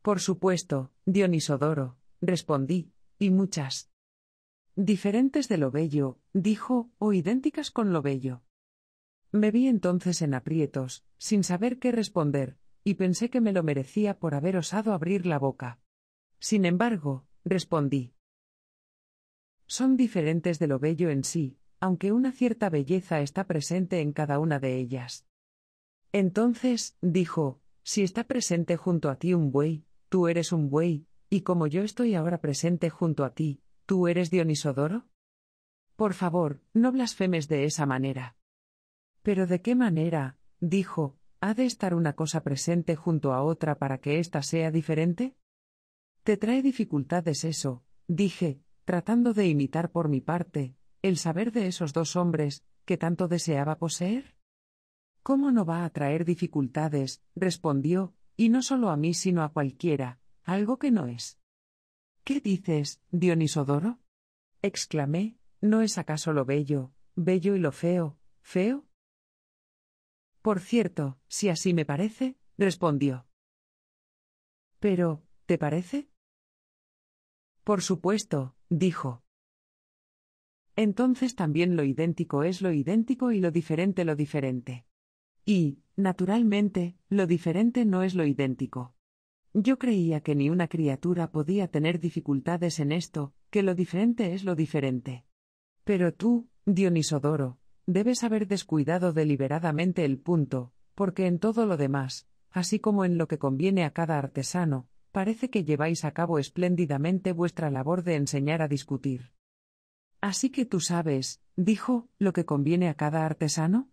Por supuesto, Dionisodoro, respondí, y muchas. Diferentes de lo bello, dijo, o idénticas con lo bello. Me vi entonces en aprietos, sin saber qué responder, y pensé que me lo merecía por haber osado abrir la boca. Sin embargo, respondí. Son diferentes de lo bello en sí, aunque una cierta belleza está presente en cada una de ellas. Entonces, dijo, si está presente junto a ti un buey, tú eres un buey, y como yo estoy ahora presente junto a ti, ¿Tú eres Dionisodoro? Por favor, no blasfemes de esa manera. Pero de qué manera, dijo, ha de estar una cosa presente junto a otra para que ésta sea diferente? Te trae dificultades eso, dije, tratando de imitar por mi parte, el saber de esos dos hombres, que tanto deseaba poseer. ¿Cómo no va a traer dificultades? respondió, y no solo a mí sino a cualquiera, algo que no es. ¿Qué dices, Dionisodoro? exclamé, ¿no es acaso lo bello, bello y lo feo, feo? Por cierto, si así me parece, respondió. Pero, ¿te parece? Por supuesto, dijo. Entonces también lo idéntico es lo idéntico y lo diferente lo diferente. Y, naturalmente, lo diferente no es lo idéntico. Yo creía que ni una criatura podía tener dificultades en esto, que lo diferente es lo diferente. Pero tú, Dionisodoro, debes haber descuidado deliberadamente el punto, porque en todo lo demás, así como en lo que conviene a cada artesano, parece que lleváis a cabo espléndidamente vuestra labor de enseñar a discutir. Así que tú sabes, dijo, lo que conviene a cada artesano.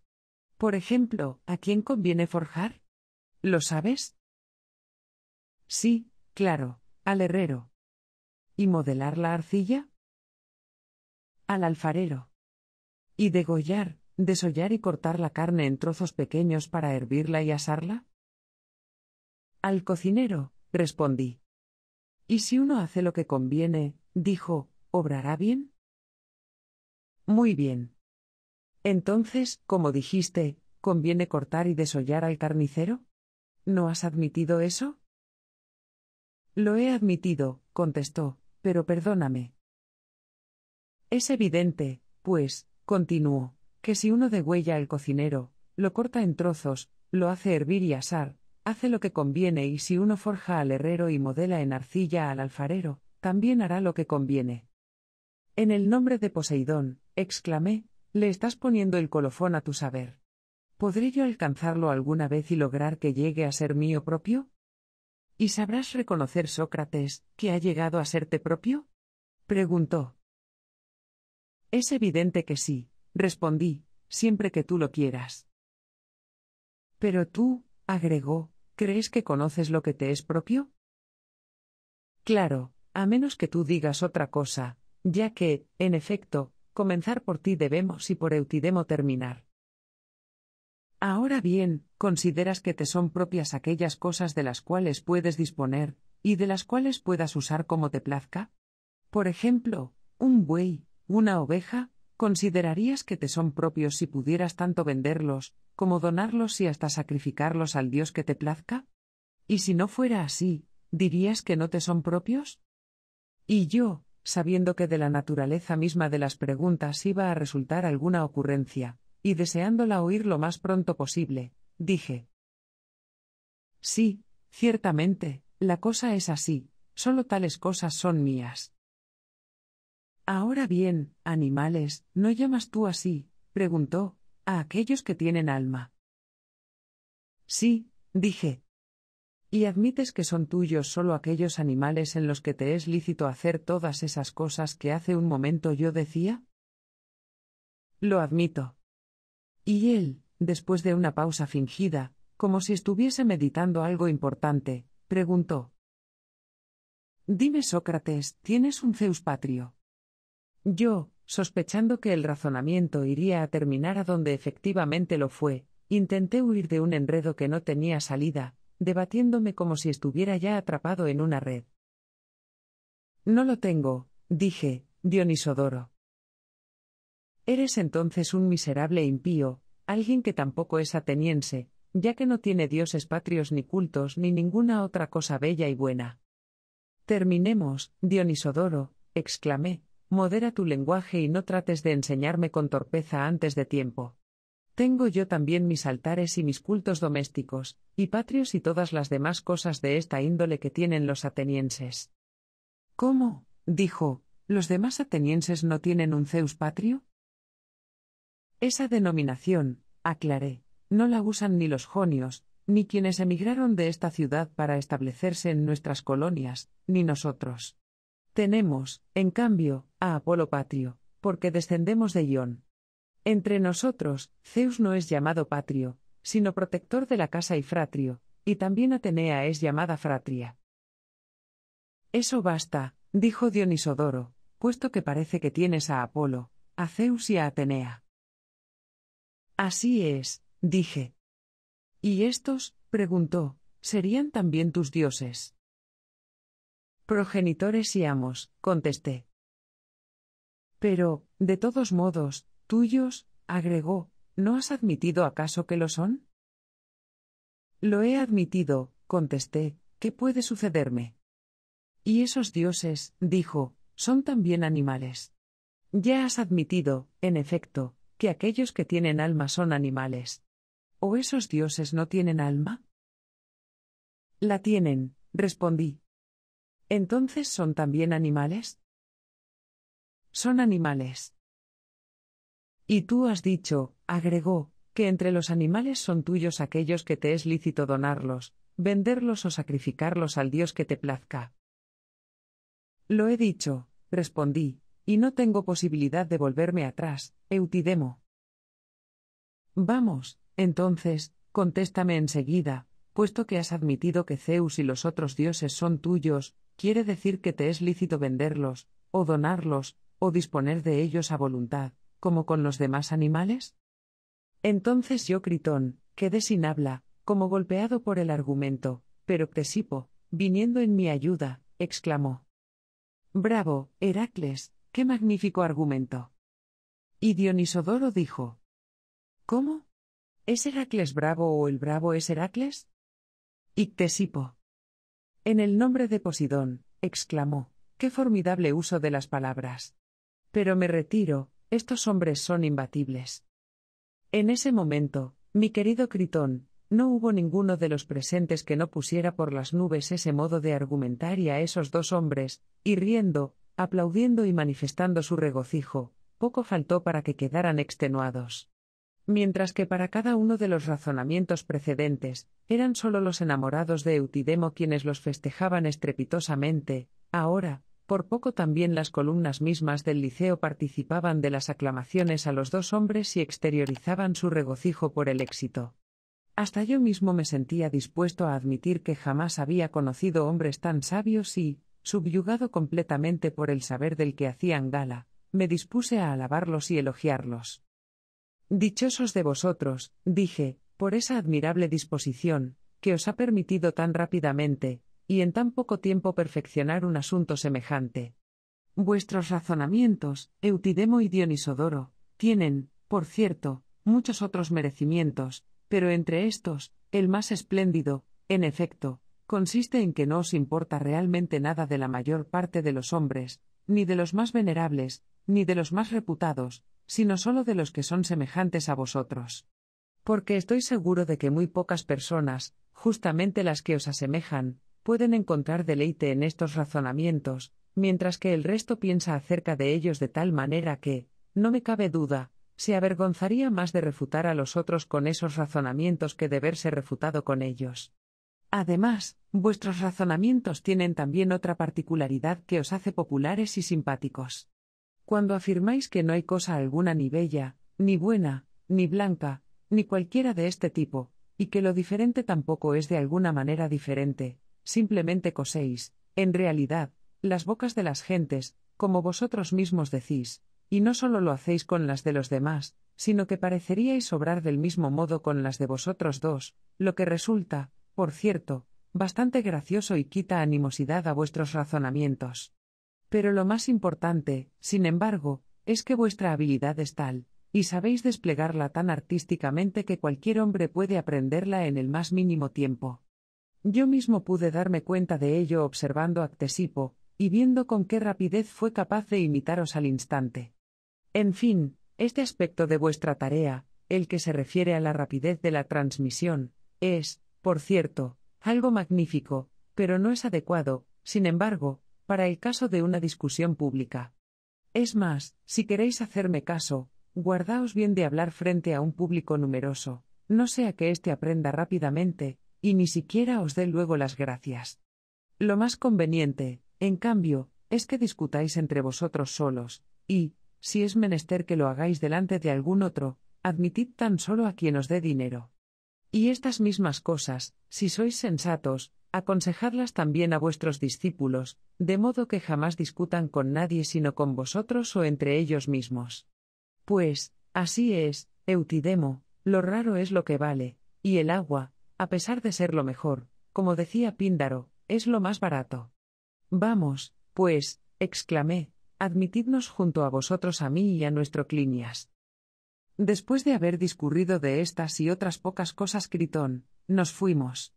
Por ejemplo, ¿a quién conviene forjar? ¿Lo sabes? Sí, claro, al herrero. ¿Y modelar la arcilla? Al alfarero. ¿Y degollar, desollar y cortar la carne en trozos pequeños para hervirla y asarla? Al cocinero, respondí. ¿Y si uno hace lo que conviene, dijo, obrará bien? Muy bien. Entonces, como dijiste, ¿conviene cortar y desollar al carnicero? ¿No has admitido eso? Lo he admitido, contestó, pero perdóname. Es evidente, pues, continuó, que si uno degüella el cocinero, lo corta en trozos, lo hace hervir y asar, hace lo que conviene y si uno forja al herrero y modela en arcilla al alfarero, también hará lo que conviene. En el nombre de Poseidón, exclamé, le estás poniendo el colofón a tu saber. ¿Podré yo alcanzarlo alguna vez y lograr que llegue a ser mío propio? ¿Y sabrás reconocer, Sócrates, que ha llegado a serte propio? preguntó. Es evidente que sí, respondí, siempre que tú lo quieras. Pero tú, agregó, ¿crees que conoces lo que te es propio? Claro, a menos que tú digas otra cosa, ya que, en efecto, comenzar por ti debemos y por Eutidemo terminar. Ahora bien, consideras que te son propias aquellas cosas de las cuales puedes disponer, y de las cuales puedas usar como te plazca? Por ejemplo, un buey, una oveja, ¿considerarías que te son propios si pudieras tanto venderlos, como donarlos y hasta sacrificarlos al Dios que te plazca? Y si no fuera así, ¿dirías que no te son propios? Y yo, sabiendo que de la naturaleza misma de las preguntas iba a resultar alguna ocurrencia, y deseándola oír lo más pronto posible, dije. Sí, ciertamente, la cosa es así, solo tales cosas son mías. Ahora bien, animales, ¿no llamas tú así? preguntó, a aquellos que tienen alma. Sí, dije. ¿Y admites que son tuyos solo aquellos animales en los que te es lícito hacer todas esas cosas que hace un momento yo decía? Lo admito. Y él, después de una pausa fingida, como si estuviese meditando algo importante, preguntó. Dime, Sócrates, ¿tienes un Zeus patrio? Yo, sospechando que el razonamiento iría a terminar a donde efectivamente lo fue, intenté huir de un enredo que no tenía salida, debatiéndome como si estuviera ya atrapado en una red. No lo tengo, dije, Dionisodoro. Eres entonces un miserable e impío, alguien que tampoco es ateniense, ya que no tiene dioses patrios ni cultos ni ninguna otra cosa bella y buena. Terminemos, Dionisodoro, exclamé, modera tu lenguaje y no trates de enseñarme con torpeza antes de tiempo. Tengo yo también mis altares y mis cultos domésticos, y patrios y todas las demás cosas de esta índole que tienen los atenienses. ¿Cómo? dijo, ¿los demás atenienses no tienen un Zeus patrio? Esa denominación, aclaré, no la usan ni los jonios, ni quienes emigraron de esta ciudad para establecerse en nuestras colonias, ni nosotros. Tenemos, en cambio, a Apolo patrio, porque descendemos de Ión. Entre nosotros, Zeus no es llamado patrio, sino protector de la casa y fratrio, y también Atenea es llamada fratria. Eso basta, dijo Dionisodoro, puesto que parece que tienes a Apolo, a Zeus y a Atenea. Así es, dije. ¿Y estos, preguntó, serían también tus dioses? Progenitores y amos, contesté. Pero, de todos modos, tuyos, agregó, ¿no has admitido acaso que lo son? Lo he admitido, contesté, ¿qué puede sucederme? Y esos dioses, dijo, son también animales. Ya has admitido, en efecto, que aquellos que tienen alma son animales. ¿O esos dioses no tienen alma? La tienen, respondí. ¿Entonces son también animales? Son animales. Y tú has dicho, agregó, que entre los animales son tuyos aquellos que te es lícito donarlos, venderlos o sacrificarlos al Dios que te plazca. Lo he dicho, respondí, y no tengo posibilidad de volverme atrás, Eutidemo. Vamos, entonces, contéstame enseguida, puesto que has admitido que Zeus y los otros dioses son tuyos, quiere decir que te es lícito venderlos, o donarlos, o disponer de ellos a voluntad, como con los demás animales? Entonces yo, Critón, quedé sin habla, como golpeado por el argumento, pero Ctesipo, viniendo en mi ayuda, exclamó. Bravo, Heracles, ¡Qué magnífico argumento! Y Dionisodoro dijo, ¿Cómo? ¿Es Heracles bravo o el bravo es Heracles? Ictesipo. En el nombre de Posidón, exclamó, qué formidable uso de las palabras. Pero me retiro, estos hombres son imbatibles. En ese momento, mi querido Critón, no hubo ninguno de los presentes que no pusiera por las nubes ese modo de argumentar y a esos dos hombres, y riendo, aplaudiendo y manifestando su regocijo, poco faltó para que quedaran extenuados. Mientras que para cada uno de los razonamientos precedentes, eran solo los enamorados de Eutidemo quienes los festejaban estrepitosamente, ahora, por poco también las columnas mismas del liceo participaban de las aclamaciones a los dos hombres y exteriorizaban su regocijo por el éxito. Hasta yo mismo me sentía dispuesto a admitir que jamás había conocido hombres tan sabios y, subyugado completamente por el saber del que hacían gala, me dispuse a alabarlos y elogiarlos. Dichosos de vosotros, dije, por esa admirable disposición, que os ha permitido tan rápidamente, y en tan poco tiempo perfeccionar un asunto semejante. Vuestros razonamientos, Eutidemo y Dionisodoro, tienen, por cierto, muchos otros merecimientos, pero entre estos, el más espléndido, en efecto, consiste en que no os importa realmente nada de la mayor parte de los hombres, ni de los más venerables, ni de los más reputados, sino solo de los que son semejantes a vosotros. Porque estoy seguro de que muy pocas personas, justamente las que os asemejan, pueden encontrar deleite en estos razonamientos, mientras que el resto piensa acerca de ellos de tal manera que, no me cabe duda, se avergonzaría más de refutar a los otros con esos razonamientos que de verse refutado con ellos. Además, vuestros razonamientos tienen también otra particularidad que os hace populares y simpáticos. Cuando afirmáis que no hay cosa alguna ni bella, ni buena, ni blanca, ni cualquiera de este tipo, y que lo diferente tampoco es de alguna manera diferente, simplemente coséis, en realidad, las bocas de las gentes, como vosotros mismos decís, y no solo lo hacéis con las de los demás, sino que pareceríais obrar del mismo modo con las de vosotros dos, lo que resulta, por cierto, bastante gracioso y quita animosidad a vuestros razonamientos. Pero lo más importante, sin embargo, es que vuestra habilidad es tal, y sabéis desplegarla tan artísticamente que cualquier hombre puede aprenderla en el más mínimo tiempo. Yo mismo pude darme cuenta de ello observando a Ctesipo, y viendo con qué rapidez fue capaz de imitaros al instante. En fin, este aspecto de vuestra tarea, el que se refiere a la rapidez de la transmisión, es, por cierto, algo magnífico, pero no es adecuado, sin embargo, para el caso de una discusión pública. Es más, si queréis hacerme caso, guardaos bien de hablar frente a un público numeroso, no sea que éste aprenda rápidamente, y ni siquiera os dé luego las gracias. Lo más conveniente, en cambio, es que discutáis entre vosotros solos, y, si es menester que lo hagáis delante de algún otro, admitid tan solo a quien os dé dinero. Y estas mismas cosas, si sois sensatos, aconsejadlas también a vuestros discípulos, de modo que jamás discutan con nadie sino con vosotros o entre ellos mismos. Pues, así es, Eutidemo, lo raro es lo que vale, y el agua, a pesar de ser lo mejor, como decía Píndaro, es lo más barato. Vamos, pues, exclamé, admitidnos junto a vosotros a mí y a nuestro Clinias. Después de haber discurrido de estas y otras pocas cosas, Critón, nos fuimos.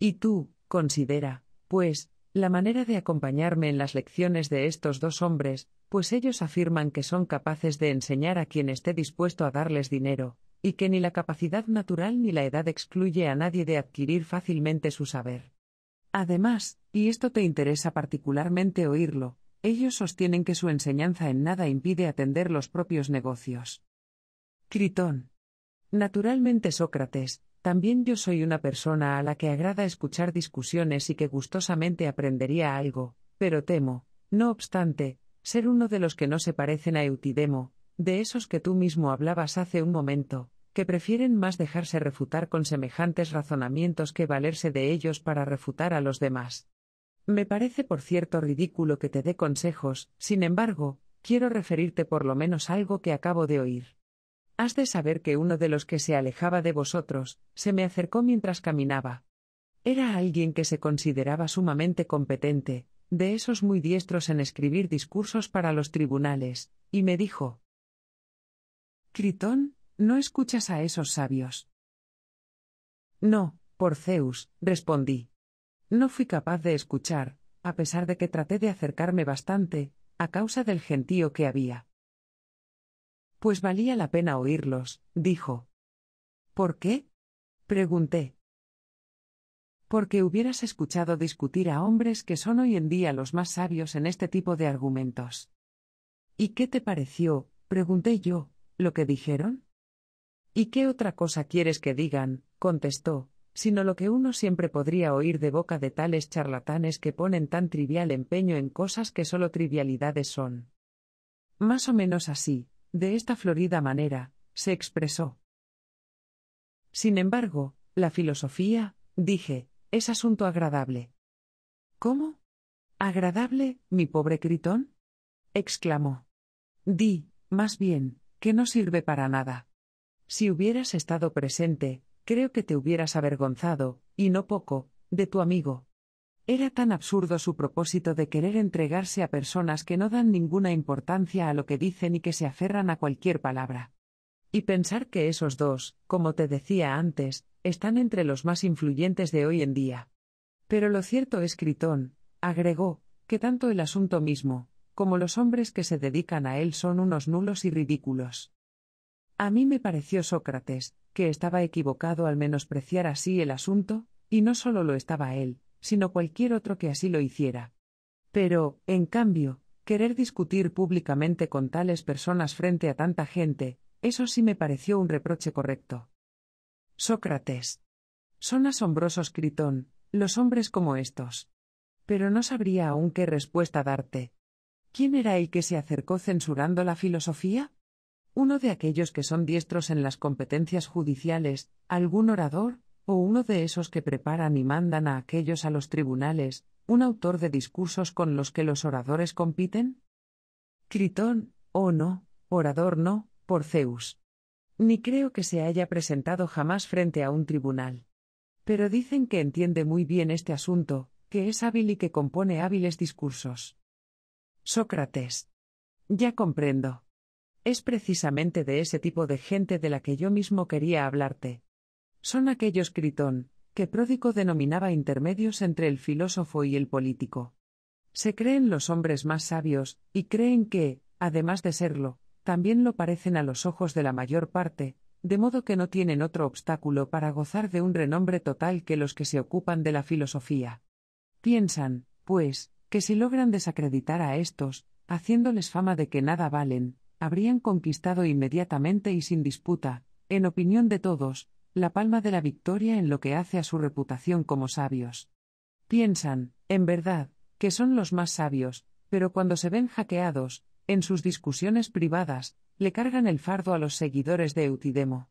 Y tú, considera, pues, la manera de acompañarme en las lecciones de estos dos hombres, pues ellos afirman que son capaces de enseñar a quien esté dispuesto a darles dinero, y que ni la capacidad natural ni la edad excluye a nadie de adquirir fácilmente su saber. Además, y esto te interesa particularmente oírlo, ellos sostienen que su enseñanza en nada impide atender los propios negocios. Critón. Naturalmente Sócrates, también yo soy una persona a la que agrada escuchar discusiones y que gustosamente aprendería algo, pero temo, no obstante, ser uno de los que no se parecen a Eutidemo, de esos que tú mismo hablabas hace un momento, que prefieren más dejarse refutar con semejantes razonamientos que valerse de ellos para refutar a los demás. Me parece por cierto ridículo que te dé consejos, sin embargo, quiero referirte por lo menos algo que acabo de oír. Has de saber que uno de los que se alejaba de vosotros, se me acercó mientras caminaba. Era alguien que se consideraba sumamente competente, de esos muy diestros en escribir discursos para los tribunales, y me dijo, Critón, no escuchas a esos sabios. No, por Zeus, respondí. No fui capaz de escuchar, a pesar de que traté de acercarme bastante, a causa del gentío que había. Pues valía la pena oírlos, dijo. ¿Por qué? pregunté. Porque hubieras escuchado discutir a hombres que son hoy en día los más sabios en este tipo de argumentos. ¿Y qué te pareció? pregunté yo, lo que dijeron. ¿Y qué otra cosa quieres que digan? contestó, sino lo que uno siempre podría oír de boca de tales charlatanes que ponen tan trivial empeño en cosas que solo trivialidades son. Más o menos así, de esta florida manera, se expresó. Sin embargo, la filosofía, dije, es asunto agradable. ¿Cómo? ¿Agradable, mi pobre Critón? exclamó. Di, más bien, que no sirve para nada. Si hubieras estado presente, creo que te hubieras avergonzado, y no poco, de tu amigo. Era tan absurdo su propósito de querer entregarse a personas que no dan ninguna importancia a lo que dicen y que se aferran a cualquier palabra. Y pensar que esos dos, como te decía antes, están entre los más influyentes de hoy en día. Pero lo cierto es, Critón, agregó, que tanto el asunto mismo, como los hombres que se dedican a él son unos nulos y ridículos. A mí me pareció Sócrates, que estaba equivocado al menospreciar así el asunto, y no solo lo estaba él, sino cualquier otro que así lo hiciera. Pero, en cambio, querer discutir públicamente con tales personas frente a tanta gente, eso sí me pareció un reproche correcto. Sócrates. Son asombrosos, Critón, los hombres como estos. Pero no sabría aún qué respuesta darte. ¿Quién era el que se acercó censurando la filosofía? ¿Uno de aquellos que son diestros en las competencias judiciales, algún orador, o uno de esos que preparan y mandan a aquellos a los tribunales, un autor de discursos con los que los oradores compiten? Critón, oh no, orador no, por Zeus. Ni creo que se haya presentado jamás frente a un tribunal. Pero dicen que entiende muy bien este asunto, que es hábil y que compone hábiles discursos. Sócrates. Ya comprendo. Es precisamente de ese tipo de gente de la que yo mismo quería hablarte son aquellos Critón, que Pródico denominaba intermedios entre el filósofo y el político. Se creen los hombres más sabios, y creen que, además de serlo, también lo parecen a los ojos de la mayor parte, de modo que no tienen otro obstáculo para gozar de un renombre total que los que se ocupan de la filosofía. Piensan, pues, que si logran desacreditar a estos, haciéndoles fama de que nada valen, habrían conquistado inmediatamente y sin disputa, en opinión de todos, la palma de la victoria en lo que hace a su reputación como sabios. Piensan, en verdad, que son los más sabios, pero cuando se ven hackeados, en sus discusiones privadas, le cargan el fardo a los seguidores de Eutidemo.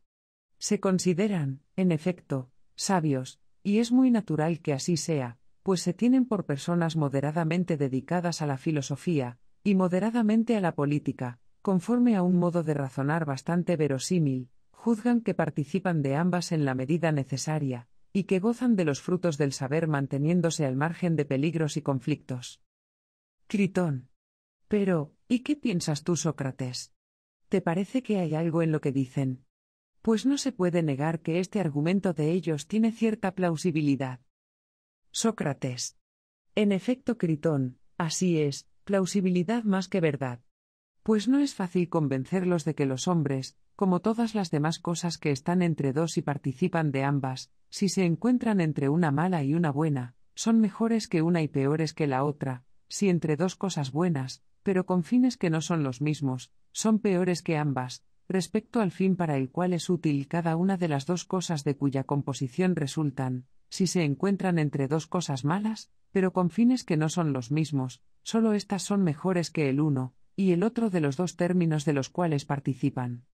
Se consideran, en efecto, sabios, y es muy natural que así sea, pues se tienen por personas moderadamente dedicadas a la filosofía, y moderadamente a la política, conforme a un modo de razonar bastante verosímil, juzgan que participan de ambas en la medida necesaria, y que gozan de los frutos del saber manteniéndose al margen de peligros y conflictos. Critón. Pero, ¿y qué piensas tú, Sócrates? ¿Te parece que hay algo en lo que dicen? Pues no se puede negar que este argumento de ellos tiene cierta plausibilidad. Sócrates. En efecto, Critón, así es, plausibilidad más que verdad. Pues no es fácil convencerlos de que los hombres, como todas las demás cosas que están entre dos y participan de ambas, si se encuentran entre una mala y una buena, son mejores que una y peores que la otra, si entre dos cosas buenas, pero con fines que no son los mismos, son peores que ambas, respecto al fin para el cual es útil cada una de las dos cosas de cuya composición resultan, si se encuentran entre dos cosas malas, pero con fines que no son los mismos, solo estas son mejores que el uno, y el otro de los dos términos de los cuales participan.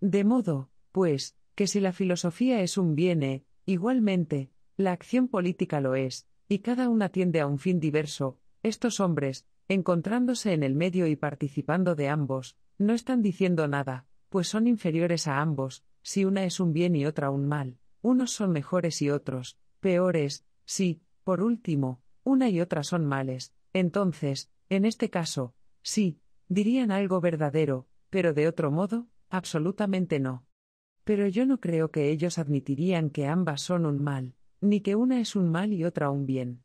De modo, pues, que si la filosofía es un bien, eh, igualmente, la acción política lo es, y cada una tiende a un fin diverso, estos hombres, encontrándose en el medio y participando de ambos, no están diciendo nada, pues son inferiores a ambos, si una es un bien y otra un mal, unos son mejores y otros, peores, si, por último, una y otra son males, entonces, en este caso, sí, dirían algo verdadero, pero de otro modo, Absolutamente no. Pero yo no creo que ellos admitirían que ambas son un mal, ni que una es un mal y otra un bien.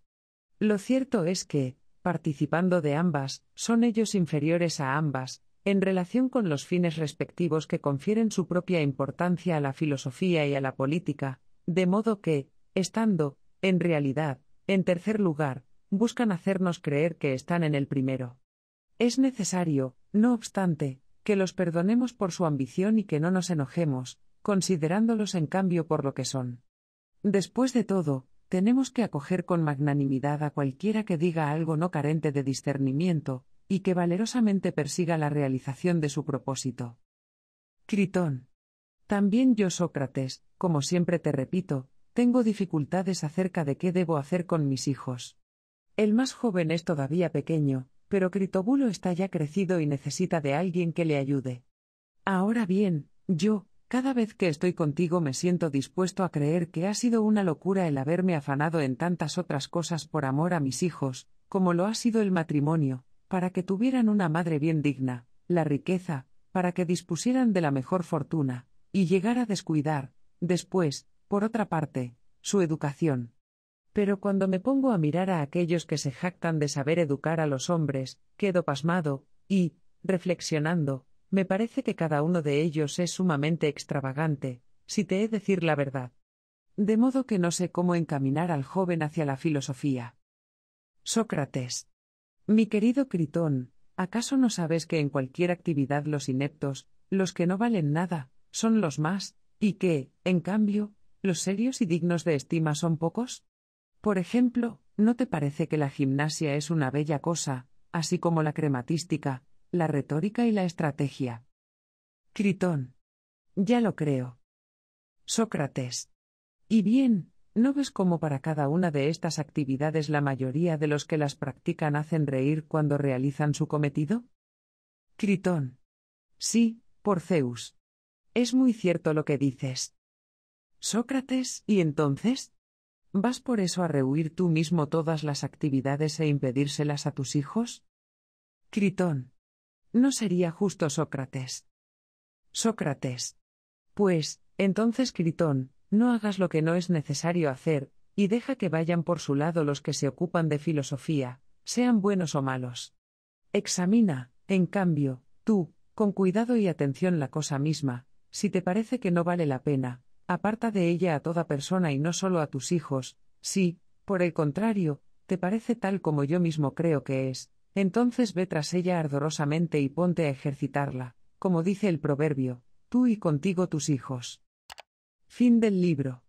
Lo cierto es que, participando de ambas, son ellos inferiores a ambas, en relación con los fines respectivos que confieren su propia importancia a la filosofía y a la política, de modo que, estando, en realidad, en tercer lugar, buscan hacernos creer que están en el primero. Es necesario, no obstante, que los perdonemos por su ambición y que no nos enojemos, considerándolos en cambio por lo que son. Después de todo, tenemos que acoger con magnanimidad a cualquiera que diga algo no carente de discernimiento, y que valerosamente persiga la realización de su propósito. Critón. También yo, Sócrates, como siempre te repito, tengo dificultades acerca de qué debo hacer con mis hijos. El más joven es todavía pequeño, pero Critobulo está ya crecido y necesita de alguien que le ayude. Ahora bien, yo, cada vez que estoy contigo me siento dispuesto a creer que ha sido una locura el haberme afanado en tantas otras cosas por amor a mis hijos, como lo ha sido el matrimonio, para que tuvieran una madre bien digna, la riqueza, para que dispusieran de la mejor fortuna, y llegar a descuidar, después, por otra parte, su educación. Pero cuando me pongo a mirar a aquellos que se jactan de saber educar a los hombres, quedo pasmado, y, reflexionando, me parece que cada uno de ellos es sumamente extravagante, si te he decir la verdad. De modo que no sé cómo encaminar al joven hacia la filosofía. Sócrates. Mi querido Critón, ¿acaso no sabes que en cualquier actividad los ineptos, los que no valen nada, son los más, y que, en cambio, los serios y dignos de estima son pocos? Por ejemplo, ¿no te parece que la gimnasia es una bella cosa, así como la crematística, la retórica y la estrategia? Critón. Ya lo creo. Sócrates. Y bien, ¿no ves cómo para cada una de estas actividades la mayoría de los que las practican hacen reír cuando realizan su cometido? Critón. Sí, por Zeus. Es muy cierto lo que dices. Sócrates, ¿y entonces? ¿Vas por eso a rehuir tú mismo todas las actividades e impedírselas a tus hijos? Critón. No sería justo Sócrates. Sócrates. Pues, entonces Critón, no hagas lo que no es necesario hacer, y deja que vayan por su lado los que se ocupan de filosofía, sean buenos o malos. Examina, en cambio, tú, con cuidado y atención la cosa misma, si te parece que no vale la pena, aparta de ella a toda persona y no solo a tus hijos, si, por el contrario, te parece tal como yo mismo creo que es, entonces ve tras ella ardorosamente y ponte a ejercitarla, como dice el proverbio, tú y contigo tus hijos. Fin del libro.